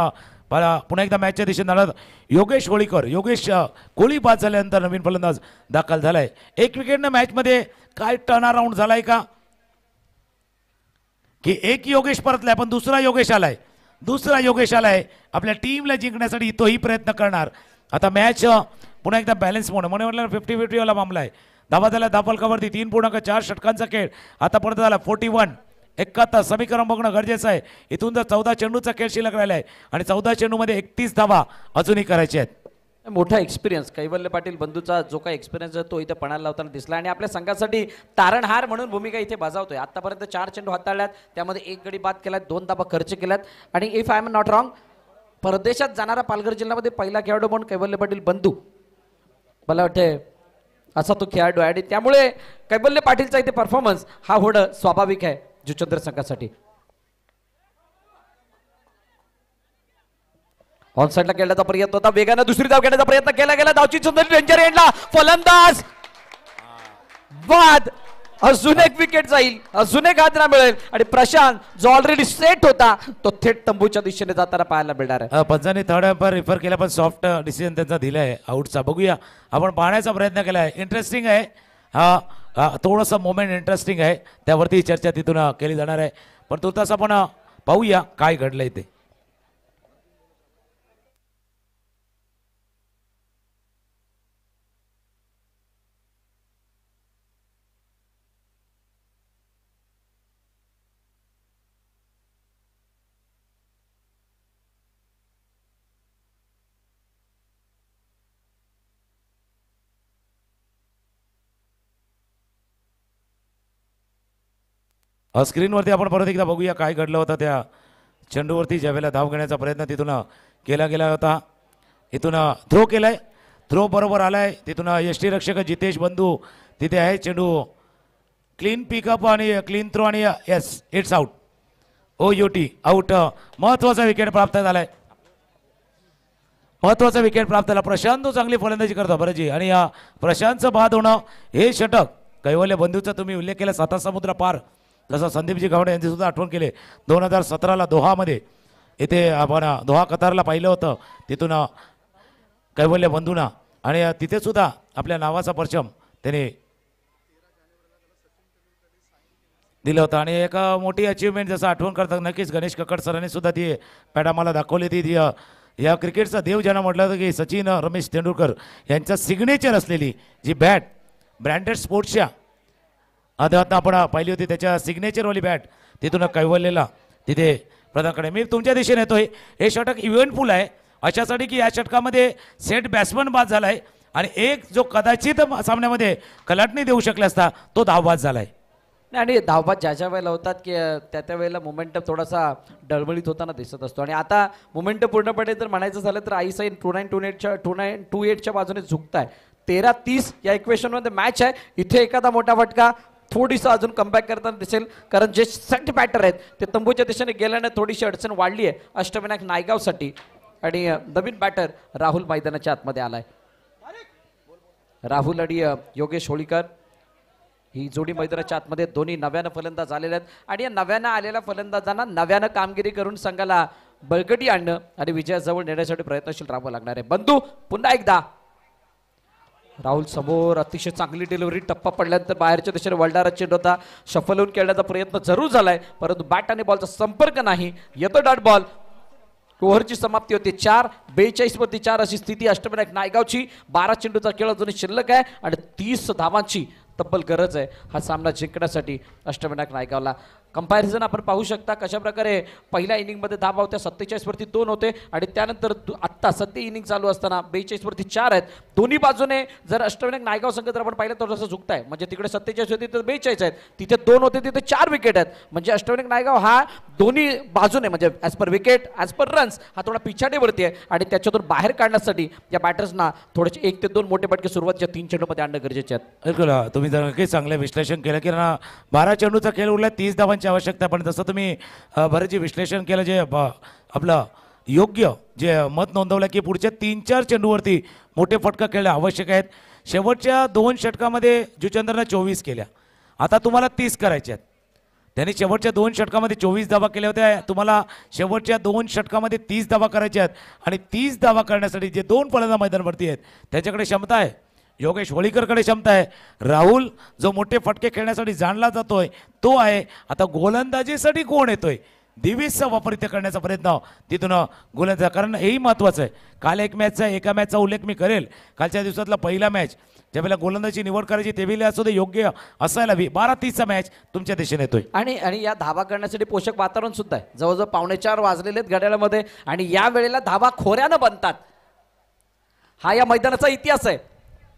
Speaker 3: पुन्हा एकदा मॅचच्या दिशे जाणार योगेश होळीकर योगेश कोळी बाद झाल्यानंतर नवीन फलंदाज दाखल झालाय एक विकेटनं मॅचमध्ये काय अराउंड झालाय का की एक योगेश परतलाय पण दुसरा योगेश आलाय दुसरा योगेश आलाय आपल्या टीमला जिंकण्यासाठी तोही प्रयत्न करणार आता मॅच पुन्हा एकदा बॅलन्स म्हणून म्हणे म्हटलं फिफ्टी वाला मामला आहे धावा झाला धापल कवरती तीन पूर्णांक चार षटकांचा खेळ आता परत झाला फोर्टी वन एकाहत्तर समीकरण बघणं गरजेचं आहे इथून जर चौदा चेंडूचा खेळ शिल्लक राहिला आहे आणि चौदा चेंडूमध्ये एकतीस धावा अजूनही करायचे आहेत मोठा एक्सपिरियन्स
Speaker 4: कैवल्य पाटील बंधूचा जो काही एक्सपिरियन्स आहे तो इथे पणाला लावताना दिसला आणि आपल्या संघासाठी तारणहार म्हणून भूमिका इथे बजावतोय आतापर्यंत चार चेंडू हाताळल्यात त्यामध्ये एक गडी बाद केल्यात दोन दाबा खर्च केल्यात आणि if I am not wrong परदेशात जाणारा पालघर जिल्ह्यामध्ये पहिला खेळाडू म्हणून कैवल्य पाटील बंधू मला वाटते असा तो खेळाडू आहे आणि त्यामुळे कैवल्य पाटीलचा इथे परफॉर्मन्स हा होणं स्वाभाविक आहे जुचंद्र संघासाठी साइडला खेळण्याचा प्रयत्न होता वेगानं दुसरी धाव घेण्याचा प्रयत्न केला गेला धावची सुंदर रेंजर एंडला फलंदाज बाद अजून एक विकेट जाईल अजून एक आदरा मिळेल आणि प्रशांत जो ऑलरेडी सेट होता तो थेट तंबूच्या दिशेने जाताना पाहायला मिळणार
Speaker 3: आहे पंचांनी थर्ड अंपायर रिफर केला पण सॉफ्ट डिसिजन त्यांचा दिला आहे आउटचा बघूया आपण पाहण्याचा प्रयत्न केला आहे इंटरेस्टिंग आहे हा थोडासा मोमेंट इंटरेस्टिंग आहे त्यावरती चर्चा तिथून केली जाणार आहे पण तो तसं आपण पाहूया काय घडलंय ते स्क्रीनवरती आपण परत एकदा बघूया काय घडलं होतं त्या चेंडूवरती ज्यावेळेला धाव घेण्याचा प्रयत्न तिथून केला गेला होता इथून थ्रो केला आहे थ्रो बरोबर आला आहे तिथून रक्षक जितेश बंधू तिथे आहे चेंडू क्लीन पिकअप आणि क्लीन थ्रो आणि yes it's out O U T out महत्त्वाचा विकेट प्राप्त झालाय महत्त्वाचा विकेट प्राप्त झाला प्रशांत चांगली फलंदाजी करतो बरं आणि हा प्रशांतचं बाद होणं हे षटक कैवल्य बंधूचा तुम्ही उल्लेख केला साता समुद्र पार जसं संदीपजी गावडे यांची सुद्धा आठवण केली दोन हजार सतराला दोहामध्ये इथे आपण दोहा कतारला पाहिलं होतं तिथून कैवल्य बंधूना आणि तिथेसुद्धा आपल्या नावाचा परचम त्यांनी दिलं होतं आणि एक मोठी अचिव्हमेंट जसं आठवण करतात नक्कीच गणेश कक्कड सरांनी सुद्धा ती पॅडामाला दाखवली ती ती या क्रिकेटचा देव ज्यांना म्हटलं होतं की सचिन रमेश तेंडुलकर यांचा सिग्नेचर असलेली जी बॅट ब्रँडेड स्पोर्ट्सच्या आध्यात्म आपण पाहिली होती त्याच्या सिग्नेचरवाली बॅट तिथून कैवलेला तिथे प्रधानकडे मी तुमच्या दिशेने येतोय हे षटक इव्हेंटफुल आहे अशासाठी की या षटकामध्ये सेट बॅट्समन बाद झाला आहे आणि एक जो कदाचित सामन्यामध्ये कलाटणी देऊ शकले असता तो धावबाद झाला आहे
Speaker 4: आणि धावबाद ज्या ज्या वेळेला होतात की त्या त्या वेळेला मोमेंटम थोडासा डळबळीत होताना दिसत असतो आणि आता मोमेंटम पूर्णपणे जर म्हणायचं झालं तर Aai Sai two nine two नाईटच्या टू नाईन टू एटच्या बाजूने झुकताय तेरा तीस या इक्वेशनमध्ये मॅच आहे इथे एखादा मोठा फटका थोडीसं अजून कमबॅक करताना दिसेल कारण जे सेंट बॅटर आहेत ते तंबूच्या दिशेने गेल्याने थोडीशी अडचण वाढली आहे अष्टविनायक नायगावसाठी आणि नवीन बॅटर राहुल मैदानाच्या आतमध्ये आलाय राहुल आणि योगेश होळीकर ही जोडी मैदानाच्या आतमध्ये दोन्ही नव्यानं फलंदाज आलेले आहेत आणि या नव्यानं आलेल्या फलंदाजांना नव्यानं कामगिरी करून संघाला बळकटी आणणं आणि विजयाजवळ नेण्यासाठी प्रयत्नशील राहावं लागणार आहे बंधू पुन्हा एकदा राहुल समोर अतिशय चांगली डिलिव्हरी टप्पा पडल्यानंतर बाहेरच्या दिशेने वर्ल्डारा चेंडू होता शफल होऊन खेळण्याचा प्रयत्न जरूर झालाय परंतु बॅट आणि बॉलचा संपर्क नाही येतो डॉट बॉल ओव्हरची समाप्ती होते चार बेचाळीस मध्ये चार अशी स्थिती अष्टविनायक नायगावची बारा चेंडूचा खेळ अजून शिल्लक आहे आणि तीस धावांची तब्बल गरज आहे हा सामना जिंकण्यासाठी अष्टविनायक नायगावला कंपॅरिझन आपण पाहू शकता कशाप्रकारे पहिल्या इनिंगमध्ये दहा सत्तेचाळीस सत्तेचाळीसवरती दोन होते आणि त्यानंतर आत्ता सध्या इनिंग चालू असताना बेचाळीसवरती चार आहेत दोन्ही बाजूने जर अष्टविनायक नायगाव संघ जर आपण पाहिलं तर जसं झुकत आहे म्हणजे तिकडे सत्तेचाळीस होते तर बेचाळीस आहेत तिथे दोन होते तिथे चार विकेट आहेत म्हणजे अष्टविनायक नायगाव हा दोन्ही बाजूने म्हणजे as per wicket as per runs हा थोडा पिछाडीवरती आहे आणि त्याच्यातून बाहेर काढण्यासाठी या बॅटर्सना
Speaker 3: थोडेसे एक ते दोन मोठे सुरुवात सुरुवातच्या तीन चेंडूमध्ये आणणं गरजेचे आहेत तुम्ही जर काही चांगलं विश्लेषण केलं की बारा चेंडूचा खेळ उरला तीस धावांच्या आवश्यकता पण जसं तुम्ही बरेच विश्लेषण केलं जे आपलं योग्य जे मत नोंदवलं की पुढच्या तीन चार चेंडूवरती मोठे फटका खेळणे आवश्यक आहेत शेवटच्या दोन षटकामध्ये जुचंद्रनं चोवीस केल्या आता तुम्हाला तीस करायच्या आहेत त्यांनी शेवटच्या दोन षटकामध्ये चोवीस धावा केल्या होत्या तुम्हाला शेवटच्या दोन षटकामध्ये तीस धावा करायच्या आहेत आणि तीस धावा करण्यासाठी जे दोन फलंदा मैदानावरती आहेत त्याच्याकडे क्षमता आहे योगेश होळीकरकडे क्षमता आहे राहुल जो मोठे फटके खेळण्यासाठी जाणला जातोय तो आहे आता गोलंदाजीसाठी कोण येतोय दिवीसचा वापर इथे करण्याचा प्रयत्न तिथून गोलंदाजा कारण हेही महत्त्वाचं आहे काल एक मॅचचा एका मॅचचा उल्लेख मी करेल कालच्या दिवसातला पहिला मॅच ज्यावेळेला गोलंदाजी निवड करायची तेवेळी असू दे योग्य असायला हवी बारा तीसचा मॅच तुमच्या दिशेने येतोय
Speaker 4: आणि आणि या धाबा करण्यासाठी पोषक वातावरण सुद्धा आहे जवळजवळ पावणे चार वाजलेले आहेत घड्याळामध्ये आणि या वेळेला धाबा खोऱ्यानं बनतात हा या मैदानाचा इतिहास आहे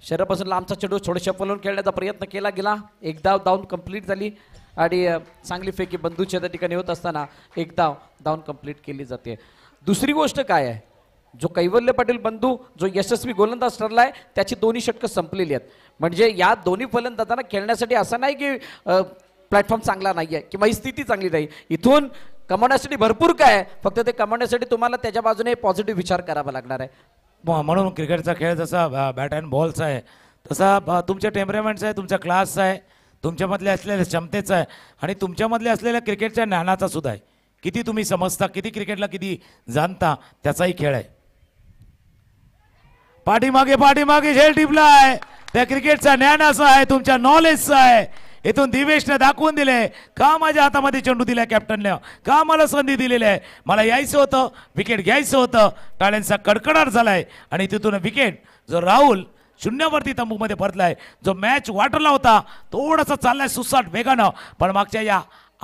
Speaker 4: शरीरापासून लांबचा चेडू थोडेशा फलवून खेळण्याचा प्रयत्न केला गेला एक धाव धावून कंप्लीट झाली आणि चांगली फेकी बंधूच्या त्या ठिकाणी होत असताना एक धाव धावून कंप्लीट केली जाते दुसरी गोष्ट काय आहे जो कैवल्य पाटील बंधू जो यशस्वी गोलंदाज ठरला आहे त्याची दोन्ही षटकं संपलेली आहेत म्हणजे या दोन्ही फलंदाजांना खेळण्यासाठी असं नाही की प्लॅटफॉर्म चांगला नाही आहे किंवा ही स्थिती चांगली नाही इथून कमावण्यासाठी भरपूर काय आहे फक्त ते कमावण्यासाठी तुम्हाला त्याच्या बाजूने पॉझिटिव्ह विचार करावा लागणार आहे
Speaker 3: म्हणून क्रिकेटचा खेळ जसा बॅट अँड बॉलचा आहे तसा तुमच्या टेम्परेमेंटचा आहे तुमचा क्लासचा आहे तुमच्यामधले असलेल्या क्षमतेचा आहे आणि तुमच्यामधले असलेल्या क्रिकेटच्या ज्ञानाचा सुद्धा आहे किती तुम्ही समजता किती क्रिकेटला किती जाणता त्याचाही खेळ आहे पाठीमागे पाठीमागे झेल टिपला आहे त्या क्रिकेटचा ज्ञान असा आहे तुमच्या नॉलेजचा आहे इथून दिवेशने दाखवून दिले का माझ्या हातामध्ये चेंडू दिला कॅप्टनने का मला संधी दिलेली आहे मला यायचं होतं विकेट घ्यायचं होतं टाळ्यांचा कडकडाट झालाय आणि तिथून विकेट जो राहुल शून्यवरती तंबूमध्ये परतलाय जो मॅच वाटला होता थोडासा चाललाय सुसाट वेगानं पण मागच्या या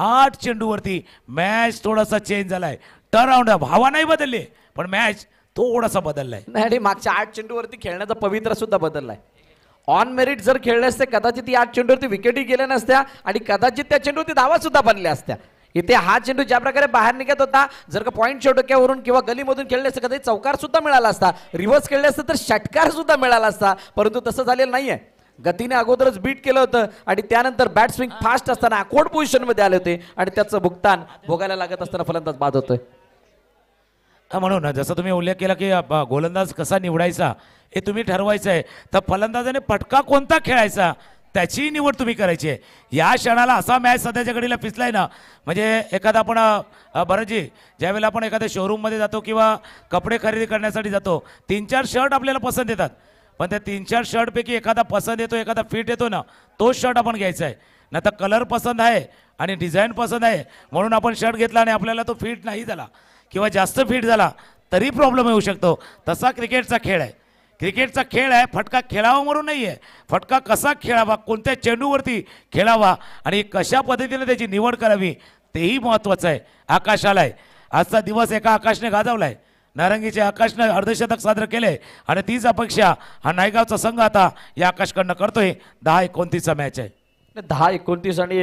Speaker 3: आठ चेंडूवरती मॅच थोडासा चेंज झालाय टर्नराऊंड भावा नाही बदलले पण मॅच थोडासा बदललाय
Speaker 4: नाही मागच्या आठ चेंडूवरती खेळण्याचा पवित्रा सुद्धा बदललाय ऑन मेरिट जर खेळले असते कदाचित या चेंडूवरती विकेटही गेल्या नसत्या आणि कदाचित त्या चेंडूवरती धावा सुद्धा बनल्या असत्या इथे हा चेंडू ज्या प्रकारे बाहेर निघत होता जर का पॉईंट चौटक्यावरून किंवा गलीमधून खेळले असते कधी चौकार सुद्धा मिळाला असता रिव्हर्स खेळले असते तर षटकार सुद्धा मिळाला असता परंतु तसं झालेलं नाहीये गतीने अगोदरच बीट केलं होतं आणि त्यानंतर बॅट स्विंग फास्ट असताना अकोट पोझिशनमध्ये आले होते आणि त्याचं भुगतान भोगायला लागत असताना फलंदाज बाद होतोय
Speaker 3: म्हणून जसं तुम्ही उल्लेख केला की गोलंदाज कसा निवडायचा हे तुम्ही ठरवायचं आहे तर फलंदाजाने पटका कोणता खेळायचा त्याचीही निवड तुम्ही करायची आहे या क्षणाला असा मॅच सध्याच्या घडीला पिसलाय ना म्हणजे एखादा आपण भरतजी ज्यावेळेला आपण एखाद्या शोरूममध्ये जातो किंवा कपडे खरेदी करण्यासाठी जातो तीन चार शर्ट आपल्याला पसंत येतात पण त्या तीन चार शर्टपैकी एखादा पसंत येतो एखादा फिट येतो ना तोच शर्ट आपण घ्यायचा आहे नाही तर कलर पसंद आहे आणि डिझाईन पसंत आहे म्हणून आपण शर्ट घेतला आणि आपल्याला तो फिट नाही झाला किंवा जास्त फिट झाला तरी प्रॉब्लेम येऊ शकतो तसा क्रिकेटचा खेळ आहे क्रिकेटचा खेळ आहे फटका खेळावा म्हणून नाही आहे फटका कसा खेळावा कोणत्या चेंडूवरती खेळावा आणि कशा पद्धतीने त्याची निवड करावी तेही महत्त्वाचं आहे आकाशाला आहे आजचा दिवस एका आकाशने गाजवला आहे नारंगीचे आकाशनं अर्धशतक सादर केले आणि तीच अपेक्षा हा नायगावचा संघ आता या आकाशकडनं करतोय दहा एकोणतीसचा मॅच आहे दहा एकोणतीस आणि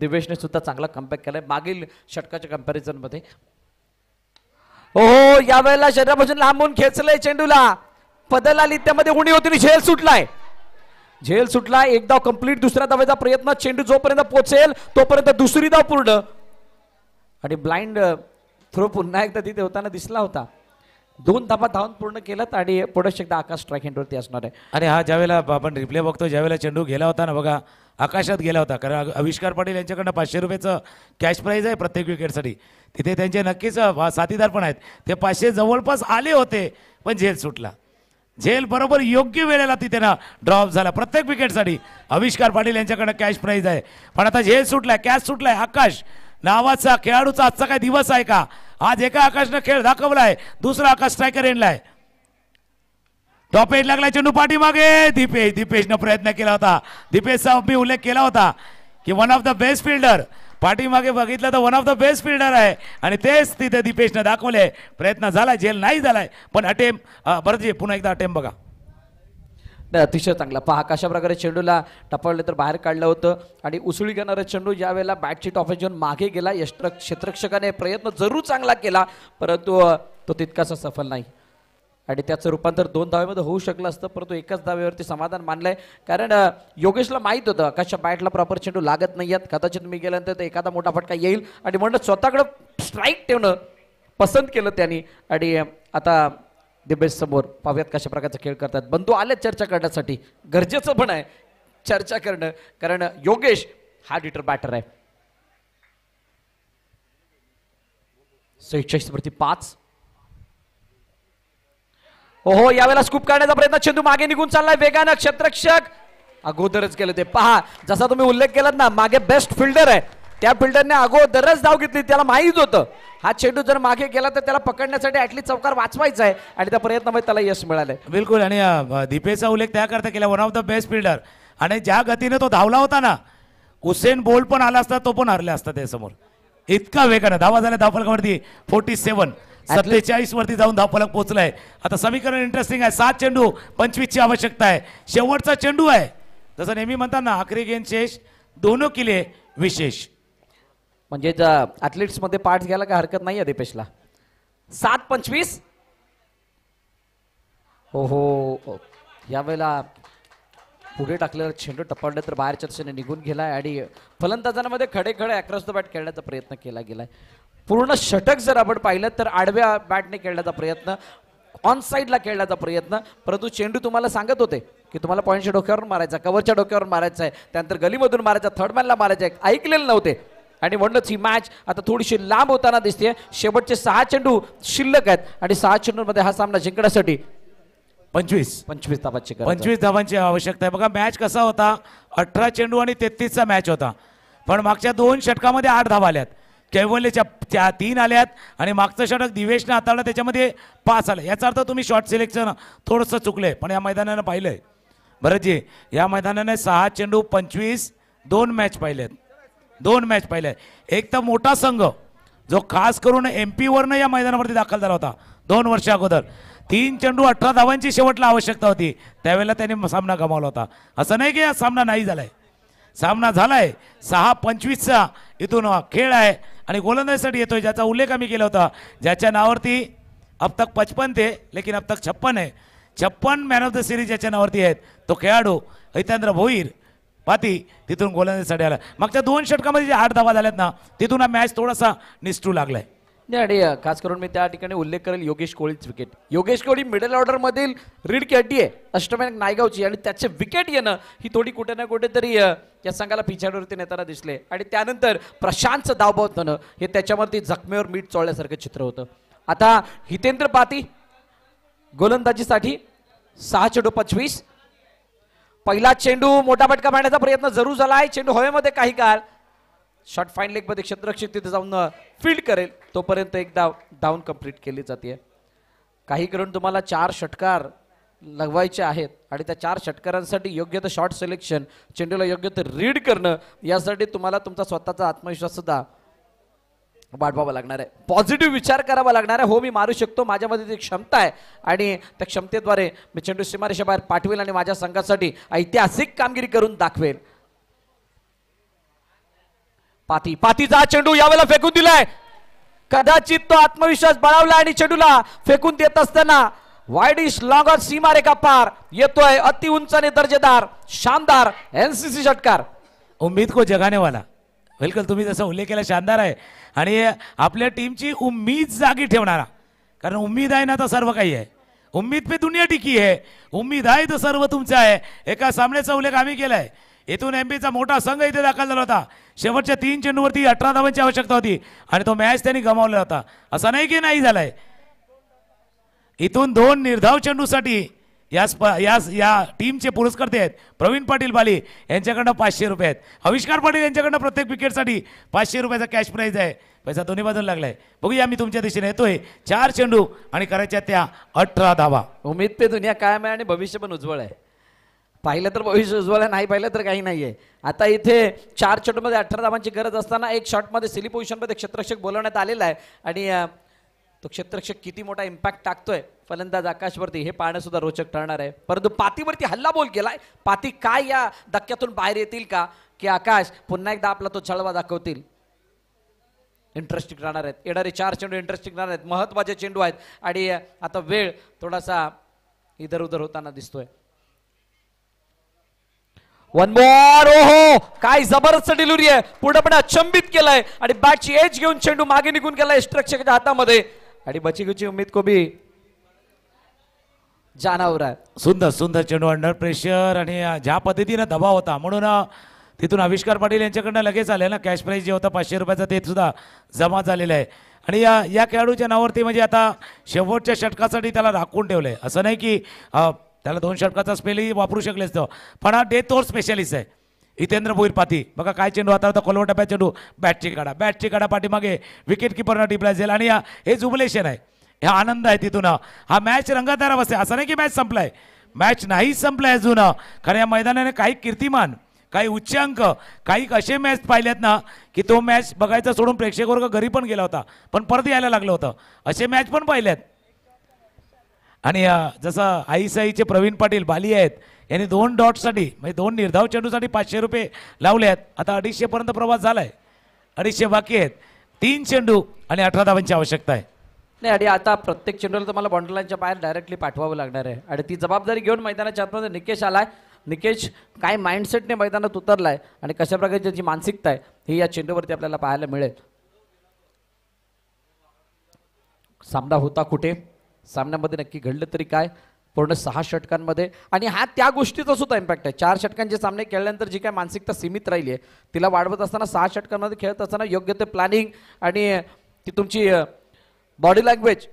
Speaker 3: दिवेशने सुद्धा चांगला कमबॅक केला आहे मागील षटकाच्या कम्पॅरिझनमध्ये
Speaker 4: हो यावेळेला शरीरापासून लांबून खेचलंय चेंडूला पदल आली त्यामध्ये उणी होती झेल सुटलाय झेल सुटला एकदा धाव कंप्लीट दुसऱ्या धावायचा प्रयत्न चेंडू जोपर्यंत पोचेल तोपर्यंत दुसरी धाव पूर्ण आणि ब्लाइंड थ्रो पुन्हा एकदा तिथे होताना दिसला होता दोन धाबा धावून पूर्ण केलं आणि पुढे एकदा आकाश
Speaker 3: ट्रॅकिंगवरती असणार आहे आणि हा ज्यावेळेला आपण रिप्ले बघतो ज्यावेळेला चेंडू गेला होता ना बघा आकाशात गेला होता कारण आविष्कार पाटील यांच्याकडनं पाचशे रुपयाचं कॅश प्राईज आहे प्रत्येक विकेटसाठी तिथे त्यांचे नक्कीच साथीदार पण आहेत ते पाचशे जवळपास आले होते पण झेल सुटला झेल बरोबर योग्य वेळेला तिथे ना ड्रॉप झाला प्रत्येक विकेटसाठी आविष्कार पाटील यांच्याकडनं कॅश प्राईज आहे पण आता झेल सुटलाय कॅश सुटलाय आकाश नावाचा खेळाडूचा आजचा काय दिवस आहे का आज एका आकाशनं खेळ दाखवलाय दुसरा आकाश स्ट्रायकर येणलाय टॉप लागलाय चेंडू पाठीमागे दीपेश दीपेशनं प्रयत्न केला होता दीपेशचा मी उल्लेख केला होता की one of the best fielder पाठीमागे बघितलं तर one of the best fielder आहे आणि तेच तिथे दीपेशनं दाखवले प्रयत्न झालाय जेल नाही झालाय पण अटेम्प बरं पुन्हा एकदा अटेम्प बघा
Speaker 4: अतिशय चांगला पहा कशा प्रकारे चेंडूला टपवले तर बाहेर काढलं होतं आणि उसळी घेणारा चेंडू ज्यावेळेला बॅटची टॉफे घेऊन मागे गेला यष्ट क्षेत्रक्षकाने प्रयत्न जरूर चांगला केला परंतु तो तितकासा सफल नाही आणि त्याचं रूपांतर दोन धावेमध्ये होऊ शकलं असतं परंतु एकाच धावेवरती समाधान मानलं आहे कारण योगेशला माहीत होतं कशा बॅटला प्रॉपर चेंडू लागत नाही आहेत कदाचित मी गेल्यानंतर तर एखादा मोठा फटका येईल आणि म्हणून स्वतःकडं स्ट्राईक ठेवणं पसंत केलं त्यांनी आणि आता दिबेसमोर पाहूयात कशा प्रकारचा खेळ करतात बंधू आले चर्चा करण्यासाठी गरजेचं पण आहे चर्चा करणं कारण योगेश हा डिटर बॅटर आहे सैक्षिक स्मृती पाच हो यावेळेला स्कूप करण्याचा प्रयत्न चेंदू मागे निघून चाललाय वेगानं क्षेत्रक्षक अगोदरच केलं ते पहा जसा तुम्ही उल्लेख केलात ना मागे बेस्ट फिल्डर आहे त्या फिल्डरने अगोदरच धाव घेतली त्याला माहीत होतं हा चेंडू जर
Speaker 3: मागे गेला तर त्याला पकडण्यासाठी ऍटली
Speaker 4: चौकार वाचवायचा आहे आणि त्या प्रयत्नामध्ये त्याला यश मिळालंय बिलकुल
Speaker 3: आणि दीपेचा उल्लेख करता केला one of the best fielder आणि ज्या गतीने तो धावला होता ना हुसेन बोल पण आला असता तो पण हरला असता त्यासमोर इतका वेगानं धावा झाल्या धावफलकावरती फोर्टी सेवन सत्तेचाळीस वरती जाऊन धावफलक पोहोचलाय आता समीकरण इंटरेस्टिंग आहे सात चेंडू पंचवीसची आवश्यकता आहे शेवटचा चेंडू आहे जसं नेहमी म्हणतात ना आखरी गेंद शेष दोनो किले विशेष म्हणजे ज्या ॲथलीट्समध्ये पार्ट घ्यायला काय हरकत नाही आहे दीपेशला
Speaker 4: सात पंचवीस हो हो यावेळेला पुढे टाकलेला छेंडू टपडले तर बाहेरच्या दिशेने निघून गेलाय आणि फलंदाजांमध्ये खडे खडे अक्रॉस द बॅट खेळण्याचा प्रयत्न केला गेलाय पूर्ण षटक जर आपण पाहिलं तर आडव्या बॅटने खेळण्याचा प्रयत्न ऑन साईडला खेळण्याचा प्रयत्न परंतु चेंडू तुम्हाला सांगत होते की तुम्हाला पॉईंटच्या डोक्यावरून मारायचा कवरच्या डोक्यावरून मारायचा आहे त्यानंतर गलीमधून मारायचा थर्डमॅनला मारायचा ऐकलेले नव्हते आणि म्हणूनच ही मॅच आता थोडीशी लांब होताना दिसते शेवटचे सहा चेंडू शिल्लक आहेत आणि सहा चेंडूंमध्ये हा सामना जिंकण्यासाठी
Speaker 3: पंचवीस पंचवीस धावांची पंचवीस धावांची आवश्यकता आहे बघा मॅच कसा होता अठरा चेंडू आणि तेहतीसचा मॅच होता पण मागच्या दोन षटकामध्ये आठ धावा आल्यात कैवल्यच्या त्या तीन आल्यात आणि मागचं षटक दिवेशने हाताळलं त्याच्यामध्ये पाच आलं याचा अर्थ तुम्ही शॉर्ट सिलेक्शन थोडंसं चुकलंय पण या मैदानानं पाहिलंय बरं जी या मैदानाने सहा चेंडू पंचवीस दोन मॅच आहेत दोन मॅच पाहिल्या एक तर मोठा संघ जो खास करून एम पीवरनं या मैदानावरती दाखल झाला होता दोन वर्ष अगोदर तीन चेंडू अठरा धावांची शेवटला आवश्यकता होती त्यावेळेला त्यांनी सामना गमावला होता असं नाही की सामना नाही झालाय सामना झालाय सहा पंचवीसचा इथून खेळ आहे आणि गोलंदाजीसाठी येतोय ज्याचा उल्लेख आम्ही केला होता ज्याच्या नावावरती अब तक पचपन ते लेकिन अब तक छप्पन आहे छप्पन मॅन ऑफ द सिरीज ज्याच्या नावावरती आहेत तो खेळाडू हितेंद्र भोईर पाती तिथून गोलंदाजीसाठी आला मागच्या दोन षटकामध्ये जे आठ धावा झाल्यात ना तिथून हा मॅच थोडासा निष्ठू लागलाय
Speaker 4: आणि खास करून मी त्या ठिकाणी उल्लेख करेल योगेश कोळीच wicket Yogesh Koli middle order मधील रीड कॅटी आहे अष्टमॅन नायगावची आणि त्याचे विकेट येणं ही थोडी कुठे ना कुठेतरी या संघाला पिछाडीवरती नेताना दिसले आणि त्यानंतर प्रशांतचं धावबाव होतं हे त्याच्यावरती जखमेवर मीठ चोळल्यासारखं चित्र होतं आता हितेंद्र पाती गोलंदाजीसाठी सहा चेडू पंचवीस पहिला चेंडू मोठा फटका मारण्याचा प्रयत्न जरूर झाला आहे चेंडू हवेमध्ये काही काळ शॉर्ट फाईन लेग मध्ये क्षेत्रक्षित तिथे जाऊन फील्ड करेल तोपर्यंत एक धाव डाऊन कंप्लीट केली जाते काही करून तुम्हाला चार षटकार लगवायचे आहेत आणि त्या चार षटकारांसाठी योग्य तर शॉर्ट सिलेक्शन चेंडूला योग्य ते रीड करणं यासाठी तुम्हाला तुमचा स्वतःचा आत्मविश्वास सुद्धा वाढवावं लागणार आहे पॉझिटिव्ह विचार करावा लागणार आहे हो मी मारू शकतो माझ्यामध्ये ती क्षमता आहे आणि त्या क्षमतेद्वारे मी चेंडू सीमारेषेबाहेर पाठवेल आणि माझ्या संघासाठी ऐतिहासिक कामगिरी करून दाखवेल पाती पातीचा चेंडू यावेळेला फेकून दिलाय कदाचित तो आत्मविश्वास बळावला आणि चेंडूला फेकून देत असताना वाईड वायडिश लॉंगर सीमारेखा पार
Speaker 3: येतोय अति उंच दर्जेदार शानदार एनसीसी षटकार उमेद को जगाने वाला बिलकुल तुम्ही जसा उल्लेख केला शानदार आहे आणि आपल्या टीमची उम्मीद जागी ठेवणारा कारण उम्मीद आहे ना तर सर्व काही आहे उम्मीद पे दुनिया टिकी आहे उम्मीद आहे तर सर्व तुमचं आहे एका सामन्याचा उल्लेख आम्ही केला आहे इथून एम बीचा मोठा संघ इथे दाखल झाला होता शेवटच्या तीन चेंडूवरती अठरा धावांची आवश्यकता होती आणि तो मॅच त्यांनी गमावला होता असा नाही की नाही झालाय इथून दोन निर्धाव चेंडूसाठी यास प यास या टीमचे पुरस्कर्ते आहेत प्रवीण पाटील बाली यांच्याकडनं पाचशे रुपये आहेत आविष्कार पाटील यांच्याकडनं प्रत्येक विकेटसाठी पाचशे रुपयाचा कॅश प्राईज आहे पैसा दोन्ही बाजून लागलाय बघूया मी तुमच्या दिशेने येतोय चार चेंडू आणि करायच्या त्या अठरा धावा उमेद पे दुनिया कायम आहे आणि भविष्य
Speaker 4: पण उज्ज्वल आहे पाहिलं तर भविष्य उज्ज्वल आहे नाही पाहिलं तर काही नाही आहे आता इथे चार चेंडूमध्ये अठरा धावांची गरज असताना एक शॉटमध्ये सिली पोझिशनमध्ये क्षेत्रक्षक बोलवण्यात आलेला आहे आणि तो क्षेत्रक्षक किती मोठा इम्पॅक्ट टाकतोय फलंदाज आकाशवरती हे पाहणं सुद्धा रोचक ठरणार आहे परंतु पातीवरती हल्ला बोल केलाय पाती काय या धक्क्यातून बाहेर येतील का की आकाश पुन्हा एकदा आपला तो छळवा दाखवतील इंटरेस्टिंग राहणार आहेत येणारे चार चेंडू इंटरेस्टिंग राहणार आहेत महत्वाचे चेंडू आहेत आणि आता वेळ थोडासा इधर उधर होताना दिसतोय वन ओ ओहो काय जबरदस्त डिलिव्हरी आहे पूर्णपणे अचंबित केलाय आणि बॅटची एज घेऊन चेंडू मागे निघून गेलाय स्ट्रक्चरच्या हातामध्ये
Speaker 3: आणि बचिगूची उमेद कोबी जानावर सुंदर सुंदर चेंडू अंडर प्रेशर आणि ज्या पद्धतीनं दबाव होता म्हणून तिथून आविष्कार पाटील यांच्याकडनं लगेच आले ना कॅश प्राईज जे होता पाचशे रुपयाचा ते सुद्धा जमा झालेलं आहे आणि या या खेळाडूच्या नावावरती म्हणजे आता शेवटच्या षटकासाठी त्याला राखून ठेवलंय आहे असं नाही की त्याला दोन षटकाचा स्पेलही वापरू शकले असतो पण हा डे तोर स्पेशालिस्ट आहे हितेंद्र भोईर पाती बघा काय चेंडू आता होता कोलवटा बॅट चेंडू बॅटची काढा बॅटची काढा पाठीमागे विकेट किपरनं डिप्लाय जाईल आणि हे जुबलेशन आहे हा आनंद आहे तिथून हा मॅच रंगतदार बसते असं नाही की मॅच संपलाय मॅच नाही संपलाय अजून कारण या मैदानाने काही कीर्तिमान काही उच्चांक काही असे मॅच पाहिलेत ना की तो मॅच बघायचा सोडून प्रेक्षक वर्ग घरी पण गेला होता पण परत यायला लागलं होतं असे मॅच पण पाहिलेत आणि जसं आईसाईचे प्रवीण पाटील बाली आहेत यांनी दोन डॉटसाठी म्हणजे दोन निर्धाव चेंडूसाठी पाचशे रुपये लावले आहेत आता अडीचशेपर्यंत प्रवास झाला आहे अडीचशे बाकी आहेत तीन चेंडू आणि अठरा धावांची आवश्यकता आहे
Speaker 4: नाही आणि आता प्रत्येक चेंडूला तुम्हाला बॉन्डलाईनच्या बाहेर डायरेक्टली पाठवावं लागणार आहे आणि ती जबाबदारी घेऊन मैदानाच्या आतमध्ये निकेश आलाय निकेश काय माइंडसेटने मैदानात उतरलाय आणि कशा प्रकारची जी मानसिकता आहे ही या चेंडूवरती आपल्याला पाहायला मिळेल सामना होता कुठे सामन्यामध्ये नक्की घडलं तरी काय पूर्ण सहा षटकांमध्ये आणि हा त्या गोष्टीचा सुद्धा इम्पॅक्ट आहे चार षटकांचे सामने खेळल्यानंतर जी काय मानसिकता सीमित राहिली आहे तिला वाढवत असताना सहा षटकांमध्ये खेळत असताना योग्य ते प्लॅनिंग आणि ती तुमची बॉडी लँग्वेज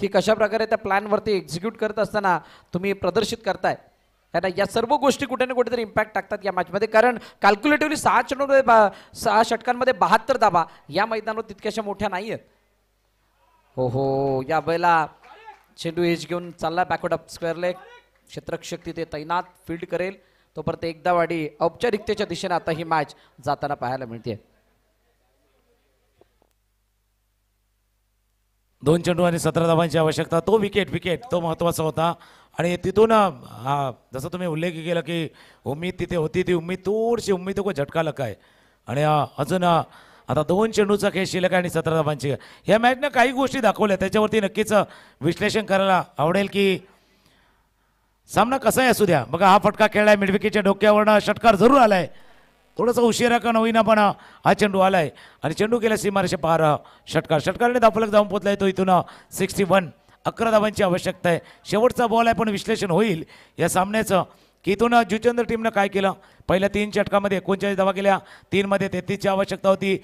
Speaker 4: की कशा प्रकारे त्या प्लॅनवरती एक्झिक्यूट करत असताना तुम्ही प्रदर्शित करताय कारण या सर्व गोष्टी कुठे ना कुठेतरी इम्पॅक्ट टाकतात या मॅचमध्ये कारण कॅल्क्युलेटिव्हली सहा चेंडूमध्ये बा सहा षटकांमध्ये बहात्तर दाबा या मैदानावर तितक्याशा मोठ्या नाही आहेत हो हो या वेळेला चेंडू एज घेऊन चालला बॅकवर्ड अप स्क्वेअर लेग क्षेत्रक्षक तिथे तैनात फील्ड करेल तोपर्यंत एकदा वाढी औपचारिकतेच्या दिशेने आता ही मॅच जाताना पाहायला मिळते
Speaker 3: दोन चेंडू आणि सतरा धावांची आवश्यकता तो विकेट विकेट तो महत्त्वाचा होता आणि तिथून हा जसं तुम्ही उल्लेख केला की उम्मीद तिथे होती ती उम्मीद थोडीशी उम्मीद को झटका लकाय आणि अजून आता दोन चेंडूचा खेळ शिलक आहे आणि सतरा धावांची या मॅचनं काही गोष्टी दाखवल्या त्याच्यावरती नक्कीच विश्लेषण करायला आवडेल की सामना कसा आहे असू द्या बघा हा फटका खेळलाय मिडविकेच्या डोक्यावरनं षटकार जरूर आलाय थोडासा उशिरा का नवीना पण हा चेंडू आलाय आणि चेंडू केला सीमारेषा पार षटकार षटकारने धापलक जाऊन पोचलाय तो इथून सिक्स्टी वन अकरा धावांची आवश्यकता आहे शेवटचा बॉल आहे पण विश्लेषण होईल या सामन्याचं की इथून जुचंद्र टीमनं काय केलं पहिल्या तीन षटकामध्ये एकोणचाळीस धावा केल्या तीनमध्ये तेहतीसची आवश्यकता होती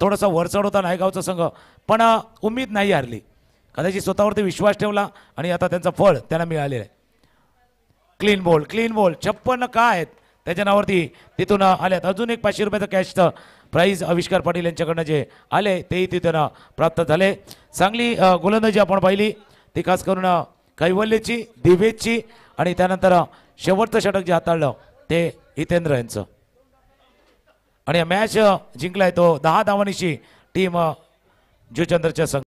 Speaker 3: थोडासा वरचढ होता नायगावचा संघ पण उमेद नाही हरली कदाचित स्वतःवरती विश्वास ठेवला आणि आता त्यांचं फळ त्यांना मिळालेलं आहे क्लीन बॉल क्लीन बॉल छप्पन का आहेत त्याच्या नावावरती तिथून आल्यात अजून एक पाचशे रुपयाचं कॅशचं प्राईज आविष्कार पाटील यांच्याकडनं जे आले तेही तिथून प्राप्त झाले चांगली गोलंदाजी आपण पाहिली ती खास करून कैवल्याची दिवेची आणि त्यानंतर शेवटचं षटक जे हाताळलं ते हितेंद्र यांचं आणि मॅच जिंकलाय तो दहा धावांशी टीम जुचंद्रच्या संघ